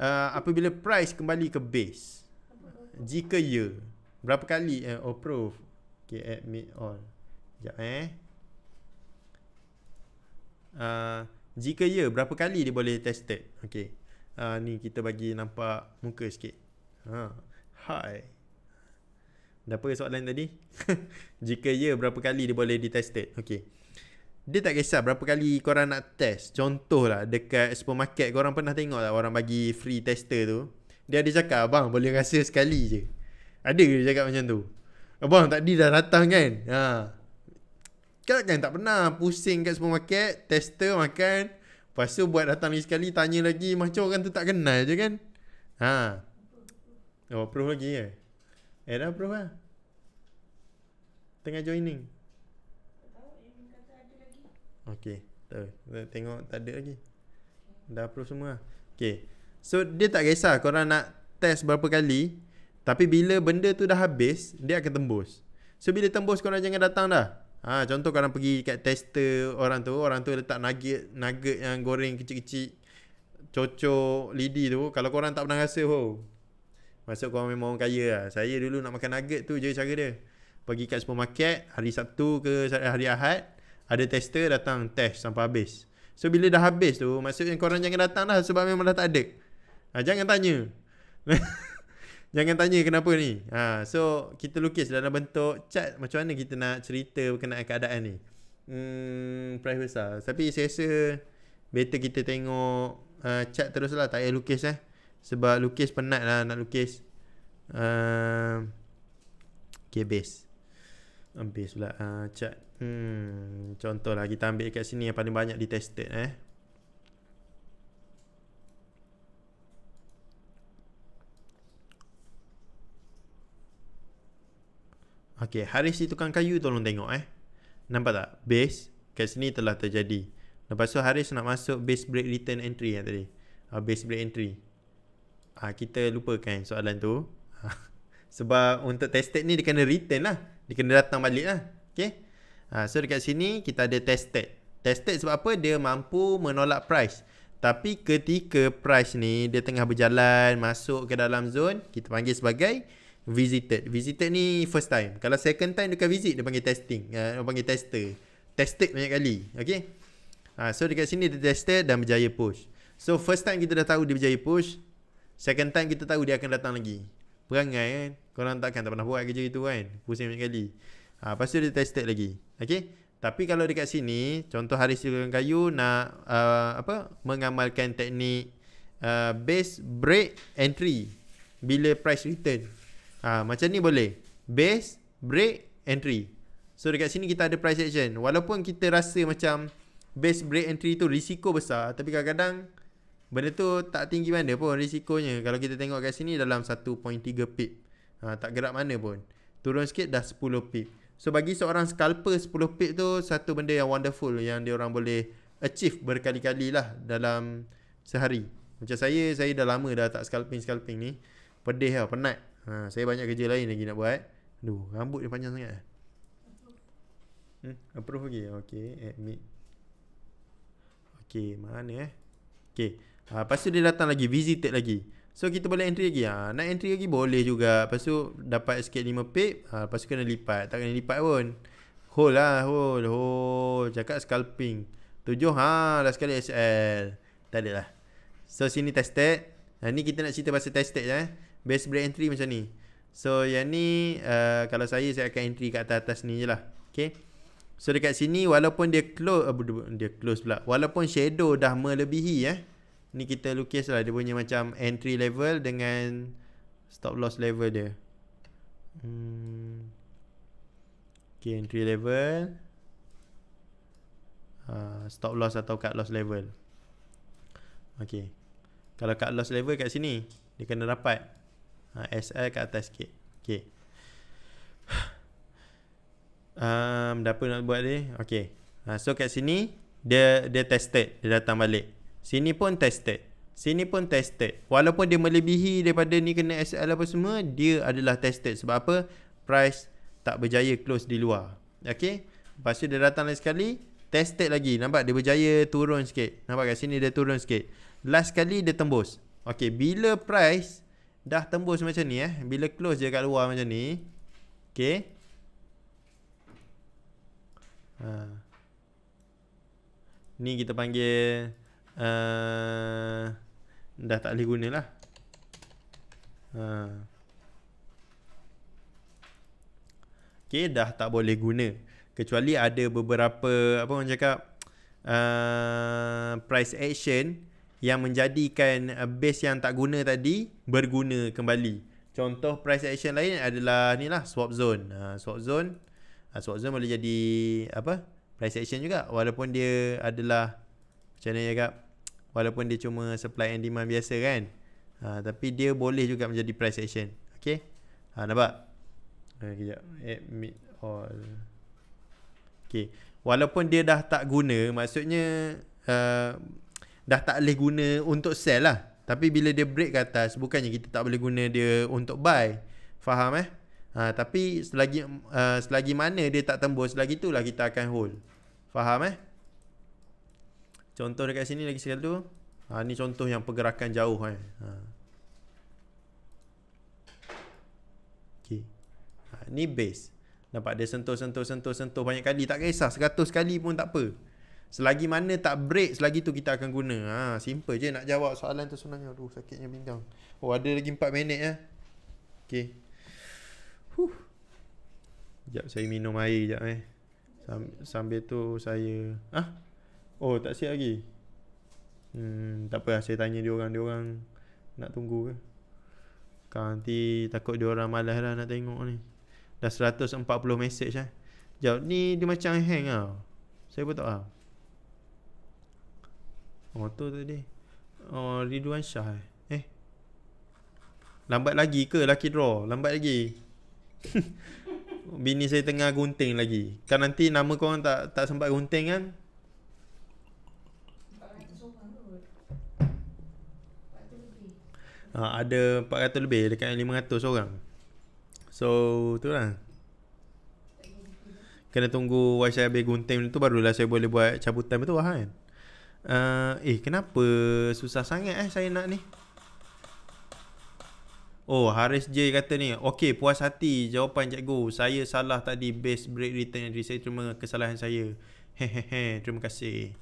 uh, apabila price kembali ke base jika ya berapa kali uh, approve okay admit all jap eh uh, jika ya berapa kali dia boleh tested okey uh, ni kita bagi nampak muka sikit ha uh, hi dapat soalan tadi? jika ya berapa kali dia boleh ditested? Okey dia tak kisah berapa kali korang nak test contoh lah dekat supermarket korang pernah tengok lah orang bagi free tester tu Dia ada cakap abang boleh rasa sekali je Ada ke dia cakap macam tu Abang tadi dah datang kan ha. Kan kan tak pernah pusing kat supermarket Tester makan Lepas tu buat datang lagi sekali tanya lagi Macam orang tu tak kenal je kan ha. Oh approve lagi ke eh? eh dah approve lah Tengah joining Okay Tuh, kita Tengok tak ada lagi Dah approve semua Okay So dia tak kisah Korang nak test berapa kali Tapi bila benda tu dah habis Dia akan tembus So bila tembus korang jangan datang dah ha, Contoh korang pergi kat tester orang tu Orang tu letak nugget Nugget yang goreng kecil-kecil Cocok lidi tu Kalau korang tak pernah rasa oh, Maksud korang memang orang kaya lah Saya dulu nak makan nugget tu je cara dia Pergi kat supermarket Hari Sabtu ke hari Ahad ada tester datang test sampai habis So bila dah habis tu Maksudnya korang jangan datang lah Sebab memang dah tak ada ha, Jangan tanya Jangan tanya kenapa ni ha, So kita lukis dalam bentuk chat Macam mana kita nak cerita berkenaan keadaan ni Hmm, price besar Tapi saya rasa Better kita tengok uh, Chat terus lah Tak payah lukis eh Sebab lukis penat lah Nak lukis uh, Okay base Habis pula ha, ah, chat. Hmm, contohlah kita ambil kat sini yang paling banyak ditested eh. Okey, hari si tukang kayu tolong tengok eh. Nampak tak? Base kat sini telah terjadi. Lepas tu hari nak masuk base break return entry yang tadi. Uh, base break entry. Ah uh, kita lupakan soalan tu. Sebab untuk tested ni dia kena return lah. Dia kena datang balik lah Okay ha, So dekat sini kita ada tested Tested sebab apa? Dia mampu menolak price Tapi ketika price ni Dia tengah berjalan Masuk ke dalam zone Kita panggil sebagai Visited Visited ni first time Kalau second time dia akan visit Dia panggil testing uh, Dia panggil tester Tested banyak kali Okay ha, So dekat sini dia tested Dan berjaya push So first time kita dah tahu dia berjaya push Second time kita tahu dia akan datang lagi Perangai kan Korang takkan tak pernah buat kerja itu kan Pusing banyak kali ha, Lepas tu dia tested lagi Okay Tapi kalau dekat sini Contoh hari silakan kayu Nak uh, Apa Mengamalkan teknik uh, Base Break Entry Bila price return ha, Macam ni boleh Base Break Entry So dekat sini kita ada price action Walaupun kita rasa macam Base break entry tu risiko besar Tapi kadang-kadang Benda tu tak tinggi mana pun risikonya Kalau kita tengok kat sini dalam 1.3 pip ha, Tak gerak mana pun Turun sikit dah 10 pip So bagi seorang scalper 10 pip tu Satu benda yang wonderful Yang dia orang boleh achieve berkali-kali lah Dalam sehari Macam saya, saya dah lama dah tak scalping-scalping ni Pedih lah, penat ha, Saya banyak kerja lain lagi nak buat Duh rambut dia panjang sangat Hmm, approve lagi, okay, admit Okay, mana eh Okay, Ha, lepas tu dia datang lagi Visited lagi So kita boleh entry lagi ha, Nak entry lagi boleh juga Lepas tu dapat sikit 5 pip ha, Lepas tu kena lipat Tak kena lipat pun Hold lah hold, hold. Cakap scalping tujuh ha, Last sekali SL Tak ada lah So sini tested ha, Ni kita nak cerita pasal tested je eh. Best break entry macam ni So yang ni uh, Kalau saya saya akan entry kat atas-atas ni je lah Okay So dekat sini walaupun dia close uh, Dia close pula Walaupun shadow dah melebihi eh Ni kita lukis lah dia punya macam entry level dengan stop loss level dia. Hmm. Okay, entry level. Uh, stop loss atau cut loss level. Okay. Kalau cut loss level kat sini, dia kena rapat. Uh, ah, SL kat atas sikit. Okay. um, dah apa nak buat ni? Okay. Uh, so kat sini, dia dia tested. Dia datang balik. Sini pun tested Sini pun tested Walaupun dia melebihi daripada ni kena SL apa semua Dia adalah tested Sebab apa? Price tak berjaya close di luar Okay Lepas tu dia datang lagi sekali Tested lagi Nampak dia berjaya turun sikit Nampak kat sini dia turun sikit Last kali dia tembus Okay bila price Dah tembus macam ni eh Bila close je kat luar macam ni Okay ha. Ni kita panggil Eh, dah tak boleh guna lah uh, ha. Okay dah tak boleh guna Kecuali ada beberapa Apa orang cakap uh, Price action Yang menjadikan eh, base yang tak guna tadi Berguna kembali Contoh price action lain adalah ni lah swap zone. Uh, swap zone. Uh, swap zone boleh jadi apa? Price action juga walaupun dia adalah macam mana dia cakap? walaupun dia cuma supply and demand biasa kan uh, tapi dia boleh juga menjadi price action okay? ha uh, nampak uh, kejap admit all Okay. walaupun dia dah tak guna maksudnya uh, dah tak boleh guna untuk sell lah tapi bila dia break ke atas bukannya kita tak boleh guna dia untuk buy faham eh ha, tapi selagi uh, selagi mana dia tak tembus lagi tu lah kita akan hold faham eh Contoh dekat sini lagi sekali tu ha, Ni contoh yang pergerakan jauh eh. ha. Okay. Ha, ni base Nampak dia sentuh sentuh sentuh sentuh banyak kali Tak kisah 100 kali pun tak apa Selagi mana tak break Selagi tu kita akan guna ha, Simple je nak jawab soalan tu sebenarnya Aduh sakitnya pinggang Oh ada lagi 4 minit ya eh. Okay huh. Sekejap saya minum air sekejap eh Sambil tu saya Ah, ha? Oh tak siap lagi Hmm tak apa saya tanya dia orang Dia orang nak tunggu ke Kan nanti takut dia orang malas lah nak tengok ni Dah 140 mesej lah Sekejap ni dia macam hang lah Saya pun tak tahu Oh tu tadi Oh Ridwan Shah eh Eh Lambat lagi ke lucky draw Lambat lagi Bini saya tengah gunting lagi Kan nanti nama korang tak tak sempat gunting kan Ha, ada 400 lebih dekat 500 orang. So tu lah. Kena tunggu wife saya habis gunting tu barulah saya boleh buat cabutan betul lah kan. Uh, eh kenapa susah sangat eh saya nak ni? Oh Haris J kata ni Okay puas hati jawapan cikgu Saya salah tadi base break return Jadi saya terima kesalahan saya Hehehe terima kasih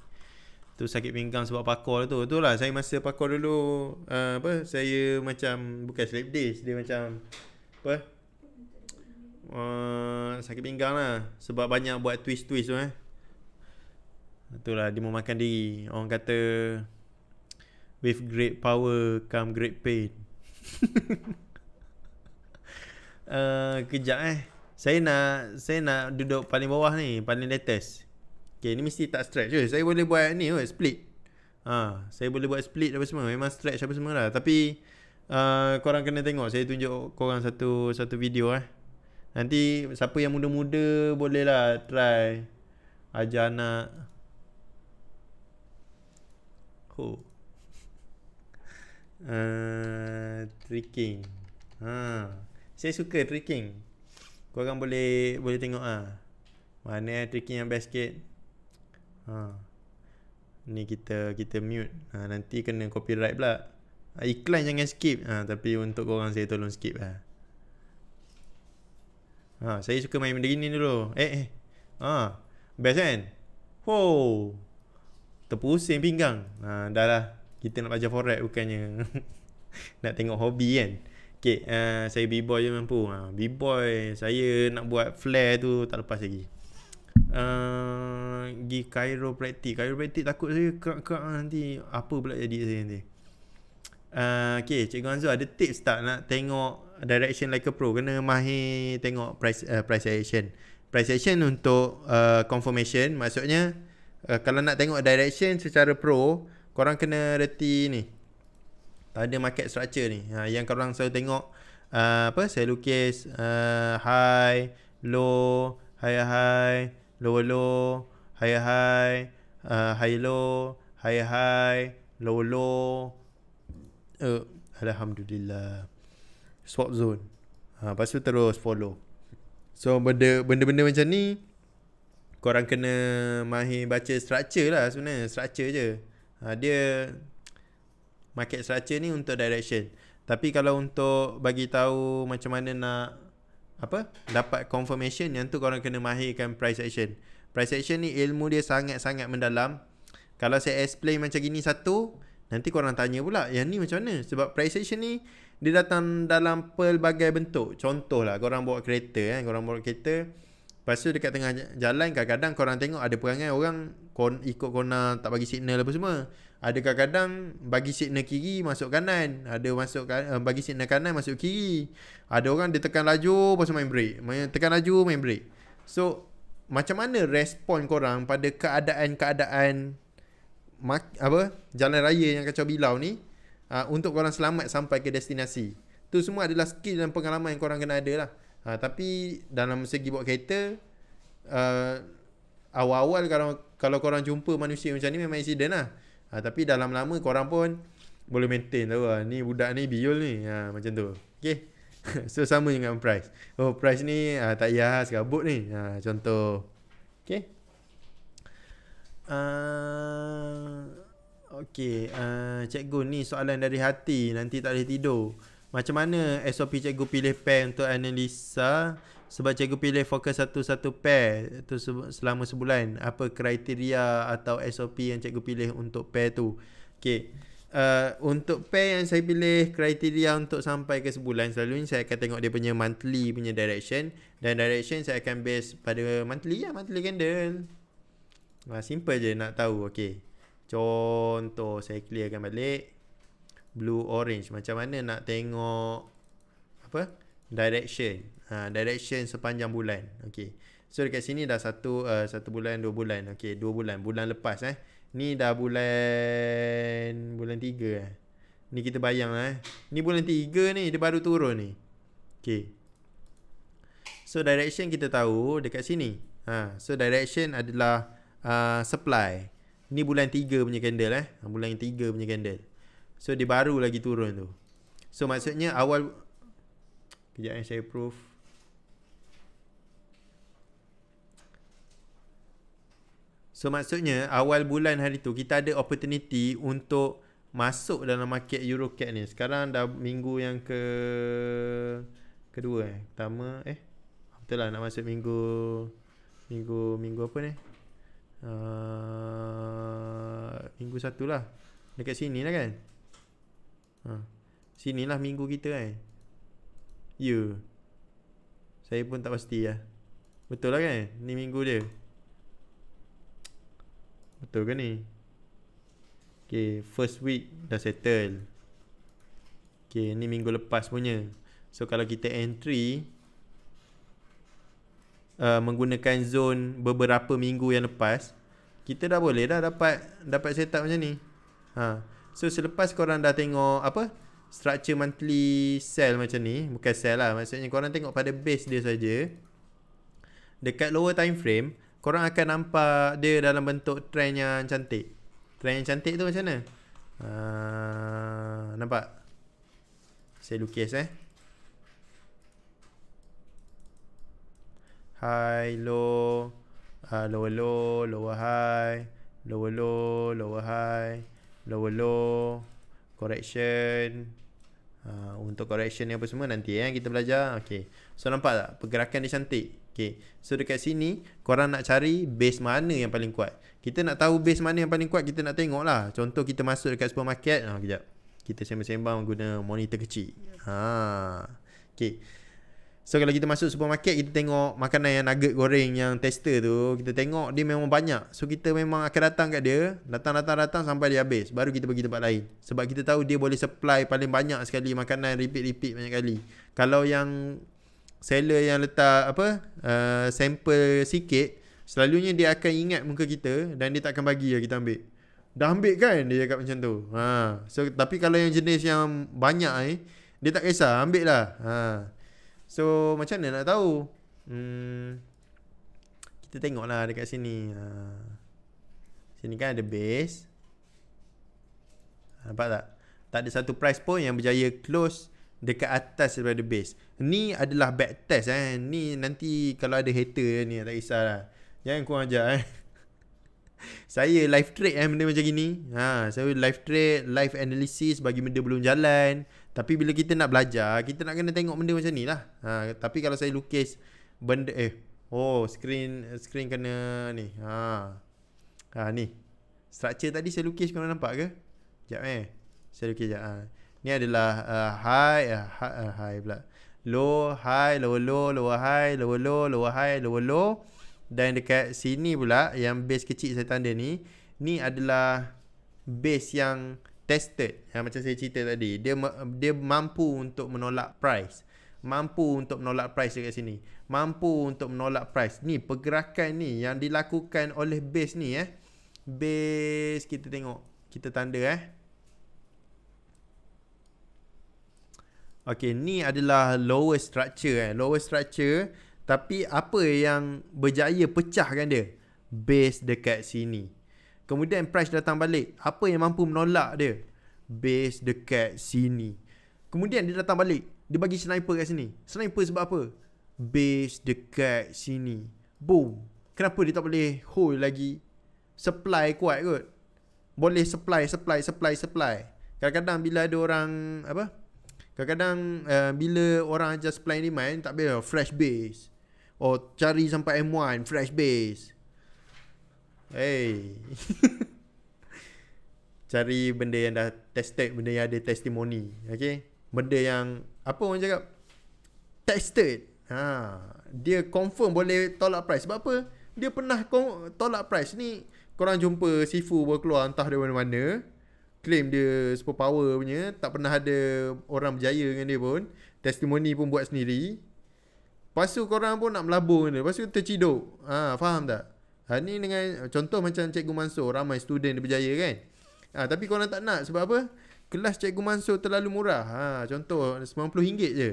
tu sakit pinggang sebab pakor tu. Tu lah saya masa pakor dulu uh, apa saya macam bukan sleep days dia macam apa? Uh, sakit pinggang lah sebab banyak buat twist-twist tu eh. Itulah dia memakan diri. Orang kata with great power come great pain. uh, kejap eh. Saya nak saya nak duduk paling bawah ni, paling latest. Okay ni mesti tak stretch je Saya boleh buat ni kot oh, split ha, Saya boleh buat split apa semua Memang stretch apa semua lah Tapi uh, Korang kena tengok Saya tunjuk korang satu satu video eh Nanti siapa yang muda-muda Boleh lah try Ajar anak Ho oh. uh, Tricking ha. Saya suka tricking Korang boleh boleh tengok ah. Ha. Mana eh, tricking yang best sikit ha. Ni kita kita mute ha, Nanti kena copyright pula ha, Iklan jangan skip ha, Tapi untuk korang saya tolong skip lah ha. Saya suka main benda gini dulu Eh eh ha, Best kan Wow Terpusing pinggang ha, Dah lah Kita nak belajar forex bukannya Nak tengok hobi kan Okay uh, Saya b-boy je mampu ha, B-boy Saya nak buat flare tu Tak lepas lagi Eh, pergi chiropractic chiropractic takut saya kerak-kerak nanti apa pula jadi saya nanti uh, ok Cikgu Anzu ada tips tak nak tengok direction like a pro kena mahir tengok price uh, price action price action untuk uh, confirmation maksudnya uh, kalau nak tengok direction secara pro korang kena reti ni tak ada market structure ni ha, yang korang selalu tengok uh, apa saya lukis uh, high low high high low low, high high, uh, high low, high high, low low. Uh, Alhamdulillah. Swap zone. Ha, lepas tu terus follow. So benda, benda-benda macam ni, korang kena mahir baca structure lah sebenarnya. Structure je. Ha, dia market structure ni untuk direction. Tapi kalau untuk bagi tahu macam mana nak apa dapat confirmation yang tu korang kena mahirkan price action price action ni ilmu dia sangat-sangat mendalam kalau saya explain macam gini satu nanti korang tanya pula yang ni macam mana sebab price action ni dia datang dalam pelbagai bentuk contohlah korang bawa kereta kan korang bawa kereta Lepas tu dekat tengah jalan kadang-kadang korang tengok ada perangai orang kon ikut kona tak bagi signal apa semua. Ada kadang-kadang bagi signal kiri masuk kanan, ada masuk kan, bagi signal kanan masuk kiri. Ada orang dia tekan laju pasal main brake. tekan laju main brake. So macam mana respon korang pada keadaan-keadaan mak, apa jalan raya yang kacau bilau ni uh, untuk korang selamat sampai ke destinasi. Tu semua adalah skill dan pengalaman yang korang kena ada lah. Ha, tapi dalam segi buat kereta uh, awal-awal kalau kalau korang jumpa manusia macam ni memang insiden lah. Ha, tapi dalam lama korang pun boleh maintain tahu lah. Ni budak ni biol ni. Ha, macam tu. Okay. so sama dengan price. Oh price ni uh, tak payah lah, sekabut ni. Ha, contoh. Okay. Uh, okay. Uh, cikgu ni soalan dari hati. Nanti tak boleh tidur. Macam mana SOP cikgu pilih pair untuk analisa sebab cikgu pilih fokus satu-satu pair tu selama sebulan apa kriteria atau SOP yang cikgu pilih untuk pair tu Okay, uh, untuk pair yang saya pilih kriteria untuk sampai ke sebulan selalunya saya akan tengok dia punya monthly punya direction dan direction saya akan base pada monthly ya monthly candle nah, simple je nak tahu Okay, contoh saya clearkan balik blue orange macam mana nak tengok apa direction uh, direction sepanjang bulan okey so dekat sini dah satu uh, satu bulan dua bulan okey dua bulan bulan lepas eh ni dah bulan bulan tiga. eh ni kita bayang eh ni bulan tiga ni dia baru turun ni okey so direction kita tahu dekat sini ha uh, so direction adalah uh, supply ni bulan tiga punya candle eh bulan tiga punya candle So dia baru lagi turun tu So maksudnya awal Kejap yang eh, saya proof So maksudnya awal bulan hari tu kita ada opportunity untuk masuk dalam market Eurocat ni. Sekarang dah minggu yang ke kedua eh. Pertama eh betul lah nak masuk minggu minggu minggu apa ni? Uh, minggu satu lah. Dekat sini lah kan? Ha. Sini lah minggu kita kan. Ya. Saya pun tak pasti lah. Betul lah kan? Ni minggu dia. Betul ke ni? Okay, first week dah settle. Okay, ni minggu lepas punya. So, kalau kita entry, uh, menggunakan zone beberapa minggu yang lepas, kita dah boleh dah dapat dapat setup macam ni. Haa. So selepas korang dah tengok apa structure monthly sell macam ni, bukan sell lah maksudnya korang tengok pada base dia saja. Dekat lower time frame, korang akan nampak dia dalam bentuk trend yang cantik. Trend yang cantik tu macam mana? Uh, nampak? Saya lukis eh. High, low, uh, lower low, lower high, lower low, lower high lower low correction uh, untuk correction ni apa semua nanti eh kita belajar okey so nampak tak pergerakan dia cantik okey so dekat sini korang nak cari base mana yang paling kuat kita nak tahu base mana yang paling kuat kita nak tengok lah contoh kita masuk dekat supermarket ha oh, kejap kita sembang-sembang guna monitor kecil ha okey So kalau kita masuk supermarket kita tengok makanan yang nugget goreng yang tester tu kita tengok dia memang banyak. So kita memang akan datang kat dia, datang datang datang sampai dia habis baru kita pergi tempat lain. Sebab kita tahu dia boleh supply paling banyak sekali makanan repeat repeat banyak kali. Kalau yang seller yang letak apa uh, sampel sikit selalunya dia akan ingat muka kita dan dia tak akan bagi kita ambil. Dah ambil kan dia cakap macam tu. Ha. So tapi kalau yang jenis yang banyak ni eh, dia tak kisah ambil lah. Ha. So macam mana nak tahu hmm, Kita tengoklah lah dekat sini uh, Sini kan ada base ha, Nampak tak? Tak ada satu price pun yang berjaya close Dekat atas daripada base Ni adalah back test eh Ni nanti kalau ada hater ni tak kisahlah Jangan kurang ajar eh saya live trade eh benda macam gini ha, Saya live trade, live analysis bagi benda belum jalan tapi bila kita nak belajar, kita nak kena tengok benda macam ni lah. Ha, tapi kalau saya lukis benda, eh, oh, screen screen kena ni. Ha. ha, ni. Structure tadi saya lukis korang nampak ke? Sekejap eh. Saya lukis sekejap. Ha. Ni adalah uh, high, uh, high, uh, high pula. Low, high, lower low, lower high, lower low, lower high, lower low. Dan dekat sini pula, yang base kecil saya tanda ni, ni adalah base yang tested yang macam saya cerita tadi dia dia mampu untuk menolak price mampu untuk menolak price dekat sini mampu untuk menolak price ni pergerakan ni yang dilakukan oleh base ni eh base kita tengok kita tanda eh Okay, ni adalah lower structure eh. Lower structure. Tapi apa yang berjaya pecahkan dia? Base dekat sini. Kemudian price datang balik. Apa yang mampu menolak dia? Base dekat sini. Kemudian dia datang balik. Dia bagi sniper kat sini. Sniper sebab apa? Base dekat sini. Boom. Kenapa dia tak boleh hold lagi? Supply kuat kot. Boleh supply, supply, supply, supply. Kadang-kadang bila ada orang apa? Kadang-kadang uh, bila orang ajar supply ni main tak boleh fresh base. Oh cari sampai M1 fresh base. Hey. Cari benda yang dah tested, benda yang ada testimoni. okey? Benda yang, apa orang cakap? Tested. Ha. Dia confirm boleh tolak price. Sebab apa? Dia pernah kom- tolak price ni. Korang jumpa sifu berkeluar entah dari mana-mana. Claim dia superpower punya. Tak pernah ada orang berjaya dengan dia pun. Testimoni pun buat sendiri. Lepas tu korang pun nak melabur dengan dia. Lepas tu terciduk. Ha, faham tak? Ha ni dengan contoh macam Cikgu Mansur ramai student dia berjaya kan. Ha tapi kau tak nak sebab apa? Kelas Cikgu Mansur terlalu murah. Ha contoh RM90 je.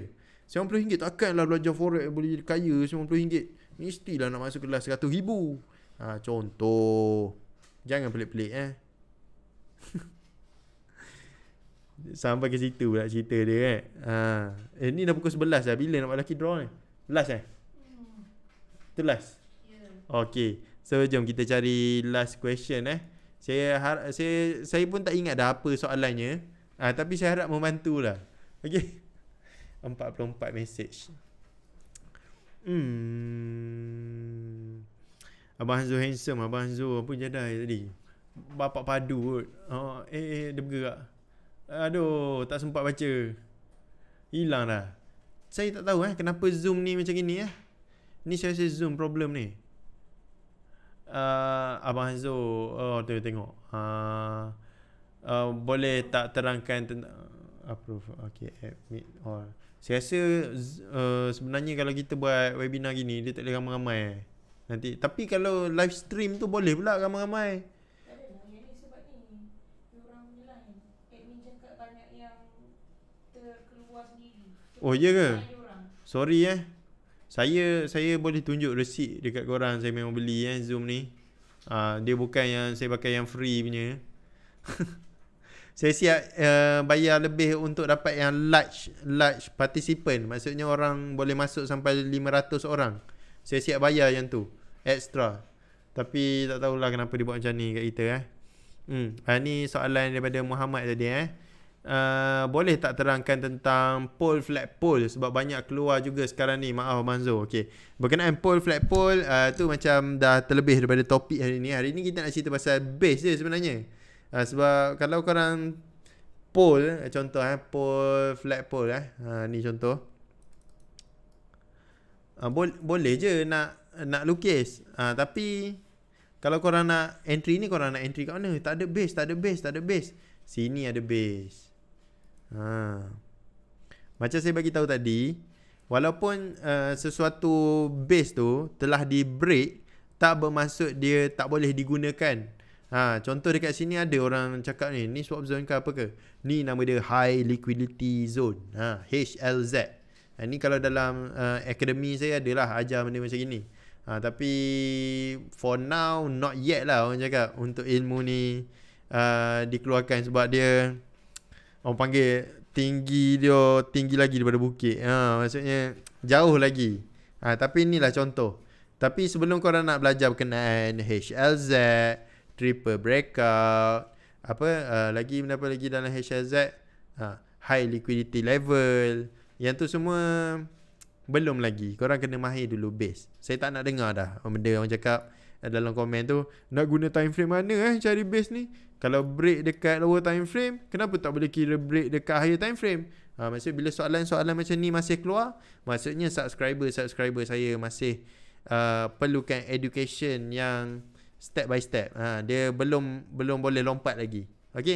RM90 takkanlah belajar forex boleh jadi kaya RM90. Mestilah nak masuk kelas RM100,000. Ha contoh. Jangan pelik-pelik eh. Sampai ke situ pula cerita dia kan. Ha. Eh ni dah pukul 11 dah. Bila nak buat lelaki draw ni? Last eh? Itu hmm. last? Ya. Yeah. Okay. So jom kita cari last question eh. Saya har- saya saya pun tak ingat dah apa soalannya. Ah ha, tapi saya harap membantulah. Okey. 44 message. Hmm. Abang Hanzo handsome, Abang Hanzo apa jadah tadi? Bapa padu kot. Oh, eh, eh dia bergerak. Aduh, tak sempat baca. Hilang dah. Saya tak tahu eh kenapa Zoom ni macam gini eh. Ni saya rasa Zoom problem ni uh, Abang Hanzo Oh tu tengok uh, uh, Boleh tak terangkan Approve Okay Admit oh. Saya rasa uh, Sebenarnya kalau kita buat webinar gini Dia tak boleh ramai-ramai Nanti Tapi kalau live stream tu boleh pula ramai-ramai Oh iya ke? Sorry eh. Saya saya boleh tunjuk resit dekat korang saya memang beli kan eh, Zoom ni. Uh, dia bukan yang saya pakai yang free punya. saya siap uh, bayar lebih untuk dapat yang large large participant. Maksudnya orang boleh masuk sampai 500 orang. Saya siap bayar yang tu. Extra. Tapi tak tahulah kenapa dia buat macam ni kat kita eh. Hmm. Ha, ni soalan daripada Muhammad tadi eh. Uh, boleh tak terangkan tentang pole flat pole sebab banyak keluar juga sekarang ni maaf Manzo okey berkenaan pole flat pole uh, tu macam dah terlebih daripada topik hari ni hari ni kita nak cerita pasal base je sebenarnya uh, sebab kalau korang pole eh, contoh eh pole flat pole eh uh, ni contoh uh, bol- boleh je nak nak lukis uh, tapi kalau korang nak entry ni korang nak entry kat mana tak ada base tak ada base tak ada base sini ada base Ha. Macam saya bagi tahu tadi, walaupun uh, sesuatu base tu telah di break, tak bermaksud dia tak boleh digunakan. Ha, contoh dekat sini ada orang cakap ni, ni swap zone ke apa ke? Ni nama dia high liquidity zone. Ha, HLZ. Ha, ni kalau dalam uh, akademi saya adalah ajar benda macam gini. Ha, tapi for now not yet lah orang cakap untuk ilmu ni uh, dikeluarkan sebab dia Orang panggil tinggi dia tinggi lagi daripada bukit. Ha, maksudnya jauh lagi. Ha, tapi inilah contoh. Tapi sebelum korang nak belajar berkenaan HLZ, triple breakout, apa uh, lagi apa lagi dalam HLZ, ha, high liquidity level, yang tu semua belum lagi. Korang kena mahir dulu base. Saya tak nak dengar dah benda orang cakap. Eh, dalam komen tu nak guna time frame mana eh cari base ni kalau break dekat lower time frame kenapa tak boleh kira break dekat higher time frame ha, maksud bila soalan-soalan macam ni masih keluar maksudnya subscriber-subscriber saya masih uh, perlukan education yang step by step ha, dia belum belum boleh lompat lagi ok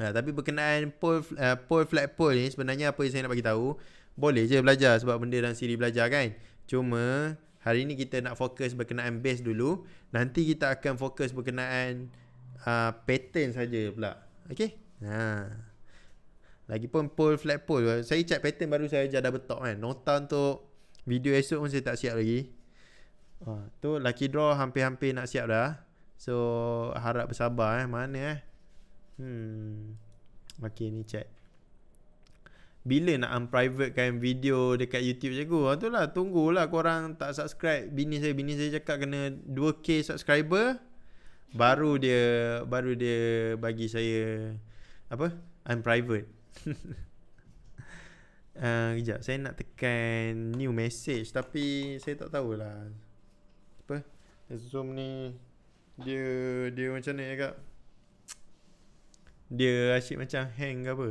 ha, tapi berkenaan pole, uh, pole flat pole ni sebenarnya apa yang saya nak bagi tahu boleh je belajar sebab benda dalam siri belajar kan cuma Hari ini kita nak fokus berkenaan base dulu. Nanti kita akan fokus berkenaan uh, pattern saja pula. Okey? Ha. Lagipun pull flat pull. Saya check pattern baru saya ajar dah betok kan. Nota untuk video esok pun saya tak siap lagi. Ha. tu lucky draw hampir-hampir nak siap dah. So harap bersabar eh. Mana eh? Hmm. Okey ni check bila nak unprivate unprivatekan video dekat YouTube cikgu ha, tu lah tunggulah korang tak subscribe bini saya bini saya cakap kena 2k subscriber baru dia baru dia bagi saya apa unprivate uh, kejap saya nak tekan new message tapi saya tak tahulah apa zoom ni dia dia macam ni cakap dia asyik macam hang ke apa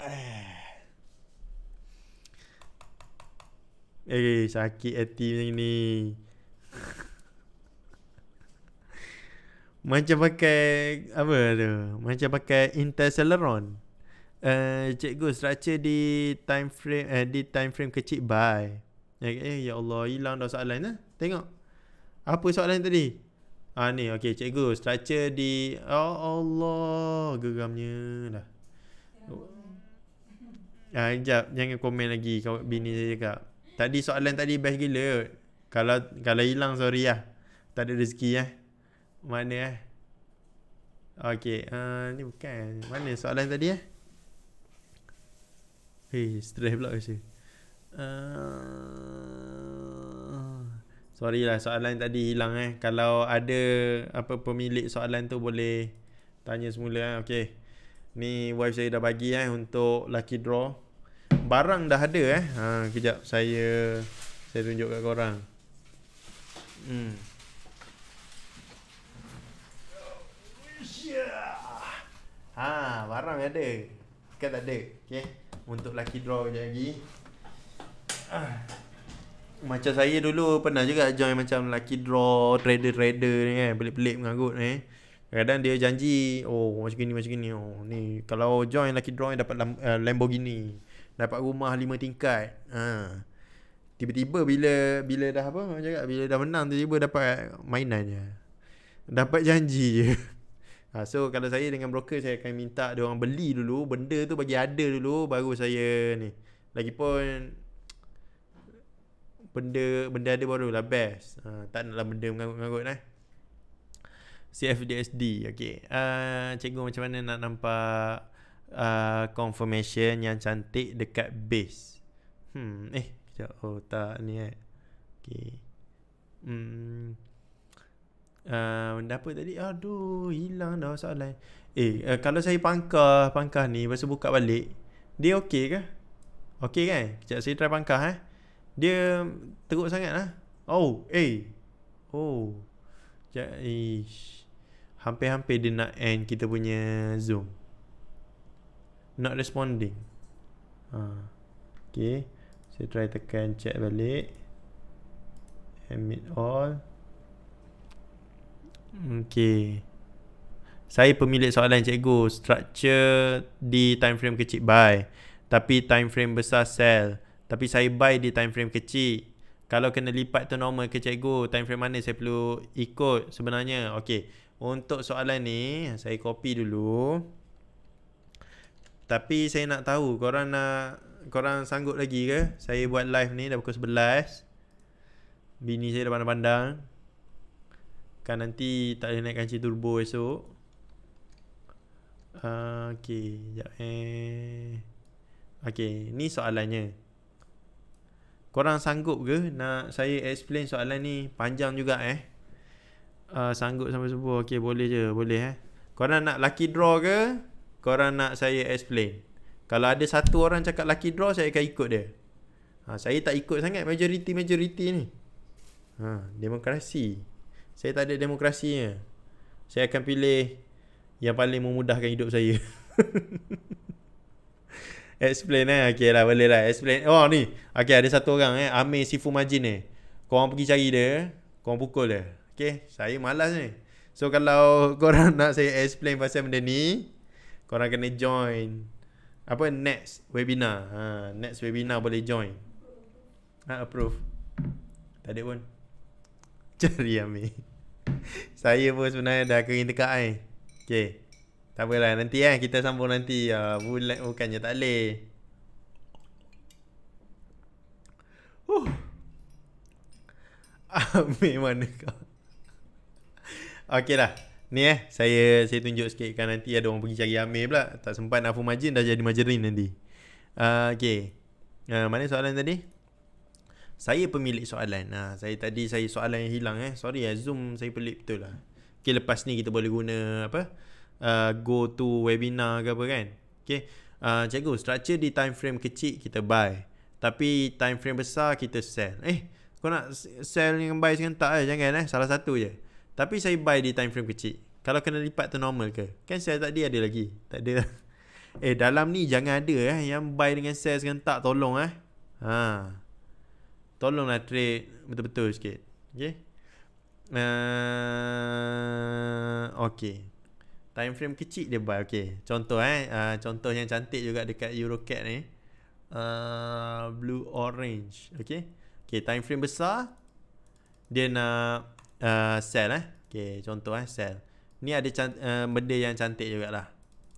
Eh sakit hati macam ni Macam pakai Apa tu Macam pakai Intel Celeron uh, eh, Cikgu structure di time frame uh, Di time frame kecil by eh, eh ya Allah hilang dah soalan eh? Tengok Apa soalan tadi Ah ni okay, cikgu structure di oh, Allah geramnya dah Ah, uh, jap, jangan komen lagi kau bini saya cakap. Tadi soalan tadi best gila. Kalau kalau hilang sorry lah. Tak ada rezeki eh. Mana eh? Okey, uh, ni bukan. Mana soalan tadi eh? Hei, stress pula saya. Uh, sorry lah soalan tadi hilang eh. Kalau ada apa pemilik soalan tu boleh tanya semula eh. Okey. Ni wife saya dah bagi eh untuk lucky draw. Barang dah ada eh. Ha kejap saya saya tunjuk kat korang. Hmm. Ha, barang ada. Kan tak ada. Okey. Untuk lucky draw kejap lagi. Ah. Macam saya dulu pernah juga join macam lucky draw trader-trader ni kan, pelik-pelik mengagut ni. Eh. Kadang dia janji Oh macam gini macam gini oh, ni. Kalau join lucky draw dapat eh, Lamborghini Dapat rumah lima tingkat ha. Tiba-tiba bila Bila dah apa macam cakap, Bila dah menang tiba-tiba dapat mainan je Dapat janji je ha, So kalau saya dengan broker Saya akan minta dia orang beli dulu Benda tu bagi ada dulu Baru saya ni Lagipun Benda benda ada baru lah best ha, Tak lah benda mengangguk-ngangguk eh. CFDSD okay. uh, ah, cikgu macam mana nak nampak uh, confirmation yang cantik dekat base hmm eh kejap. oh tak ni eh okey hmm Uh, ah, dapat tadi Aduh Hilang dah soalan Eh uh, Kalau saya pangkah Pangkah ni Lepas buka balik Dia okey ke? Okey kan? Sekejap saya try pangkah eh Dia Teruk sangat lah Oh Eh Oh Sekejap Ish Hampir-hampir dia nak end kita punya Zoom Not responding ha. Okay Saya try tekan chat balik Admit all Okay Saya pemilik soalan cikgu Structure di time frame kecil Buy Tapi time frame besar sell Tapi saya buy di time frame kecil kalau kena lipat tu normal ke cikgu? Time frame mana saya perlu ikut sebenarnya? Okay. Untuk soalan ni Saya copy dulu Tapi saya nak tahu Korang nak Korang sanggup lagi ke Saya buat live ni Dah pukul 11 Bini saya dah pandang-pandang Kan nanti Tak boleh naikkan kanci turbo esok uh, ah, Okay Sekejap eh Okay Ni soalannya Korang sanggup ke Nak saya explain soalan ni Panjang juga eh uh, sanggup sampai subuh. okay boleh je. Boleh eh. Korang nak lucky draw ke? Korang nak saya explain. Kalau ada satu orang cakap lucky draw, saya akan ikut dia. Ha, saya tak ikut sangat majority majority ni. Ha, demokrasi. Saya tak ada demokrasinya. Saya akan pilih yang paling memudahkan hidup saya. explain eh. Okay lah, boleh lah. Explain. Oh ni. Okay, ada satu orang eh. Amir Sifu Majin ni. Eh. Korang pergi cari dia. Korang pukul dia. Okay Saya malas ni So kalau korang nak saya explain pasal benda ni Korang kena join Apa next webinar ha, Next webinar boleh join ha, Approve Tak ada pun Cari Amir Saya pun sebenarnya dah kering tekak eh. Okay Tak apalah nanti eh kita sambung nanti uh, bulan, Bukannya tak boleh Huh. Amir mana kau Okey lah Ni eh Saya saya tunjuk sikit kan nanti Ada orang pergi cari Amir pula Tak sempat nak fumajin Dah jadi majerin nanti uh, Okey uh, Mana soalan tadi? Saya pemilik soalan uh, Saya tadi saya soalan yang hilang eh Sorry eh Zoom saya pelik betul lah Okey lepas ni kita boleh guna Apa? Uh, go to webinar ke apa kan? Okey uh, Cikgu structure di time frame kecil Kita buy Tapi time frame besar kita sell Eh kau nak sell dengan buy dengan tak eh? Jangan eh Salah satu je tapi saya buy di time frame kecil. Kalau kena lipat tu normal ke? Kan saya tadi ada lagi. Tak ada. Eh dalam ni jangan ada eh yang buy dengan sell dengan tak tolong eh. Ha. Tolonglah trade betul-betul sikit. Okey. Uh, eh, okay. Time frame kecil dia buy okay. Contoh eh uh, contoh yang cantik juga dekat Eurocat ni. Uh, blue orange. Okay. Okay. time frame besar dia nak Eh, sel eh. Okey, contoh eh sel. Ni ada uh, benda yang cantik juga lah,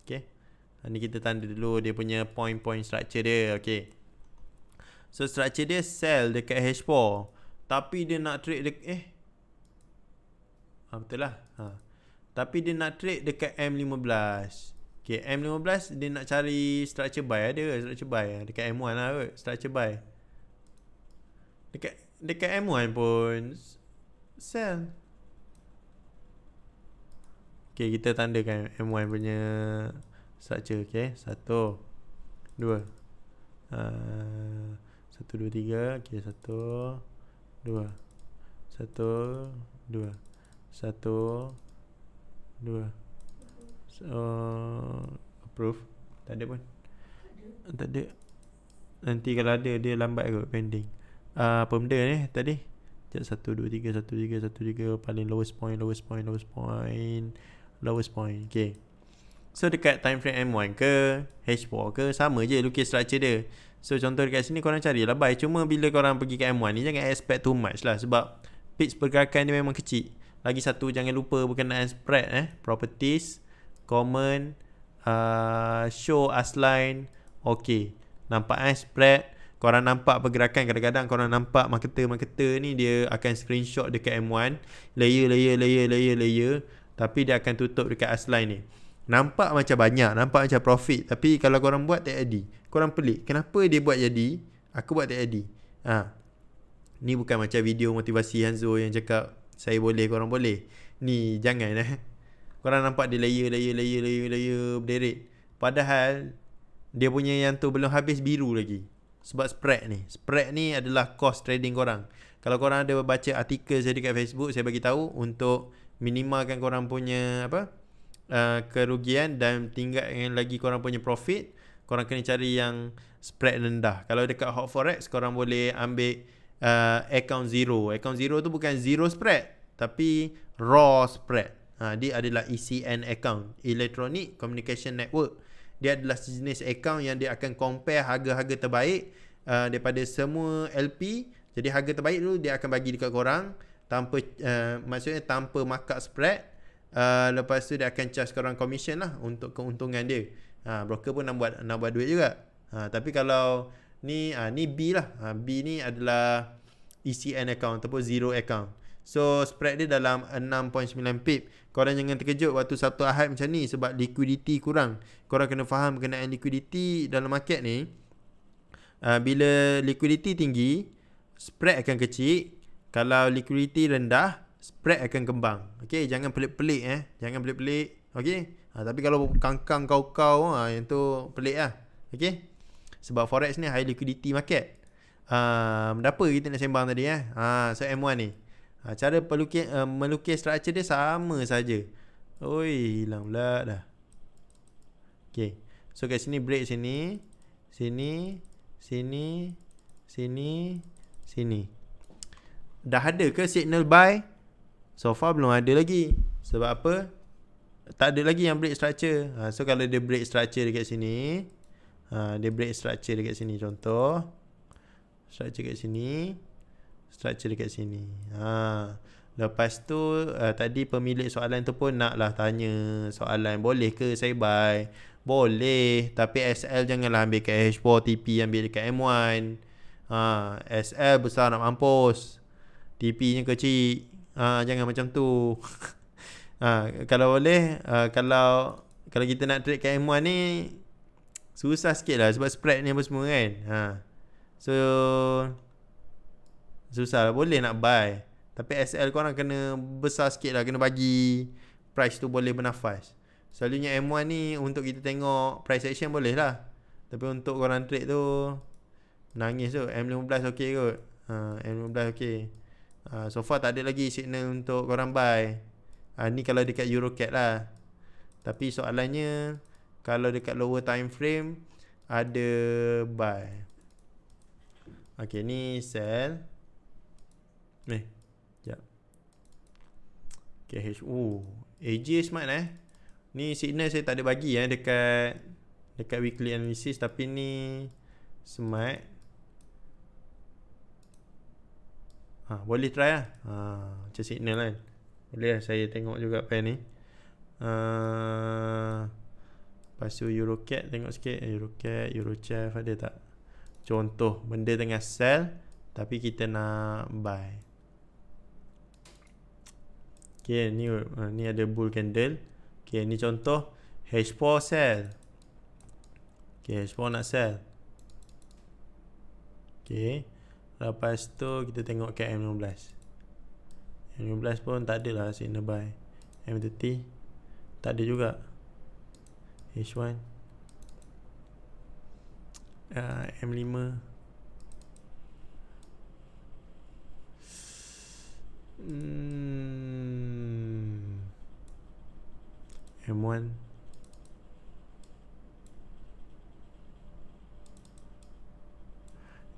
okay. Eh, ni kita tanda dulu dia punya point-point structure dia. Okey. So structure dia sel dekat H4. Tapi dia nak trade dekat eh. Ha, betul lah. Ha. Tapi dia nak trade dekat M15. Okay, M15 dia nak cari structure buy ada ke structure buy ha, dekat M1 lah kot structure buy dekat dekat M1 pun Sel Okay kita tandakan M1 punya Structure okay Satu Dua uh, Satu dua tiga Okay satu Dua Satu Dua Satu Dua so, Approve Tak ada pun Tak ada Nanti kalau ada dia lambat kot pending uh, Apa benda ni tadi Sekejap satu dua tiga satu tiga satu tiga paling lowest point lowest point lowest point lowest point okay so dekat time frame M1 ke H4 ke sama je lukis structure dia so contoh dekat sini korang carilah baik. cuma bila korang pergi ke M1 ni jangan expect too much lah sebab pitch pergerakan dia memang kecil lagi satu jangan lupa berkenaan spread eh properties common uh, show as line okay nampak eh spread korang nampak pergerakan kadang-kadang korang nampak marketer-marketer ni dia akan screenshot dekat M1 layer layer layer layer layer tapi dia akan tutup dekat asline ni nampak macam banyak nampak macam profit tapi kalau korang buat tak jadi korang pelik kenapa dia buat jadi aku buat tak jadi ha. ni bukan macam video motivasi Hanzo yang cakap saya boleh korang boleh ni jangan eh korang nampak dia layer layer layer layer layer berderit padahal dia punya yang tu belum habis biru lagi sebab spread ni Spread ni adalah cost trading korang Kalau korang ada baca artikel saya dekat Facebook Saya bagi tahu untuk minimalkan korang punya apa uh, kerugian dan tinggalkan lagi korang punya profit korang kena cari yang spread rendah kalau dekat hot forex korang boleh ambil uh, account zero account zero tu bukan zero spread tapi raw spread ha, dia adalah ECN account electronic communication network dia adalah sejenis account yang dia akan compare harga-harga terbaik uh, daripada semua LP jadi harga terbaik tu dia akan bagi dekat korang tanpa uh, maksudnya tanpa markup spread uh, lepas tu dia akan charge korang commission lah untuk keuntungan dia ha, broker pun nak buat nak buat duit juga ha, tapi kalau ni ha, ni B lah ha, B ni adalah ECN account ataupun zero account so spread dia dalam 6.9 pip korang jangan terkejut waktu satu ahad macam ni sebab liquidity kurang. Korang kena faham berkenaan liquidity dalam market ni. Uh, bila liquidity tinggi, spread akan kecil. Kalau liquidity rendah, spread akan kembang. Okay, jangan pelik-pelik eh. Jangan pelik-pelik. Okay. Ha, tapi kalau kangkang kau-kau, ha, yang tu pelik lah. Okay. Sebab forex ni high liquidity market. Uh, apa kita nak sembang tadi eh. Ha, so M1 ni ha, Cara pelukis, uh, melukis structure dia sama saja Oi, hilang pula dah Okay So kat sini break sini Sini Sini Sini Sini Dah ada ke signal by? So far belum ada lagi Sebab apa? Tak ada lagi yang break structure ha, So kalau dia break structure dekat sini ha, Dia break structure dekat sini contoh Structure kat sini structure dekat sini. Ha. Lepas tu uh, tadi pemilik soalan tu pun nak lah tanya soalan boleh ke saya buy? Boleh tapi SL janganlah ambil kat H4 TP ambil dekat M1. Ha, SL besar nak mampus. TP-nya kecil. Ha, jangan macam tu. ha, kalau boleh uh, kalau kalau kita nak trade kat M1 ni susah sikit lah sebab spread ni apa semua kan. Ha. So Susah lah Boleh nak buy Tapi SL korang kena Besar sikit lah Kena bagi Price tu boleh bernafas Selalunya M1 ni Untuk kita tengok Price action boleh lah Tapi untuk korang trade tu Nangis tu M15 okey kot ha, M15 okey ha, So far tak ada lagi signal Untuk korang buy ha, Ni kalau dekat Eurocat lah Tapi soalannya Kalau dekat lower time frame Ada buy Okay ni sell Ni. Eh, jap. KH. Oh. AJ smart eh. Ni signal saya tak ada bagi eh dekat dekat weekly analysis tapi ni smart. Ha, boleh try lah. Ha, macam signal kan. Boleh lah, saya tengok juga pair ni. Uh, lepas tu Eurocat tengok sikit. Eurocat, Eurochef ada tak? Contoh benda tengah sell tapi kita nak buy. Okay, ni uh, ni ada bull candle. Okay, ni contoh H4 sell. Okay, H4 nak sell. Okay. Lepas tu kita tengok KM15. M15 pun tak adalah signal buy. M30 tak ada juga. H1 uh, M5 Hmm M1.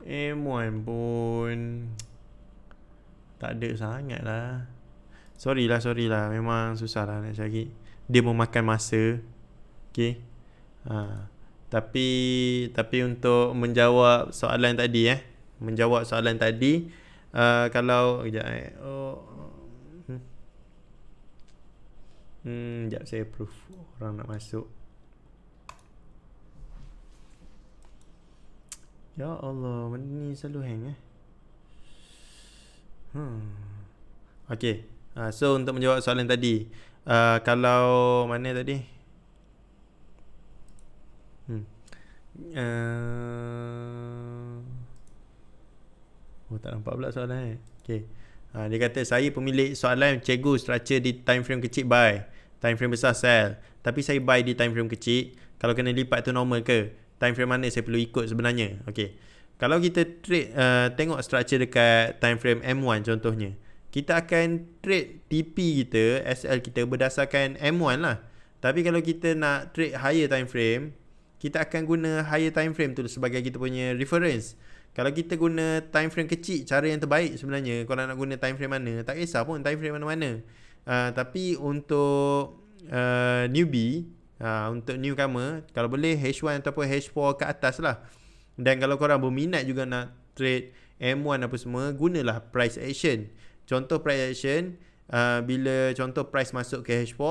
M1 pun tak sangat lah. Sorry lah, sorry lah. Memang susah lah nak cari. Dia memakan masa. Okay. Ha. Tapi tapi untuk menjawab soalan tadi eh. Menjawab soalan tadi. Uh, kalau, kejap eh. Oh, Hmm, sekejap saya proof orang nak masuk. Ya Allah, benda ni selalu hang eh. Hmm. Okay. Uh, ah, so, untuk menjawab soalan tadi. Uh, kalau mana tadi? Hmm. Uh, oh, tak nampak pula soalan eh. Okay. Uh, dia kata, saya pemilik soalan cikgu structure di time frame kecil by time frame besar sell tapi saya buy di time frame kecil kalau kena lipat tu normal ke time frame mana saya perlu ikut sebenarnya okey kalau kita trade uh, tengok structure dekat time frame M1 contohnya kita akan trade TP kita SL kita berdasarkan M1 lah tapi kalau kita nak trade higher time frame kita akan guna higher time frame tu sebagai kita punya reference kalau kita guna time frame kecil cara yang terbaik sebenarnya kalau nak guna time frame mana tak kisah pun time frame mana-mana uh, tapi untuk uh, newbie Ha, untuk newcomer Kalau boleh H1 ataupun H4 ke atas lah Dan kalau korang berminat juga nak trade M1 apa semua Gunalah price action Contoh price action uh, Bila contoh price masuk ke H4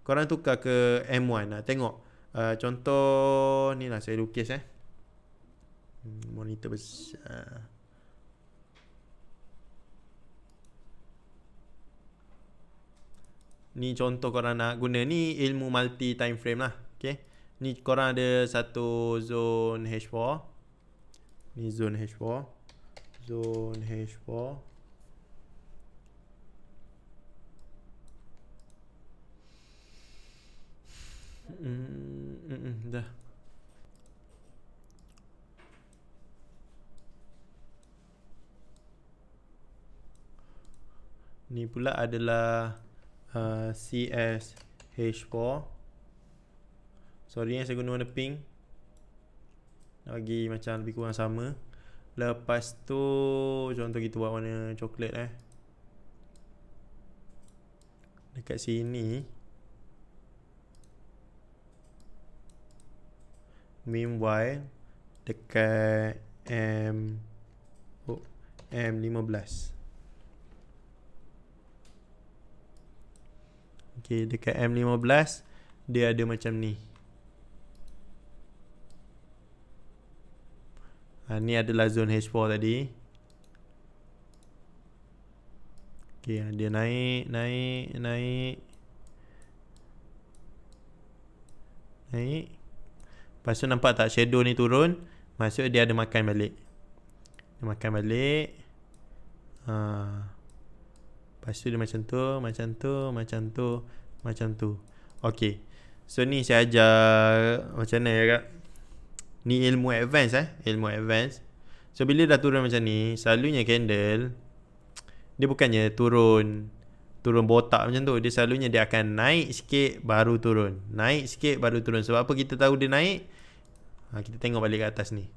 Korang tukar ke M1 lah. Tengok uh, Contoh Ni lah saya lukis eh hmm, Monitor besar ni contoh korang nak guna ni ilmu multi time frame lah okay. ni korang ada satu zone H4 ni zone H4 zone H4 Mm, mm, mm, dah. Ni pula adalah csh uh, 4 Sorry yang eh, saya guna warna pink Lagi macam lebih kurang sama Lepas tu Contoh kita buat warna coklat eh Dekat sini Meanwhile Dekat M oh, M15 Okay, dekat M15 dia ada macam ni. Ha, ni adalah zon H4 tadi. Okay, ha, dia naik, naik, naik. Naik. Lepas tu nampak tak shadow ni turun. Maksud dia ada makan balik. Dia makan balik. Haa. Lepas tu dia macam tu, macam tu, macam tu, macam tu. Okay. So ni saya ajar macam mana ya kak? Ni ilmu advance eh. Ilmu advance. So bila dah turun macam ni, selalunya candle, dia bukannya turun turun botak macam tu. Dia selalunya dia akan naik sikit baru turun. Naik sikit baru turun. Sebab apa kita tahu dia naik? Ha, kita tengok balik kat atas ni.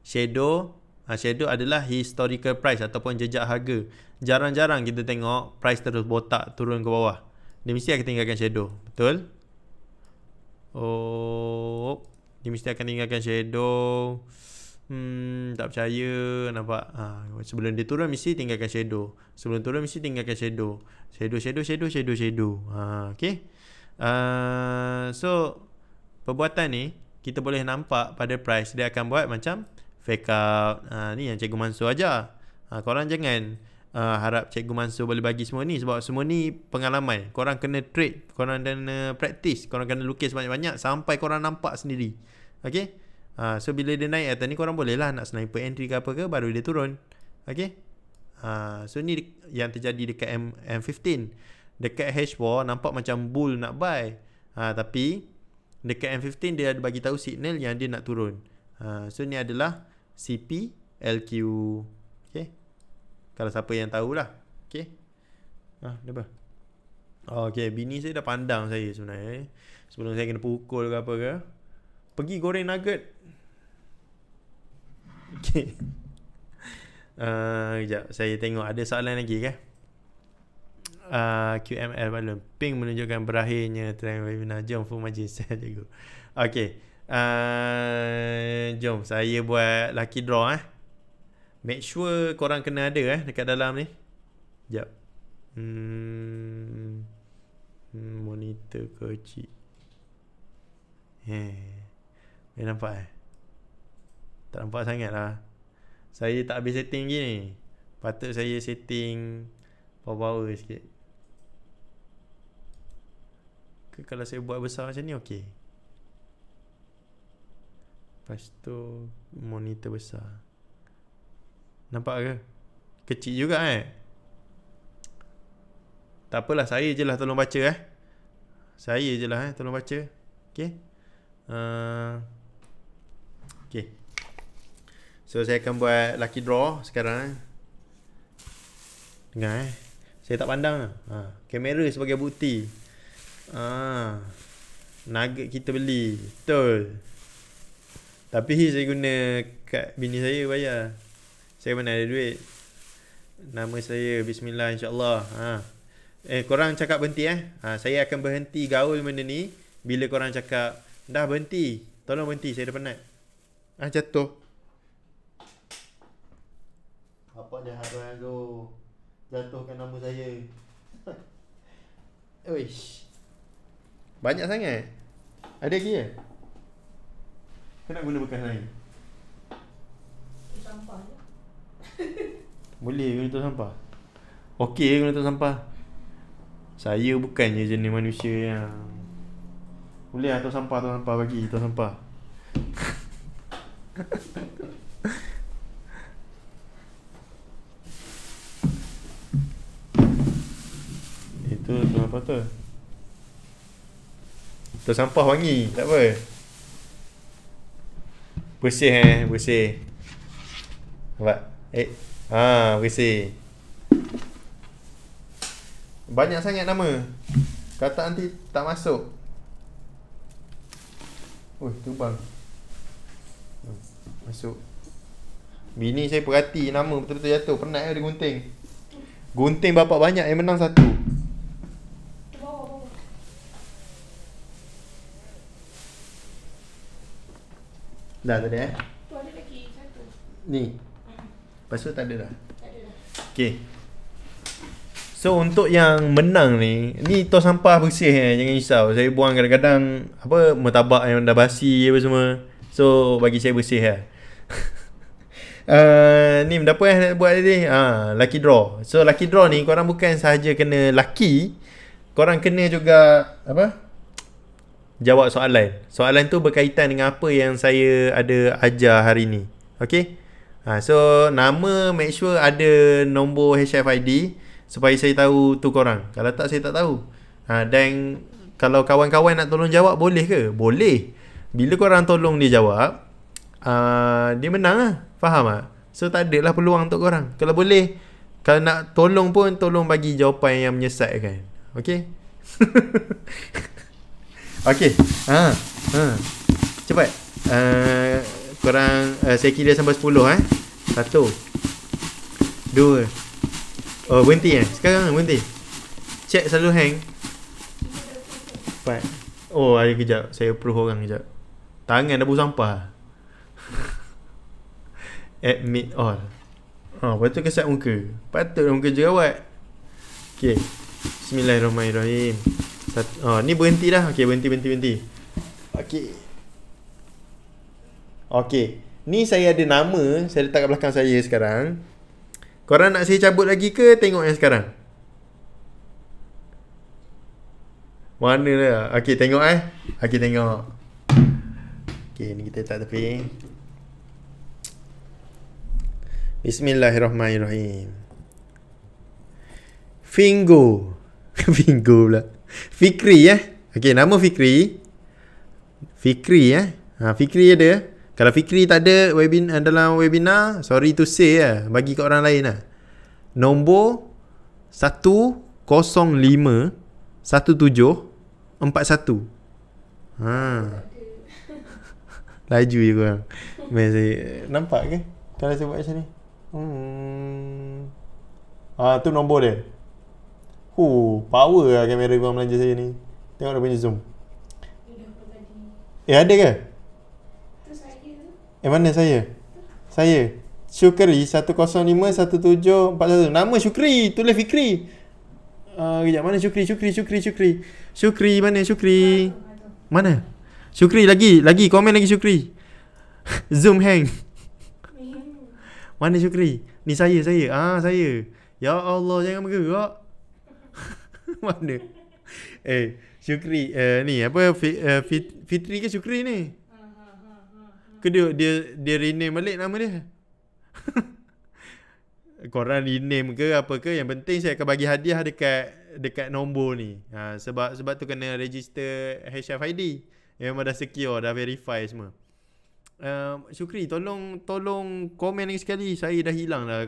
Shadow Ha, shadow adalah historical price ataupun jejak harga. Jarang-jarang kita tengok price terus botak turun ke bawah. Dia mesti akan tinggalkan shadow. Betul? Oh, dia mesti akan tinggalkan shadow. Hmm, tak percaya nampak ha, sebelum dia turun mesti tinggalkan shadow. Sebelum turun mesti tinggalkan shadow. Shadow shadow shadow shadow shadow. Ha, okey. Uh, so perbuatan ni kita boleh nampak pada price dia akan buat macam fake out ha, ah, ni yang cikgu Mansur ajar ha, korang jangan uh, harap cikgu Mansur boleh bagi semua ni sebab semua ni pengalaman korang kena trade korang kena practice korang kena lukis banyak-banyak sampai korang nampak sendiri Okay ha, so bila dia naik atas ni korang boleh lah nak sniper entry ke apa ke baru dia turun Okay ha, so ni yang terjadi dekat M M15 dekat hash war nampak macam bull nak buy ha, tapi dekat M15 dia ada bagi tahu signal yang dia nak turun ha, so ni adalah CP LQ okay. kalau siapa yang tahulah okey ha Ah, apa oh, okey bini saya dah pandang saya sebenarnya eh. sebelum saya kena pukul ke apa ke pergi goreng nugget Okay. Uh, sekejap saya tengok ada soalan lagi ke uh, ah, QML balon Pink menunjukkan berakhirnya trend webinar jom full saya cikgu okay. Ah, jom saya buat lucky draw eh. Make sure korang kena ada eh dekat dalam ni. Jap. Hmm. hmm monitor kecil. Eh. Boleh nampak eh? Tak nampak sangat lah Saya tak habis setting ni. Patut saya setting Power-power sikit Ke Kalau saya buat besar macam ni okey Lepas tu monitor besar. Nampak ke? Kecil juga eh. Tak apalah saya je lah tolong baca eh. Saya je lah eh tolong baca. Okay. Uh, eh, okay. So saya akan buat lucky draw sekarang eh. Dengar eh. Saya tak pandang ha, Kamera sebagai bukti. Ah. Ha, nugget kita beli. Betul. Tapi saya guna kad bini saya bayar. Saya mana ada duit. Nama saya bismillah insya-Allah. Ha. Eh korang cakap berhenti eh. Ha, saya akan berhenti gaul benda ni bila korang cakap dah berhenti. Tolong berhenti saya dah penat. Ah ha, jatuh. Apa dia haran tu? Jatuhkan nama saya. Oish. Banyak sangat. Ada lagi ke? Eh? Kau nak guna bekas lain? Sampah Boleh guna tong sampah? Okey guna tong sampah. Saya bukannya jenis manusia yang Boleh lah tong sampah, tong sampah bagi, tong sampah. Itu tong sampah tu. Tong sampah wangi, tak apa. Bersih eh, bersih. Nampak? Eh, ah, bersih. Banyak sangat nama. Kata nanti tak masuk. Oi, tu bang. Masuk. Bini saya perhati nama betul-betul jatuh. Penat eh dia gunting. Gunting bapak banyak yang menang satu. Dah tadi eh? Tu ada lagi satu. Ni. Lepas tu tak ada dah. Tak ada dah. Okey. So untuk yang menang ni, ni tong sampah bersih eh, jangan risau. Saya buang kadang-kadang apa metabak yang dah basi apa semua. So bagi saya bersih eh. lah. Uh, eh, ni benda apa yang nak buat tadi ha, Lucky draw So lucky draw ni Korang bukan sahaja kena lucky Korang kena juga Apa jawab soalan. Soalan tu berkaitan dengan apa yang saya ada ajar hari ni. Okay? Ha, so, nama make sure ada nombor HFID supaya saya tahu tu korang. Kalau tak, saya tak tahu. Ha, dan kalau kawan-kawan nak tolong jawab, boleh ke? Boleh. Bila korang tolong dia jawab, uh, dia menang lah. Faham tak? So, tak ada lah peluang untuk korang. Kalau boleh, kalau nak tolong pun, tolong bagi jawapan yang menyesatkan. Okay? Okey. Ha. Ha. Cepat. Uh, korang uh, saya kira sampai 10 eh. Satu. Dua. Oh, berhenti eh. Sekarang lah berhenti. Check selalu hang. Empat. Oh, ada kejap. Saya perlu orang kejap. Tangan dah buang sampah. Admit all. Oh, lepas tu kesat muka. Patut muka jerawat. Okay. Bismillahirrahmanirrahim. Sat- oh, ni berhenti dah. Okey, berhenti, berhenti, berhenti. Okey. Okey. Ni saya ada nama, saya letak kat belakang saya sekarang. Korang nak saya cabut lagi ke tengok yang sekarang? Mana lah. Okey, tengok eh. Okey, tengok. Okey, ni kita letak tepi. Bismillahirrahmanirrahim. Fingo. Fingo pula. Fikri eh. Okey, nama Fikri. Fikri eh. Ha, Fikri ada. Kalau Fikri tak ada webinar eh, dalam webinar, sorry to say lah. Bagi kat orang lain lah. Nombor 105 1741. Ha. Laju je korang. Nampak ke? Kalau saya buat macam ni. Hmm. Ah, tu nombor dia. Oh, power lah kamera ruang belanja saya ni. Tengok dia punya zoom. Eh, ada ke? Eh, mana saya? Saya. Syukri 105-17-41 Nama Syukri Tulis Fikri uh, Kejap mana Syukri Syukri Syukri Syukri Syukri mana Syukri Mana Syukri lagi Lagi komen lagi Syukri Zoom hang Mana Syukri Ni saya saya Ah saya Ya Allah jangan bergerak Mana? Eh, Syukri uh, ni apa fi, uh, Fitri ke Syukri ni? Ke dia dia, dia rename balik nama dia? Korang rename ke apa ke yang penting saya akan bagi hadiah dekat dekat nombor ni. Ha, sebab sebab tu kena register HFID. Memang dah secure, dah verify semua. Uh, Syukri tolong tolong komen lagi sekali. Saya dah hilang dah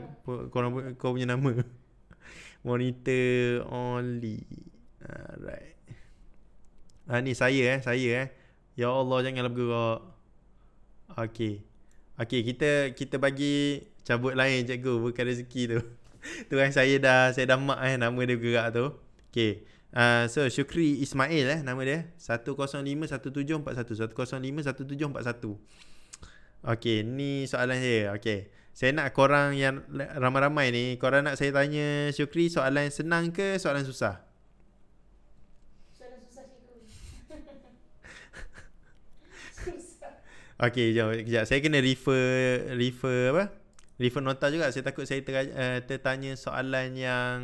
korang kau punya nama. monitor only alright ha, ni saya eh saya eh ya Allah janganlah bergerak Okay, okay kita kita bagi cabut lain cikgu bukan rezeki tu tu kan saya dah saya dah mak eh nama dia bergerak tu Okay, Uh, ah, so Syukri Ismail eh nama dia 1051741 1051741 Okay ni soalan saya Okay saya nak korang yang ramai-ramai ni Korang nak saya tanya Syukri soalan senang ke soalan susah? Soalan susah Susah. Okay, jom kejap. Saya kena refer refer apa? Refer nota juga. Saya takut saya ter, uh, eh, tertanya soalan yang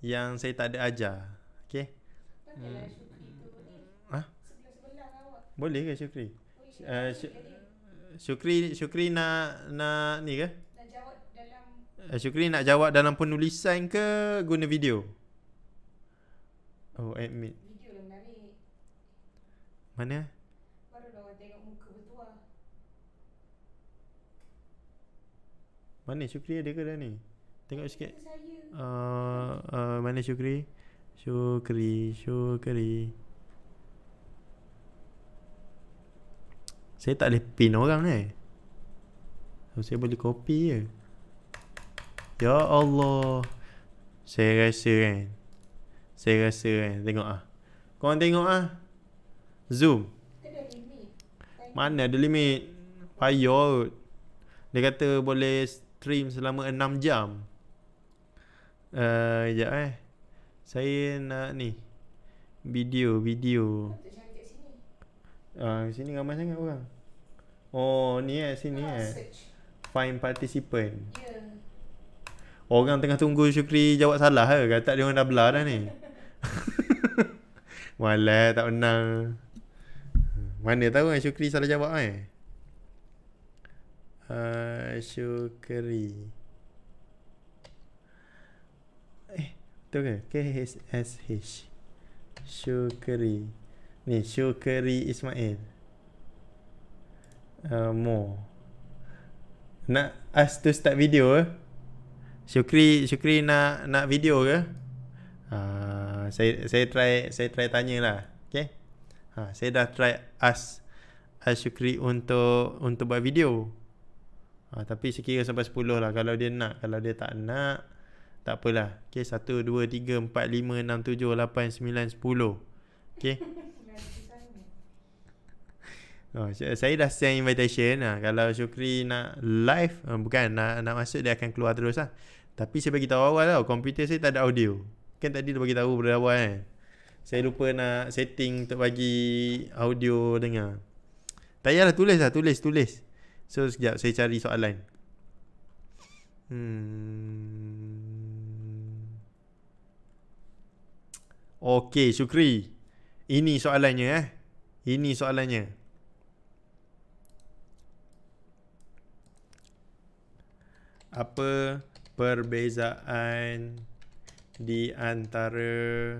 yang saya tak ada ajar. Okay? Hmm. Ha? Boleh ke Syukri? Uh, oh, eh, sy- Syukri Syukri nak nak ni ke? Nak jawab dalam eh, Syukri nak jawab dalam penulisan ke guna video? Oh, admit. Video lah menarik. Mana? Mana Syukri ada ke dah ni? Tengok Ayuh, sikit. Uh, uh, mana Syukri? Syukri, Syukri. Syukri. Saya tak boleh pin orang eh Saya boleh copy je Ya Allah Saya rasa kan Saya rasa kan Tengok ah Korang tengok ah Zoom Mana ada limit Payor Dia kata boleh stream selama 6 jam eh, Sekejap uh, eh Saya nak ni Video Video Tapi Ah, uh, sini ramai sangat orang. Oh, ni eh, sini uh, eh. Search. Find participant. Yeah. Orang tengah tunggu Syukri jawab salah ke? Eh? Kata dia orang dah belah dah ni. Walah, tak menang. Mana tahu kan Syukri salah jawab kan? Eh? Uh, Syukri. Eh, betul ke? K-H-S-H. Syukri. Syukri. Ni Syukri Ismail uh, Mo Nak ask to start video ke? Syukri, Syukri nak nak video ke? Uh, saya saya try saya try tanya lah okay? uh, Saya dah try ask us Syukri untuk untuk buat video Ha, tapi sekiranya sampai 10 lah Kalau dia nak Kalau dia tak nak Tak apalah Okay 1, 2, 3, 4, 5, 6, 7, 8, 9, 10 Okay Oh, saya dah send invitation lah. Kalau Syukri nak live uh, Bukan nak, nak masuk dia akan keluar terus lah. Tapi saya beritahu awal tau Komputer saya tak ada audio Kan tadi dia beritahu pada awal kan Saya lupa nak setting untuk bagi audio dengar Tak payahlah tulis lah tulis tulis So sekejap saya cari soalan hmm. Okay Syukri Ini soalannya eh ini soalannya apa perbezaan di antara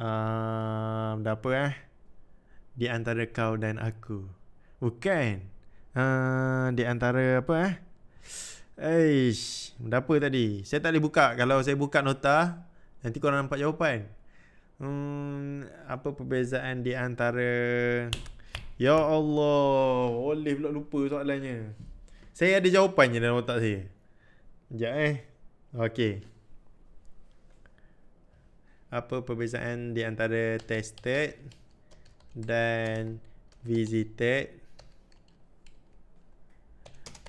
um, dah apa eh di antara kau dan aku bukan uh, di antara apa eh Eish, dah tadi? Saya tak boleh buka. Kalau saya buka nota, nanti korang nampak jawapan. Hmm, apa perbezaan di antara... Ya Allah, boleh pula lupa soalannya. Saya ada jawapan je dalam otak saya Sekejap eh Okay Apa perbezaan di antara tested Dan visited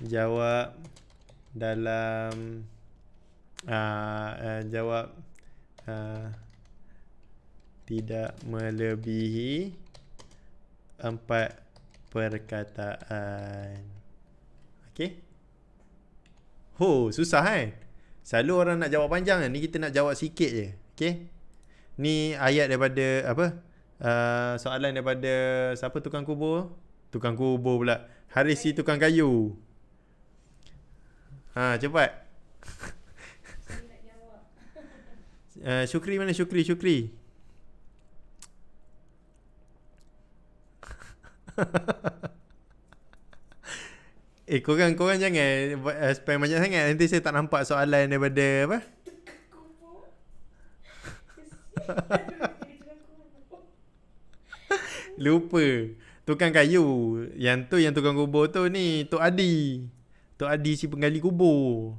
Jawab Dalam uh, uh, Jawab uh, Tidak melebihi Empat perkataan Okay. Ho, susah kan? Selalu orang nak jawab panjang kan? Ni kita nak jawab sikit je. Okay. Ni ayat daripada apa? Uh, soalan daripada siapa tukang kubur? Tukang kubur pula. Haris si tukang kayu. Ha, cepat. Uh, Syukri mana Syukri Syukri Ha Eh korang korang jangan uh, spam banyak sangat nanti saya tak nampak soalan daripada apa? Lupa. Tukang kayu. Yang tu yang tukang kubur tu ni Tok Adi. Tok Adi si penggali kubur.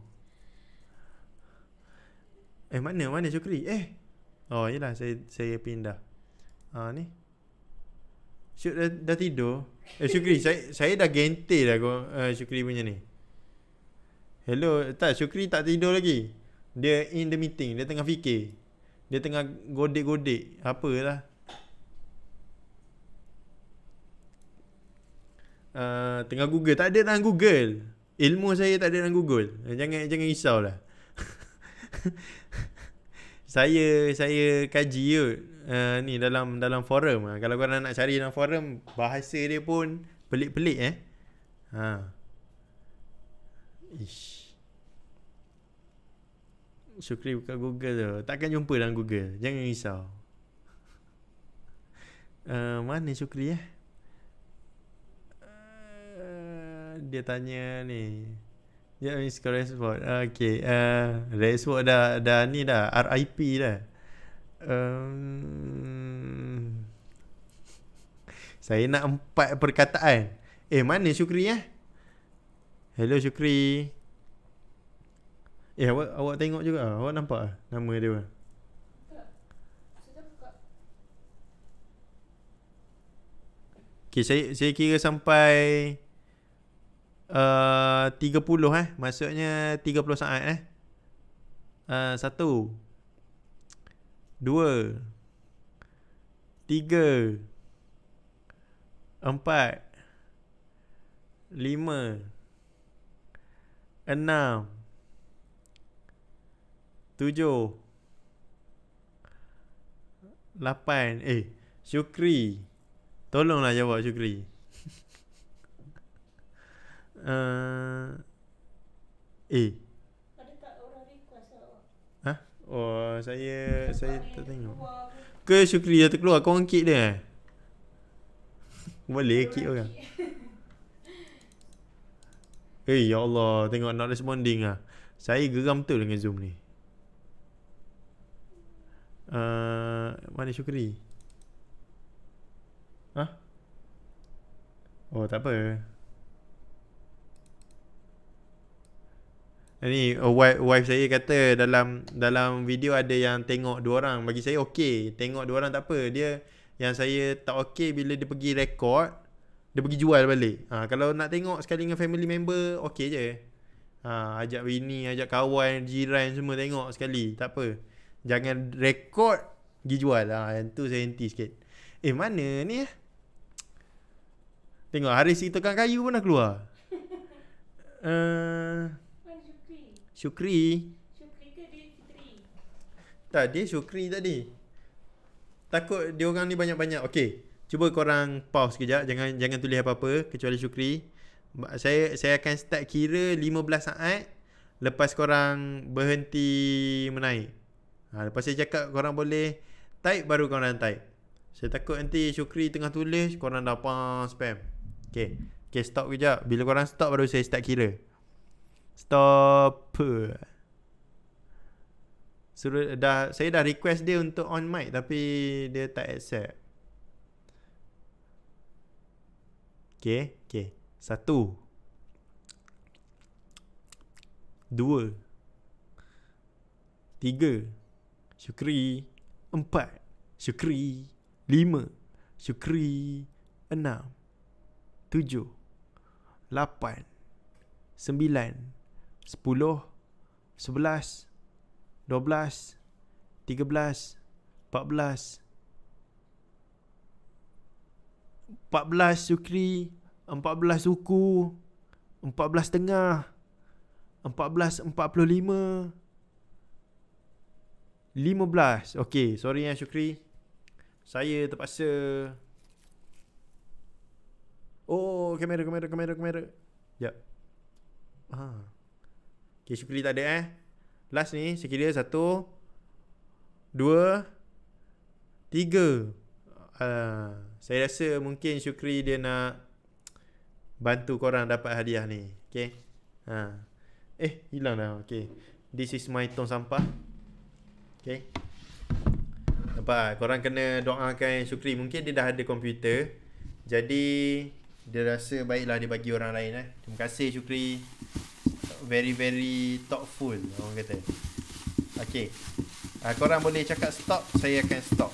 Eh mana mana Syukri? Eh. Oh yalah saya saya pindah. Ha ah, ni. Syuk dah, dah tidur Eh Syukri saya, saya dah gentil dah uh, Syukri punya ni Hello Tak Syukri tak tidur lagi Dia in the meeting Dia tengah fikir Dia tengah godik-godik lah. Uh, tengah google Tak ada dalam google Ilmu saya tak ada dalam google Jangan jangan risau lah Saya Saya kaji kot Eh, ni dalam dalam forum. Lah. Kalau kau nak cari dalam forum, bahasa dia pun pelik-pelik eh. Ha. Ish. Syukri buka Google tu. Takkan jumpa dalam Google. Jangan risau. Uh, mana Syukri eh? Uh, dia tanya ni. Ya, yeah, Miss Correspond. Okay. Uh, Rexford dah, dah ni dah. RIP dah. Saya nak empat perkataan Eh mana Syukri eh Hello Syukri Eh awak, awak tengok juga Awak nampak lah nama dia Tak Okay saya, saya kira sampai eh, uh, 30 eh Maksudnya 30 saat eh uh, Satu Dua Tiga Empat Lima Enam Tujuh Lapan Eh Syukri Tolonglah jawab Syukri uh, Eh, eh Oh saya Tempat Saya tak tengok Ke Syukri dah terkeluar Kau orang kick dia Boleh kick kik orang Eh ya Allah Tengok not responding lah Saya geram tu dengan Zoom ni uh, Mana Syukri Hah Oh tak apa ni wife, wife saya kata dalam dalam video ada yang tengok dua orang bagi saya okey tengok dua orang tak apa dia yang saya tak okey bila dia pergi rekod dia pergi jual balik ha, kalau nak tengok sekali dengan family member okey je ha, ajak bini ajak kawan jiran semua tengok sekali tak apa jangan rekod pergi jual ha, yang tu saya anti sikit eh mana ni eh? tengok hari si tukang kayu pun dah keluar eh, Syukri. Syukri ke dia Fitri? Tak, dia Syukri tadi. Takut dia orang ni banyak-banyak. Okey. Cuba korang pause kejap. Jangan jangan tulis apa-apa kecuali Syukri. Saya saya akan start kira 15 saat lepas korang berhenti menaik. Ha, lepas saya cakap korang boleh type baru korang type. Saya takut nanti Syukri tengah tulis korang dapat spam. Okey. Okey, stop kejap. Bila korang stop baru saya start kira. Stop. Suruh dah saya dah request dia untuk on mic tapi dia tak accept. Okay, okay. Satu. Dua. Tiga. Syukri. Empat. Syukri. Lima. Syukri. Enam. Tujuh. Lapan. Sembilan. Sepuluh Sebelas Dua belas Tiga belas Empat belas Empat belas sukri Empat belas suku Empat belas tengah Empat belas empat puluh lima Lima belas Okay sorry ya Syukri Saya terpaksa Oh kamera kamera kamera kamera Ya. yep. Haa ah. Okay, syukuri tak ada eh. Last ni, sekiranya satu, dua, tiga. Uh, saya rasa mungkin syukuri dia nak bantu korang dapat hadiah ni. Okay. Uh. Eh, hilang dah. Okay. This is my tong sampah. Okay. Nampak tak? Korang kena doakan syukuri. Mungkin dia dah ada komputer. Jadi, dia rasa baiklah dia bagi orang lain. Eh. Terima kasih syukuri very very thoughtful orang kata. Okey. Uh, korang boleh cakap stop, saya akan stop.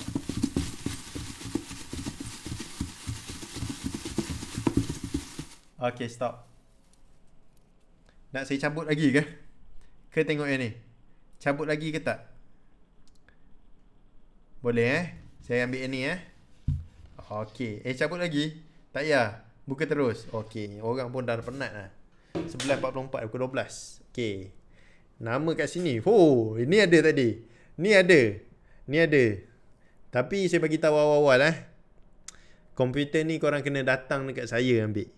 Okey, stop. Nak saya cabut lagi ke? Ke tengok yang ni. Cabut lagi ke tak? Boleh eh? Saya ambil yang ni eh. Okey. Eh cabut lagi? Tak ya. Buka terus. Okey, orang pun dah penat lah. 11.44 pukul 12 Okay Nama kat sini Oh ini ada tadi Ni ada Ni ada Tapi saya bagi tahu awal-awal eh Komputer ni korang kena datang dekat saya ambil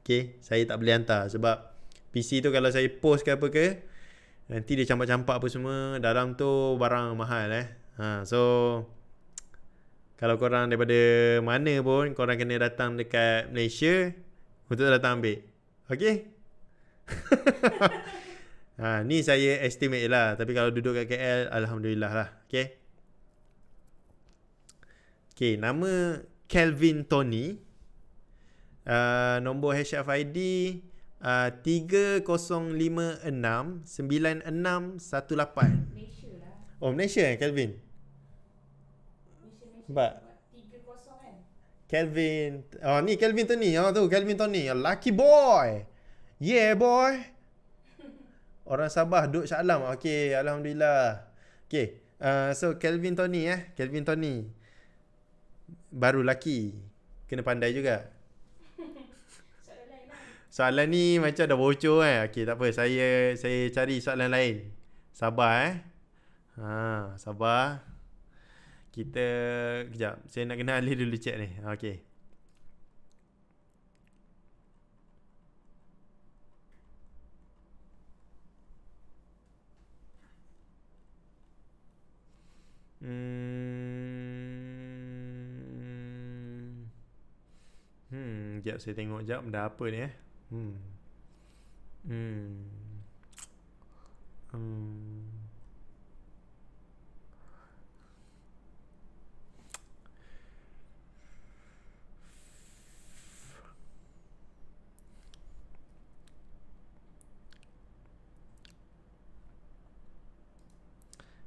Okay Saya tak boleh hantar sebab PC tu kalau saya post ke apa ke Nanti dia campak-campak apa semua Dalam tu barang mahal eh ha, So Kalau korang daripada mana pun Korang kena datang dekat Malaysia Untuk datang ambil Okay ha, ni saya estimate lah. Tapi kalau duduk kat KL, Alhamdulillah lah. Okay. Okay, nama Kelvin Tony. Uh, nombor HFID uh, 3056-9618. Oh, Malaysia eh, Kelvin? Nampak? Kan? Kelvin. Oh, ni Kelvin Tony. Oh, tu, Kelvin Tony. Oh, lucky boy. Yeah boy Orang Sabah duk Syaklam Okay Alhamdulillah Okay uh, So Kelvin Tony eh Kelvin Tony Baru laki, Kena pandai juga Soalan ni macam dah bocor eh. Okey tak apa. Saya saya cari soalan lain. Sabar eh. Ha, sabar. Kita kejap. Saya nak kena alih dulu chat ni. Okey. Hmm. Hmm, jap saya tengok jap benda apa ni eh. Hmm. Hmm. Hmm.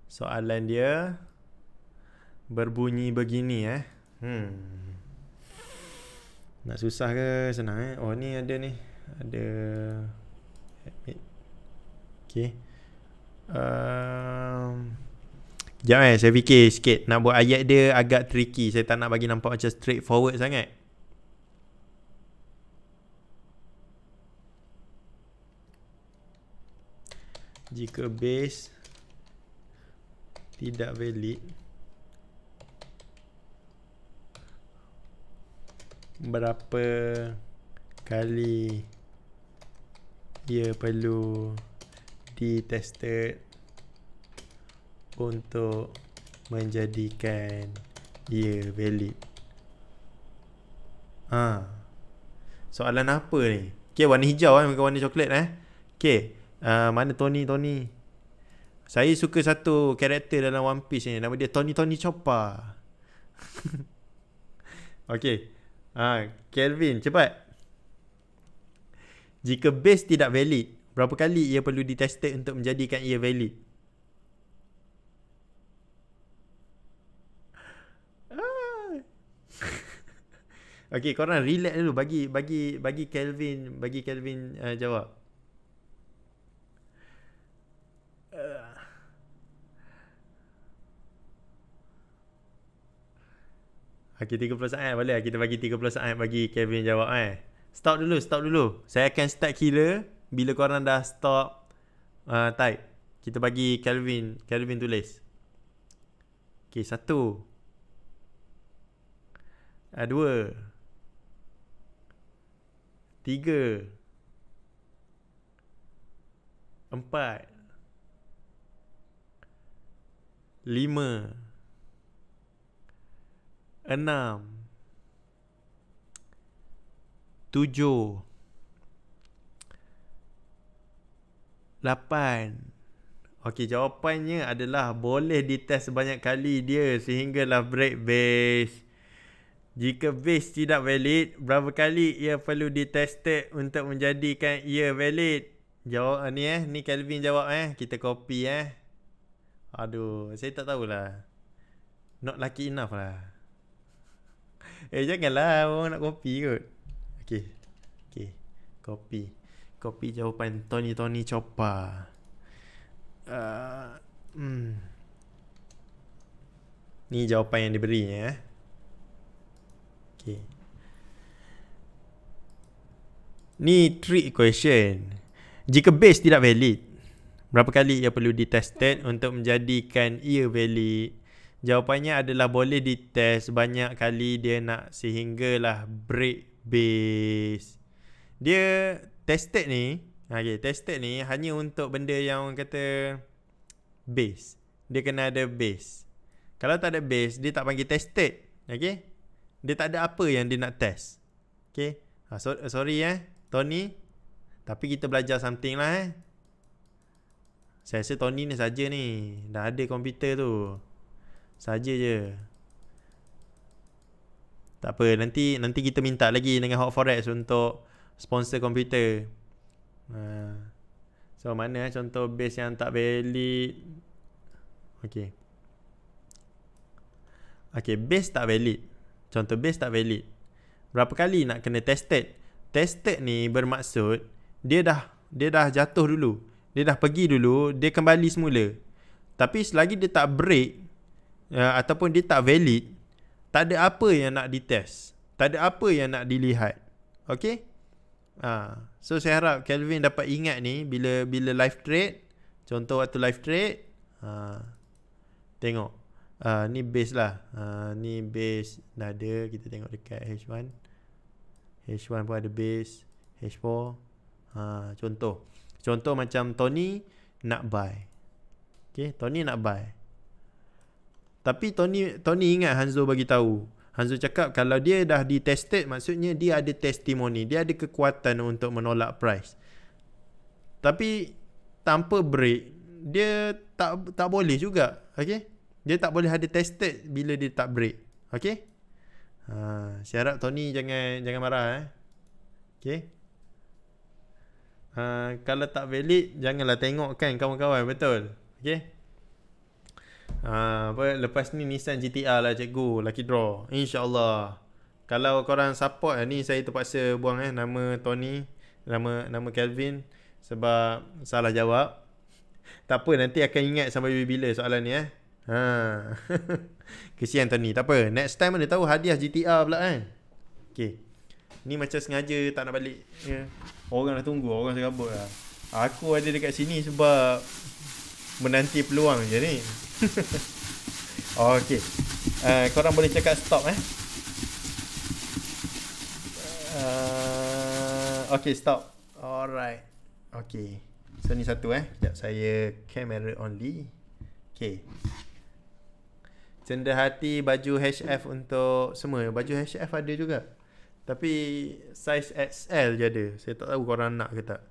Soalan dia berbunyi begini eh. Hmm. Nak susah ke senang eh? Oh ni ada ni. Ada admit. Okey. Um, ehm, Sekejap eh, saya fikir sikit Nak buat ayat dia agak tricky Saya tak nak bagi nampak macam straightforward sangat Jika base Tidak valid berapa kali ia perlu ditested untuk menjadikan ia valid ha. soalan apa ni ok warna hijau kan bukan warna coklat eh ok uh, mana Tony Tony saya suka satu karakter dalam One Piece ni nama dia Tony Tony Chopper Okay Ha, Kelvin, cepat. Jika base tidak valid, berapa kali ia perlu ditested untuk menjadikan ia valid? Ah. Okay, korang relax dulu bagi bagi bagi Kelvin bagi Kelvin uh, jawab. Okay, 30 saat boleh Kita bagi 30 saat bagi Kevin jawab eh. Stop dulu, stop dulu. Saya akan start kira bila korang dah stop uh, type. Kita bagi Kelvin, Kelvin tulis. Okay, satu. Uh, dua. Tiga. Empat. Lima enam, tujuh, lapan. Okey, jawapannya adalah boleh dites sebanyak kali dia sehinggalah break base. Jika base tidak valid, berapa kali ia perlu ditested untuk menjadikan ia valid? Jawab ah, ni eh, ni Kelvin jawab eh, kita copy eh. Aduh, saya tak tahulah. Not lucky enough lah. Eh janganlah Abang nak copy. kot okey, Okay copy Kopi jawapan Tony Tony Choppa uh, hmm. Ni jawapan yang diberi ya. Eh? Okay Ni trick question Jika base tidak valid Berapa kali ia perlu ditested untuk menjadikan ia valid? Jawapannya adalah boleh dites banyak kali dia nak sehinggalah break base. Dia tested ni, ha, okay, tested ni hanya untuk benda yang orang kata base. Dia kena ada base. Kalau tak ada base, dia tak panggil tested. Okay? Dia tak ada apa yang dia nak test. Okay? Ha, so, sorry eh, Tony. Tapi kita belajar something lah eh. Saya rasa Tony ni saja ni. Dah ada komputer tu. Saja je. Tak apa, nanti nanti kita minta lagi dengan Hot Forex untuk sponsor komputer. Ha. So mana eh, contoh base yang tak valid? Okey. Okey, base tak valid. Contoh base tak valid. Berapa kali nak kena tested? Tested ni bermaksud dia dah dia dah jatuh dulu. Dia dah pergi dulu, dia kembali semula. Tapi selagi dia tak break, Ya, ataupun dia tak valid, tak ada apa yang nak ditest. Tak ada apa yang nak dilihat. Okay? Ha. So, saya harap Kelvin dapat ingat ni bila bila live trade. Contoh waktu live trade. Ha. Tengok. Ha, ni base lah. Ha, ni base dah ada Kita tengok dekat H1. H1 pun ada base. H4. Ha, contoh. Contoh macam Tony nak buy. Okay, Tony nak buy. Tapi Tony Tony ingat Hanzo bagi tahu. Hanzo cakap kalau dia dah di tested maksudnya dia ada testimoni, dia ada kekuatan untuk menolak price. Tapi tanpa break dia tak tak boleh juga, okey? Dia tak boleh ada tested bila dia tak break. Okey? Ha, saya harap Tony jangan jangan marah eh. Okey? Ha, kalau tak valid janganlah tengok kan kawan-kawan betul. Okey? Ha, apa lepas ni Nissan GTR lah cikgu lucky draw insyaallah kalau korang support eh, ni saya terpaksa buang eh nama Tony nama nama Kelvin sebab salah jawab tak apa nanti akan ingat sampai bila bila soalan ni eh ha kesian Tony tak apa next time mana tahu hadiah GTR pula kan okey ni macam sengaja tak nak balik ya orang dah tunggu orang sangat lah aku ada dekat sini sebab menanti peluang je ni Okay, Uh, eh, korang boleh cakap stop eh. Uh, eh, okay stop Alright Okay So ni satu eh Sekejap saya Camera only Okay Cendera hati Baju HF untuk Semua Baju HF ada juga Tapi Size XL je ada Saya tak tahu korang nak ke tak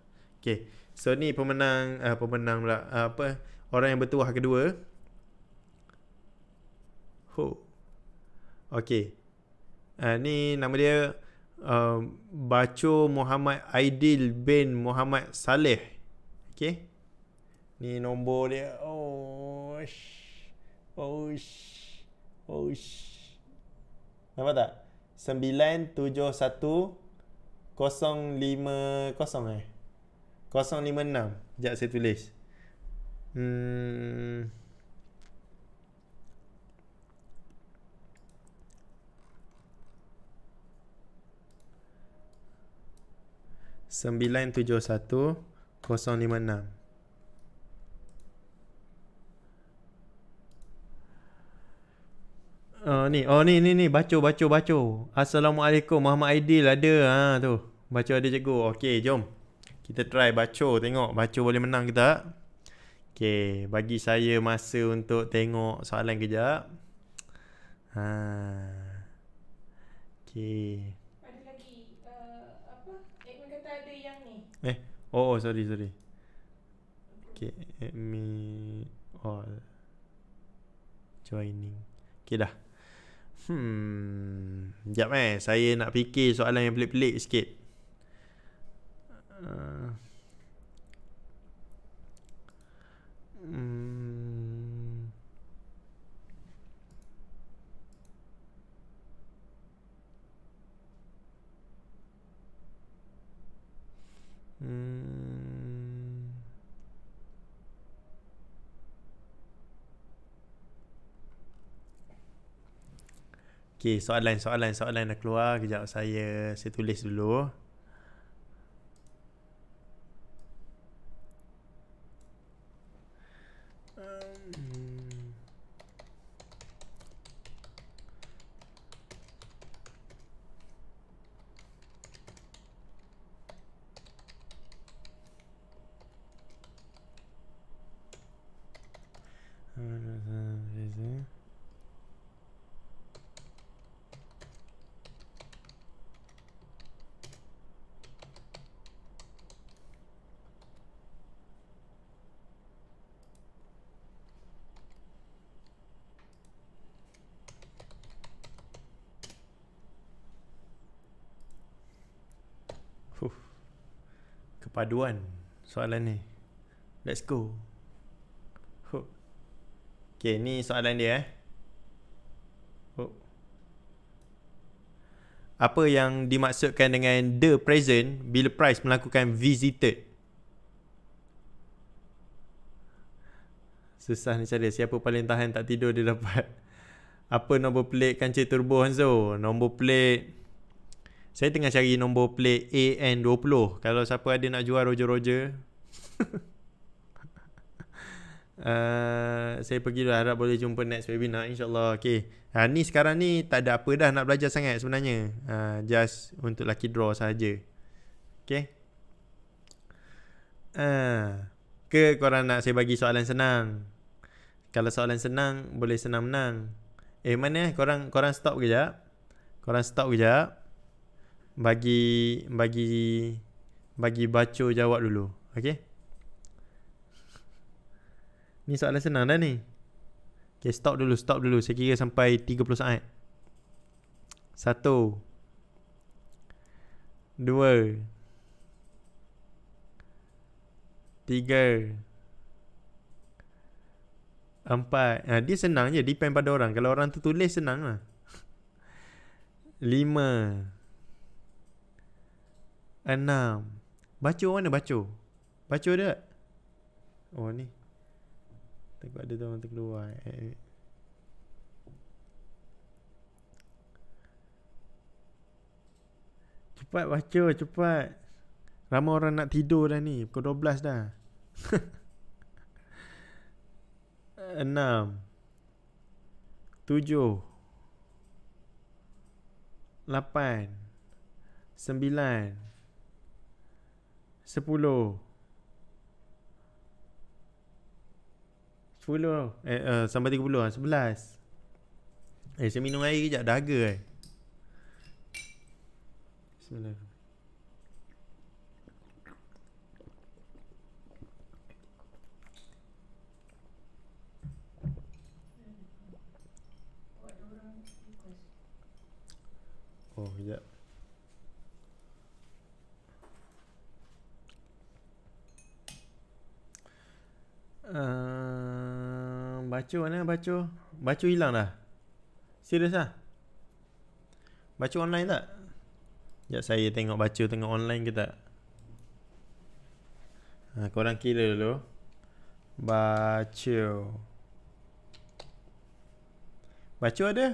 Okay So ni pemenang uh, Pemenang pula uh, Apa Orang yang bertuah kedua Ho. Okey. Uh, ah, ni nama dia uh, um, Baco Muhammad Aidil bin Muhammad Saleh. Okey. Ni nombor dia. Oh. Oh. Oh. Nampak tak? 971 050 eh. 056. Sekejap saya tulis. Hmm. oh ni oh ni ni ni baca baca baca assalamualaikum Muhammad Aidil ada ha tu baca ada cikgu okey jom kita try baca tengok baca boleh menang ke tak okey bagi saya masa untuk tengok soalan kejap ha okey Eh, oh, oh sorry, sorry. Okay, admit all. Joining. Okay, dah. Hmm, jap eh. Saya nak fikir soalan yang pelik-pelik sikit. Uh. Hmm. Hmm. Okay, soalan, soalan, soalan dah keluar. Kejap saya, saya tulis dulu. paduan soalan ni. Let's go. Huh. Okay, ni soalan dia eh. Huh. Apa yang dimaksudkan dengan the present bila price melakukan visited? Susah ni cara. Siapa paling tahan tak tidur dia dapat. Apa nombor plate kancil turbo Hanzo? Nombor plate saya tengah cari nombor plate AN20 Kalau siapa ada nak jual roja-roja uh, Saya pergi dulu lah, harap boleh jumpa next webinar InsyaAllah okay. Ha, ni sekarang ni tak ada apa dah nak belajar sangat sebenarnya uh, Just untuk lucky draw sahaja Okay uh, ha, Ke korang nak saya bagi soalan senang Kalau soalan senang boleh senang menang Eh mana eh? korang, korang stop kejap Korang stop kejap bagi bagi bagi baca jawab dulu. Okey. Ni soalan senang dah ni. Okey, stop dulu, stop dulu. Saya kira sampai 30 saat. Satu. Dua. Tiga. Empat. Ha, dia senang je. Depend pada orang. Kalau orang tertulis, senang lah. Lima. Enam Baco mana baco Baco dia Oh ni Takut ada tuan terkeluar eh. eh, eh. Cepat baca cepat Ramai orang nak tidur dah ni Pukul 12 dah Enam Tujuh Lapan Sembilan Sepuluh. Sepuluh. Eh, uh, sampai tiga puluh lah. Sebelas. Eh, saya minum air kejap. Dahaga eh. Bismillahirrahmanirrahim. Oh, sekejap. Ehm, baca mana baca? Baca hilang dah. Serius ah. Baca online tak? Sekejap saya tengok baca tengok online ke tak. Ha, korang kira dulu. Baca. Baca ada?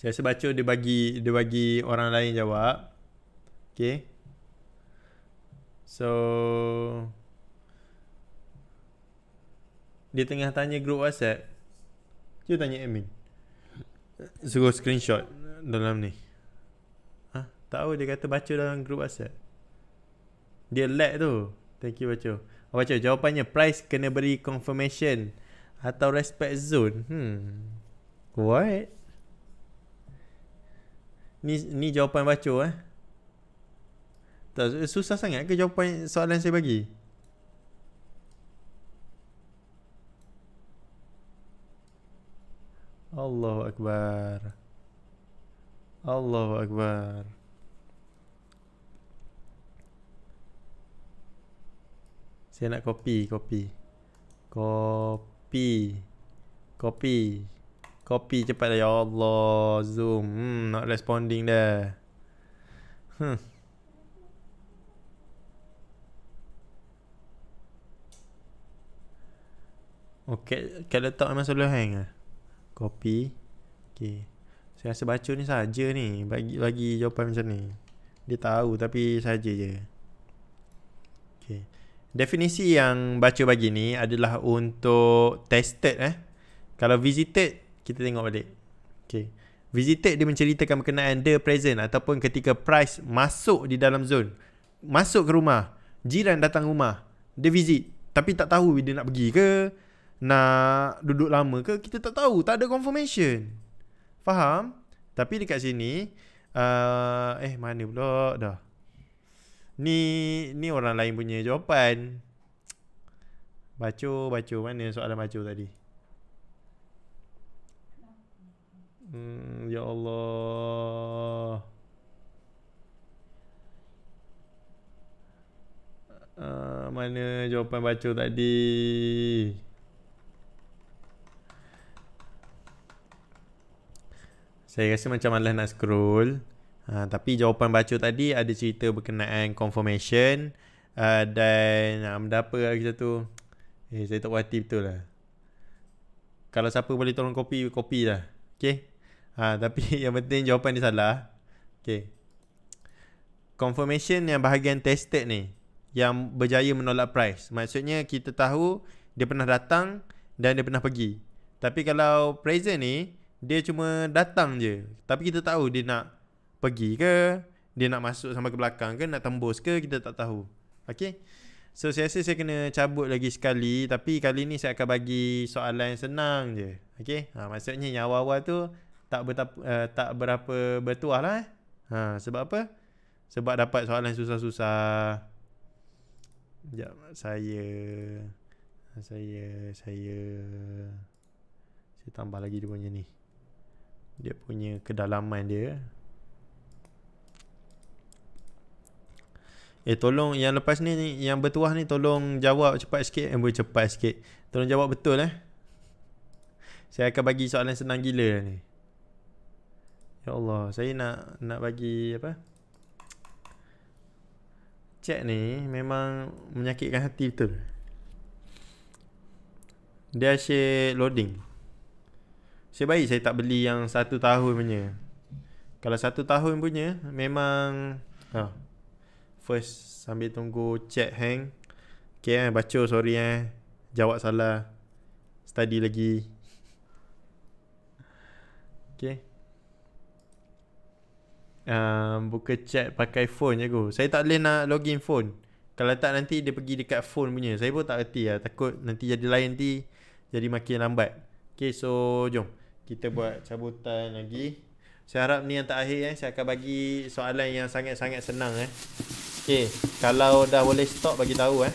Saya rasa baca dia bagi, dia bagi orang lain jawab. Okay. So Dia tengah tanya group whatsapp Dia tanya admin Suruh screenshot Dalam ni Ha? Tahu dia kata baca dalam group whatsapp Dia lag tu Thank you baca oh, Baca jawapannya Price kena beri confirmation Atau respect zone Hmm What? Ni ni jawapan baca eh tak susah sangat ke jawapan soalan saya bagi? Allahu akbar. Allahu akbar. Saya nak copy, copy. Copy. Copy. Copy cepatlah ya Allah. Zoom, hmm, not responding dah. Hmm. Okay, kat letak memang selalu hang ah, Copy. Okay. Saya rasa baca ni saja ni. Bagi bagi jawapan macam ni. Dia tahu tapi saja je. Okay. Definisi yang baca bagi ni adalah untuk tested eh. Kalau visited, kita tengok balik. Okay. Visited dia menceritakan berkenaan the present ataupun ketika price masuk di dalam zone. Masuk ke rumah. Jiran datang rumah. Dia visit. Tapi tak tahu dia nak pergi ke nak duduk lama ke kita tak tahu tak ada confirmation faham tapi dekat sini uh, eh mana pula dah ni ni orang lain punya jawapan baca baca mana soalan baca tadi hmm ya Allah Uh, mana jawapan baca tadi? Saya rasa macam malas nak scroll uh, Tapi jawapan baca tadi ada cerita berkenaan confirmation uh, Dan ah, nak ada apa lagi satu Eh saya tak puas hati betul lah Kalau siapa boleh tolong copy, copy lah Okay uh, Tapi yang penting jawapan ni salah Okay Confirmation yang bahagian tested ni Yang berjaya menolak price Maksudnya kita tahu Dia pernah datang Dan dia pernah pergi Tapi kalau present ni dia cuma datang je Tapi kita tahu dia nak pergi ke Dia nak masuk sampai ke belakang ke Nak tembus ke kita tak tahu Okay So saya rasa saya kena cabut lagi sekali Tapi kali ni saya akan bagi soalan yang senang je Okay ha, Maksudnya yang awal-awal tu Tak, bertapa, uh, eh, tak berapa bertuah lah eh. ha, Sebab apa? Sebab dapat soalan susah-susah Sekejap saya Saya Saya Saya tambah lagi dia punya ni dia punya kedalaman dia Eh tolong yang lepas ni yang bertuah ni tolong jawab cepat sikit eh boleh cepat sikit. Tolong jawab betul eh. Saya akan bagi soalan senang gila ni. Ya Allah, saya nak nak bagi apa? Chat ni memang menyakitkan hati betul. Dia asyik loading. Saya baik saya tak beli yang satu tahun punya Kalau satu tahun punya Memang ha. First sambil tunggu chat hang Okay eh baca sorry eh Jawab salah Study lagi Okay um, Buka chat pakai phone je go Saya tak boleh nak login phone Kalau tak nanti dia pergi dekat phone punya Saya pun tak kerti lah Takut nanti jadi lain nanti Jadi makin lambat Okay so jom kita buat cabutan lagi. Saya harap ni yang terakhir eh saya akan bagi soalan yang sangat-sangat senang eh. Okay, kalau dah boleh stop bagi tahu eh.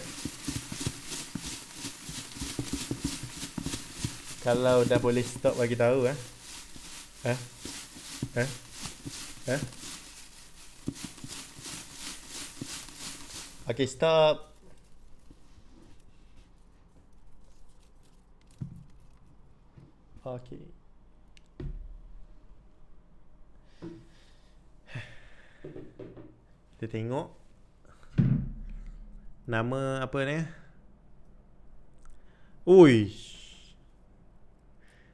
Kalau dah boleh stop bagi tahu eh. Eh. Eh. Eh. Okay stop. Okay. Kita tengok Nama apa ni Ui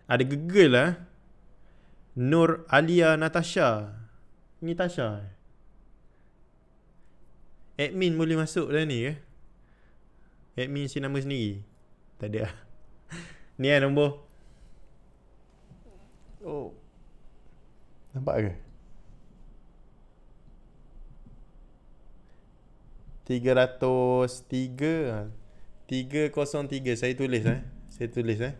Ada gegel lah Nur Alia Natasha Ni Tasha eh? Admin boleh masuk dah ni ke? Eh? Admin si nama sendiri Tak ada ah. Ni lah nombor Oh Nampak ke? 303 303 saya tulis eh saya tulis eh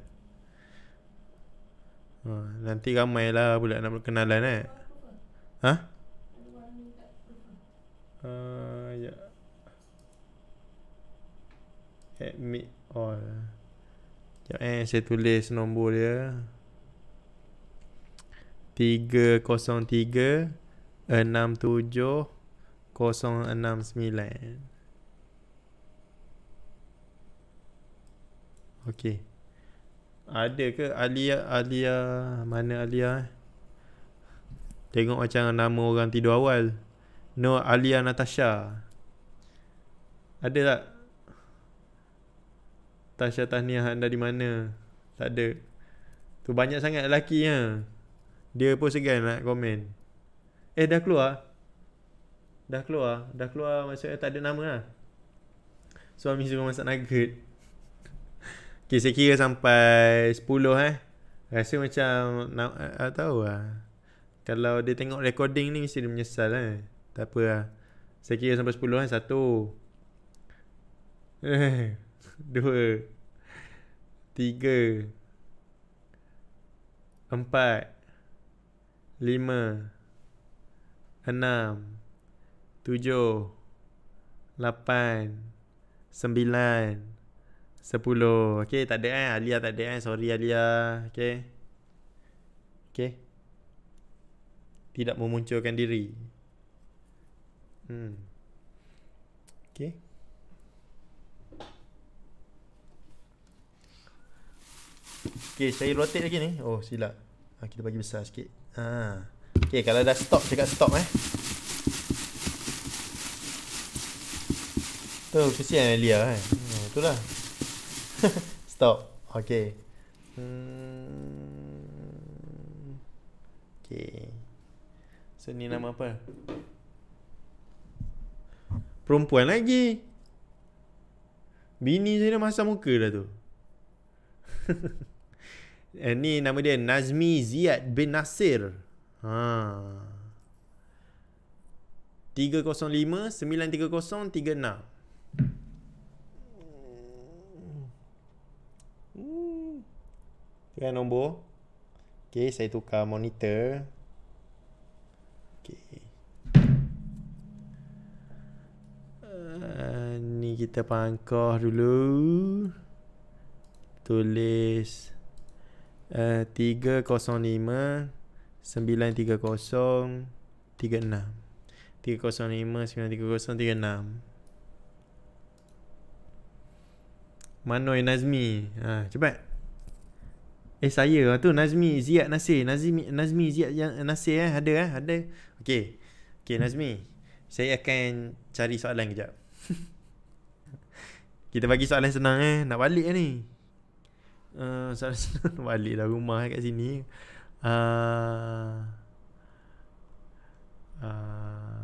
oh, nanti ramai lah pula nak berkenalan eh ha uh, ya admit all Ya, eh saya tulis nombor dia 303 enam tujuh 0169 Okey. Ada ke Alia Alia mana Alia? Eh? Tengok macam nama orang tidur awal. No Alia Natasha. Ada tak? Tasha tahniah anda di mana? Tak ada. Tu banyak sangat lelaki ya. Dia pun segan nak komen. Eh dah keluar? Dah keluar Dah keluar maksudnya tak ada nama lah Suami suruh masak nugget Okay saya kira sampai 10 eh Rasa macam nak, Tak eh, tahu lah Kalau dia tengok recording ni Mesti dia menyesal eh Tak apa lah Saya kira sampai 10 eh Satu Dua Tiga Empat Lima Enam tujuh, lapan, sembilan, sepuluh. Okay, tak ada kan? Alia tak ada kan? Sorry Alia. Okay. Okay. Tidak memunculkan diri. Hmm. Okay. Okay, saya rotate lagi ni. Oh, silap. Ha, kita bagi besar sikit. Ha. Ah. Okay, kalau dah stop, cakap stop eh. Tu oh, kesian Elia kan. Hmm, itulah. Stop. Okay. Hmm. Okay. So ni nama apa? Perempuan lagi. Bini saya dah masam muka dah tu. And eh, ni nama dia Nazmi Ziyad bin Nasir. Ha. 305 930 36. Tu hmm. kan nombor Ok saya tukar monitor Ok uh, ni kita pangkah dulu tulis uh, 305 930 36 305 930 36 Manoi Nazmi. Ha, cepat. Eh saya lah tu Nazmi Ziad Nasir. Nazmi Nazmi Ziad Nasir eh ada eh ada. okay Okey Nazmi. Saya akan cari soalan kejap. Kita bagi soalan senang eh. Nak balik ni. Uh, soalan senang balik dah rumah kat sini. Uh, uh,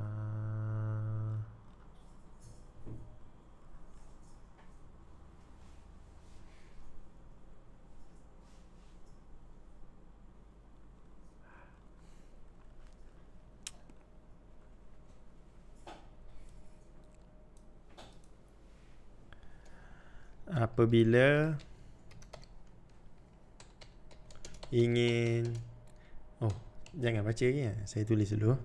apabila ingin oh jangan baca lagi ya. saya tulis dulu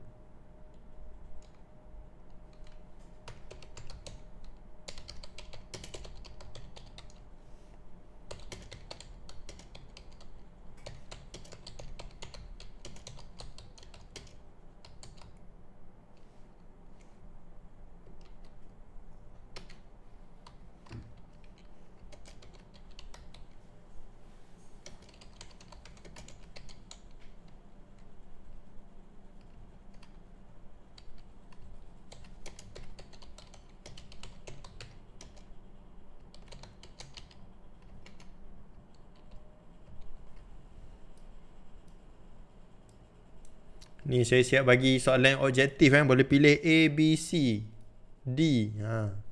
Ni saya siap bagi soalan objektif kan. Boleh pilih A, B, C, D. Ha.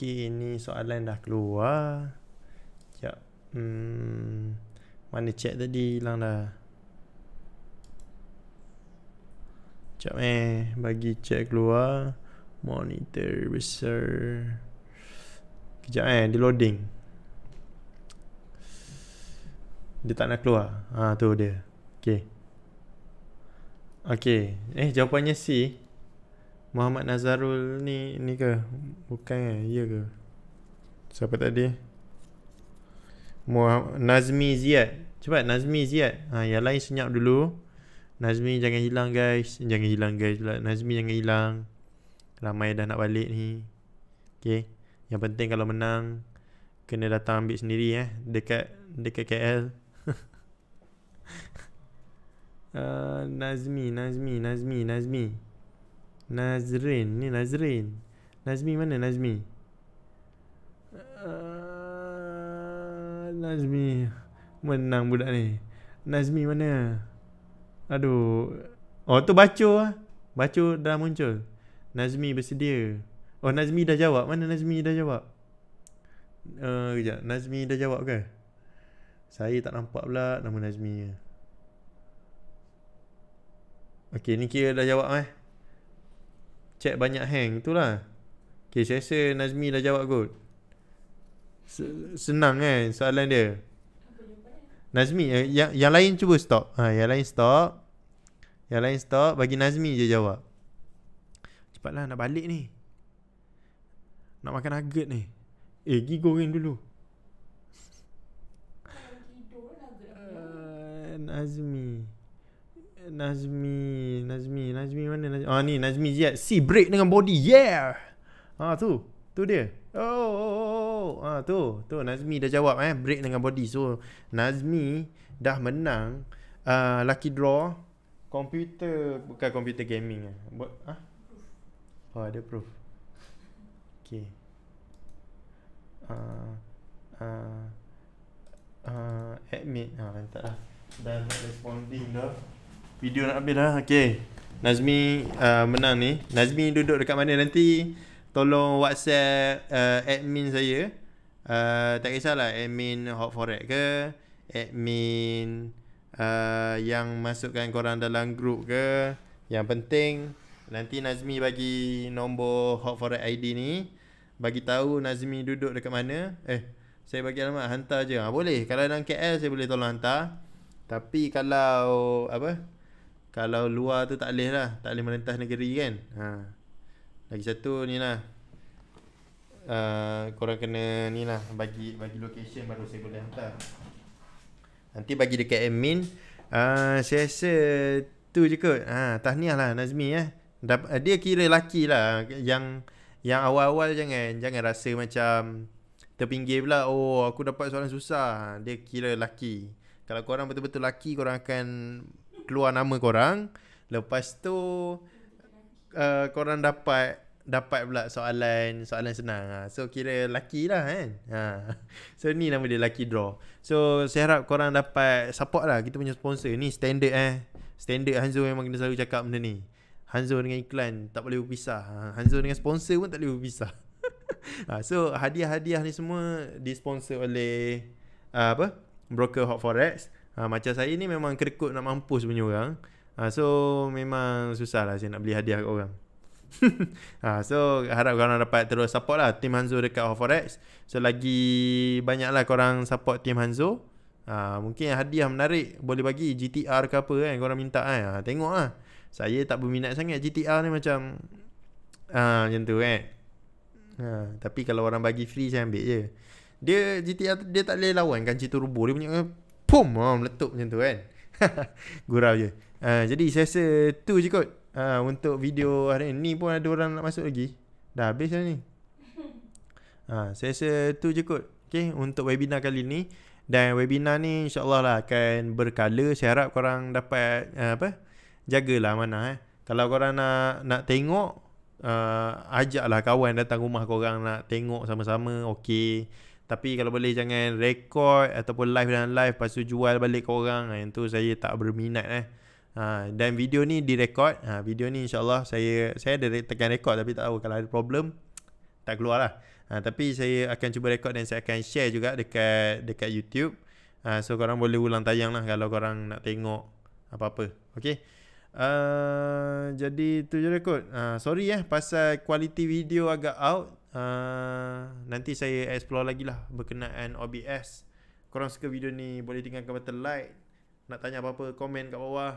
okey ni soalan dah keluar Jap, hmm, Mana chat tadi hilang dah Sekejap eh Bagi chat keluar Monitor besar Sekejap eh dia loading Dia tak nak keluar Ah ha, tu dia Okay Okay Eh jawapannya C Muhammad Nazarul ni ni ke? Bukan eh, ya ke? Siapa tadi? Muhammad Nazmi Ziyad. Cepat Nazmi Ziyad. Ha yang lain senyap dulu. Nazmi jangan hilang guys. Jangan hilang guys. Nazmi jangan hilang. Ramai dah nak balik ni. Okay. Yang penting kalau menang kena datang ambil sendiri eh dekat dekat KL. Uh, ah, Nazmi, Nazmi, Nazmi, Nazmi. Nazrin ni Nazrin. Nazmi mana Nazmi? Uh, Nazmi menang budak ni. Nazmi mana? Aduh. Oh tu baca ah. Baca dah muncul. Nazmi bersedia. Oh Nazmi dah jawab. Mana Nazmi dah jawab? Eh uh, kejap. Nazmi dah jawab ke? Saya tak nampak pula nama Nazmi. Okay, ni kira dah jawab eh. Chat banyak hang Itulah Okay saya rasa Nazmi dah jawab kot Senang kan soalan dia Nazmi eh, yang, yang lain cuba stop ha, Yang lain stop Yang lain stop Bagi Nazmi je jawab Cepatlah nak balik ni Nak makan nugget ni Eh pergi goreng dulu eh, Nazmi Nazmi Nazmi Nazmi mana Nazmi? Ah ni Nazmi Ziad Si break dengan body Yeah Ah tu Tu dia oh, oh, oh, oh, oh. Ah, tu Tu Nazmi dah jawab eh Break dengan body So Nazmi Dah menang uh, Lucky draw Komputer Bukan komputer gaming eh. Buat ah? Oh ada proof Okay Uh, uh, uh, admit ah, uh, lah. Dah responding dah. Video nak habis lah, okay. Nazmi uh, menang ni. Nazmi duduk dekat mana nanti? Tolong WhatsApp uh, admin saya. Uh, tak kisahlah admin Hot Forex ke, admin uh, yang masukkan korang dalam group ke. Yang penting nanti Nazmi bagi nombor Hot Forex ID ni. Bagi tahu Nazmi duduk dekat mana. Eh, saya bagi alamat hantar je. Ha, boleh. Kalau dalam KL saya boleh tolong hantar. Tapi kalau apa? kalau luar tu tak boleh lah tak boleh merentas negeri kan ha. lagi satu ni lah uh, korang kena ni lah bagi bagi location baru saya boleh hantar nanti bagi dekat admin uh, saya rasa tu je kot ha, tahniah lah Nazmi eh dia kira lelaki lah yang yang awal-awal jangan jangan rasa macam terpinggir pula oh aku dapat soalan susah dia kira lelaki kalau korang betul-betul lelaki korang akan keluar nama korang lepas tu uh, korang dapat dapat pula soalan soalan senang ah so kira lucky lah kan ha so ni nama dia lucky draw so saya harap korang dapat support lah kita punya sponsor ni standard eh standard Hanzo memang kena selalu cakap benda ni Hanzo dengan iklan tak boleh berpisah ah, Hanzo dengan sponsor pun tak boleh berpisah ha, so hadiah-hadiah ni semua disponsor oleh uh, apa broker Hot Forex Ha, macam saya ni memang kerekut nak mampus punya orang. Ha, so memang susah lah saya nak beli hadiah ke orang. ha, so harap korang dapat terus support lah Team Hanzo dekat Forex. So lagi banyak lah korang support Team Hanzo ha, Mungkin hadiah menarik Boleh bagi GTR ke apa kan Korang minta kan ha, Tengok lah Saya tak berminat sangat GTR ni macam ha, Macam tu kan ha, Tapi kalau orang bagi free saya ambil je Dia GTR dia tak boleh lawan kanci turbo Dia punya Pum oh, Meletup macam tu kan Gurau je uh, Jadi saya rasa Tu je kot uh, Untuk video hari ni Ni pun ada orang nak masuk lagi Dah habis lah ni uh, Saya rasa tu je kot Okay Untuk webinar kali ni Dan webinar ni InsyaAllah lah Akan berkala Saya harap korang dapat uh, Apa Jagalah mana eh Kalau korang nak Nak tengok uh, Ajaklah kawan datang rumah korang Nak tengok sama-sama Okay tapi kalau boleh jangan record ataupun live dan live lepas tu jual balik ke orang. Ha, yang tu saya tak berminat eh. Ha, dan video ni direkod. Ha, video ni insyaAllah saya saya ada tekan record tapi tak tahu kalau ada problem tak keluar lah. Ha, tapi saya akan cuba record dan saya akan share juga dekat dekat YouTube. Ha, so korang boleh ulang tayang lah kalau korang nak tengok apa-apa. Okay. Uh, jadi tu je rekod uh, ha, Sorry eh pasal kualiti video agak out uh, Nanti saya explore lagi lah Berkenaan OBS Korang suka video ni Boleh tinggalkan button like Nak tanya apa-apa Comment kat bawah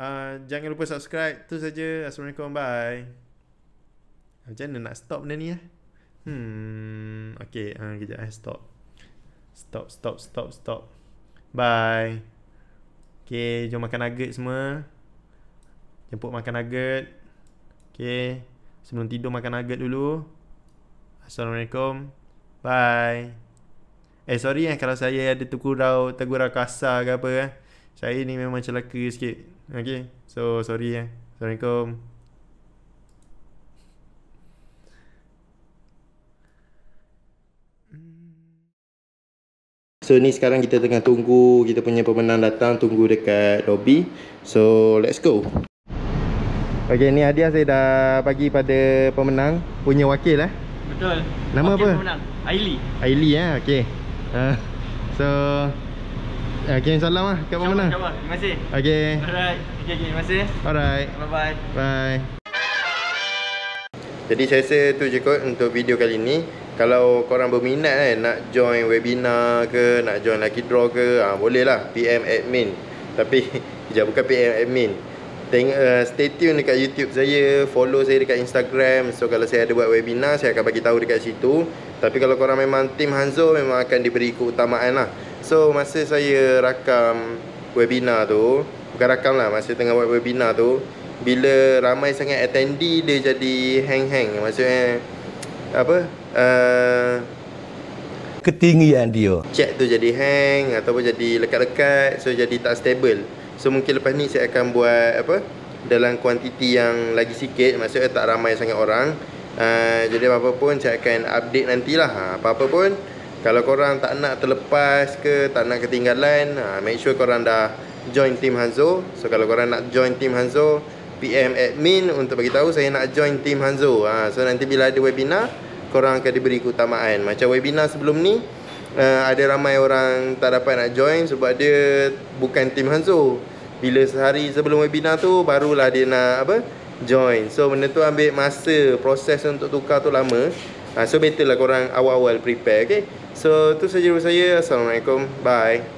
uh, Jangan lupa subscribe Tu saja Assalamualaikum Bye Macam mana nak stop benda ni lah Hmm Okay uh, ah, Kejap eh stop Stop stop stop stop Bye Okay Jom makan nugget semua Jemput makan nugget Okay Sebelum tidur makan nugget dulu Assalamualaikum. Bye. Eh sorry eh kalau saya ada tegurau, tegurau kasar ke apa eh. Saya ni memang celaka sikit. Okey. So sorry eh. Assalamualaikum. So ni sekarang kita tengah tunggu kita punya pemenang datang tunggu dekat lobby. So let's go. Okay ni hadiah saya dah bagi pada pemenang punya wakil eh. Betul. Nama okay, apa? Aili. Aili ya, eh? okay. Uh, ha. so Okay, salam lah kat pemenang Terima kasih Okay Alright Okay, okay, terima kasih Alright Bye-bye Bye Jadi saya rasa tu je kot untuk video kali ni Kalau korang berminat eh, Nak join webinar ke Nak join lucky draw ke ha, Boleh lah PM admin Tapi Sekejap, bukan PM admin Teng uh, stay tune dekat YouTube saya, follow saya dekat Instagram. So kalau saya ada buat webinar, saya akan bagi tahu dekat situ. Tapi kalau korang memang tim Hanzo memang akan diberi keutamaan lah. So masa saya rakam webinar tu, bukan rakam lah, masa tengah buat webinar tu, bila ramai sangat attendee dia jadi hang-hang. Maksudnya apa? Uh, ketinggian dia. Chat tu jadi hang ataupun jadi lekat-lekat, so jadi tak stable. So mungkin lepas ni saya akan buat apa dalam kuantiti yang lagi sikit maksudnya tak ramai sangat orang. Uh, jadi apa pun saya akan update nantilah. Ha apa-apa pun kalau korang tak nak terlepas ke tak nak ketinggalan, ha make sure korang dah join team Hanzo. So kalau korang nak join team Hanzo, PM admin untuk bagi tahu saya nak join team Hanzo. Ha so nanti bila ada webinar, korang akan diberi keutamaan. Macam webinar sebelum ni, uh, ada ramai orang tak dapat nak join sebab dia bukan tim Hanzo. Bila sehari sebelum webinar tu barulah dia nak apa join. So benda tu ambil masa proses untuk tukar tu lama. Uh, so betul lah korang awal-awal prepare okay. So tu saja dari saya. Assalamualaikum. Bye.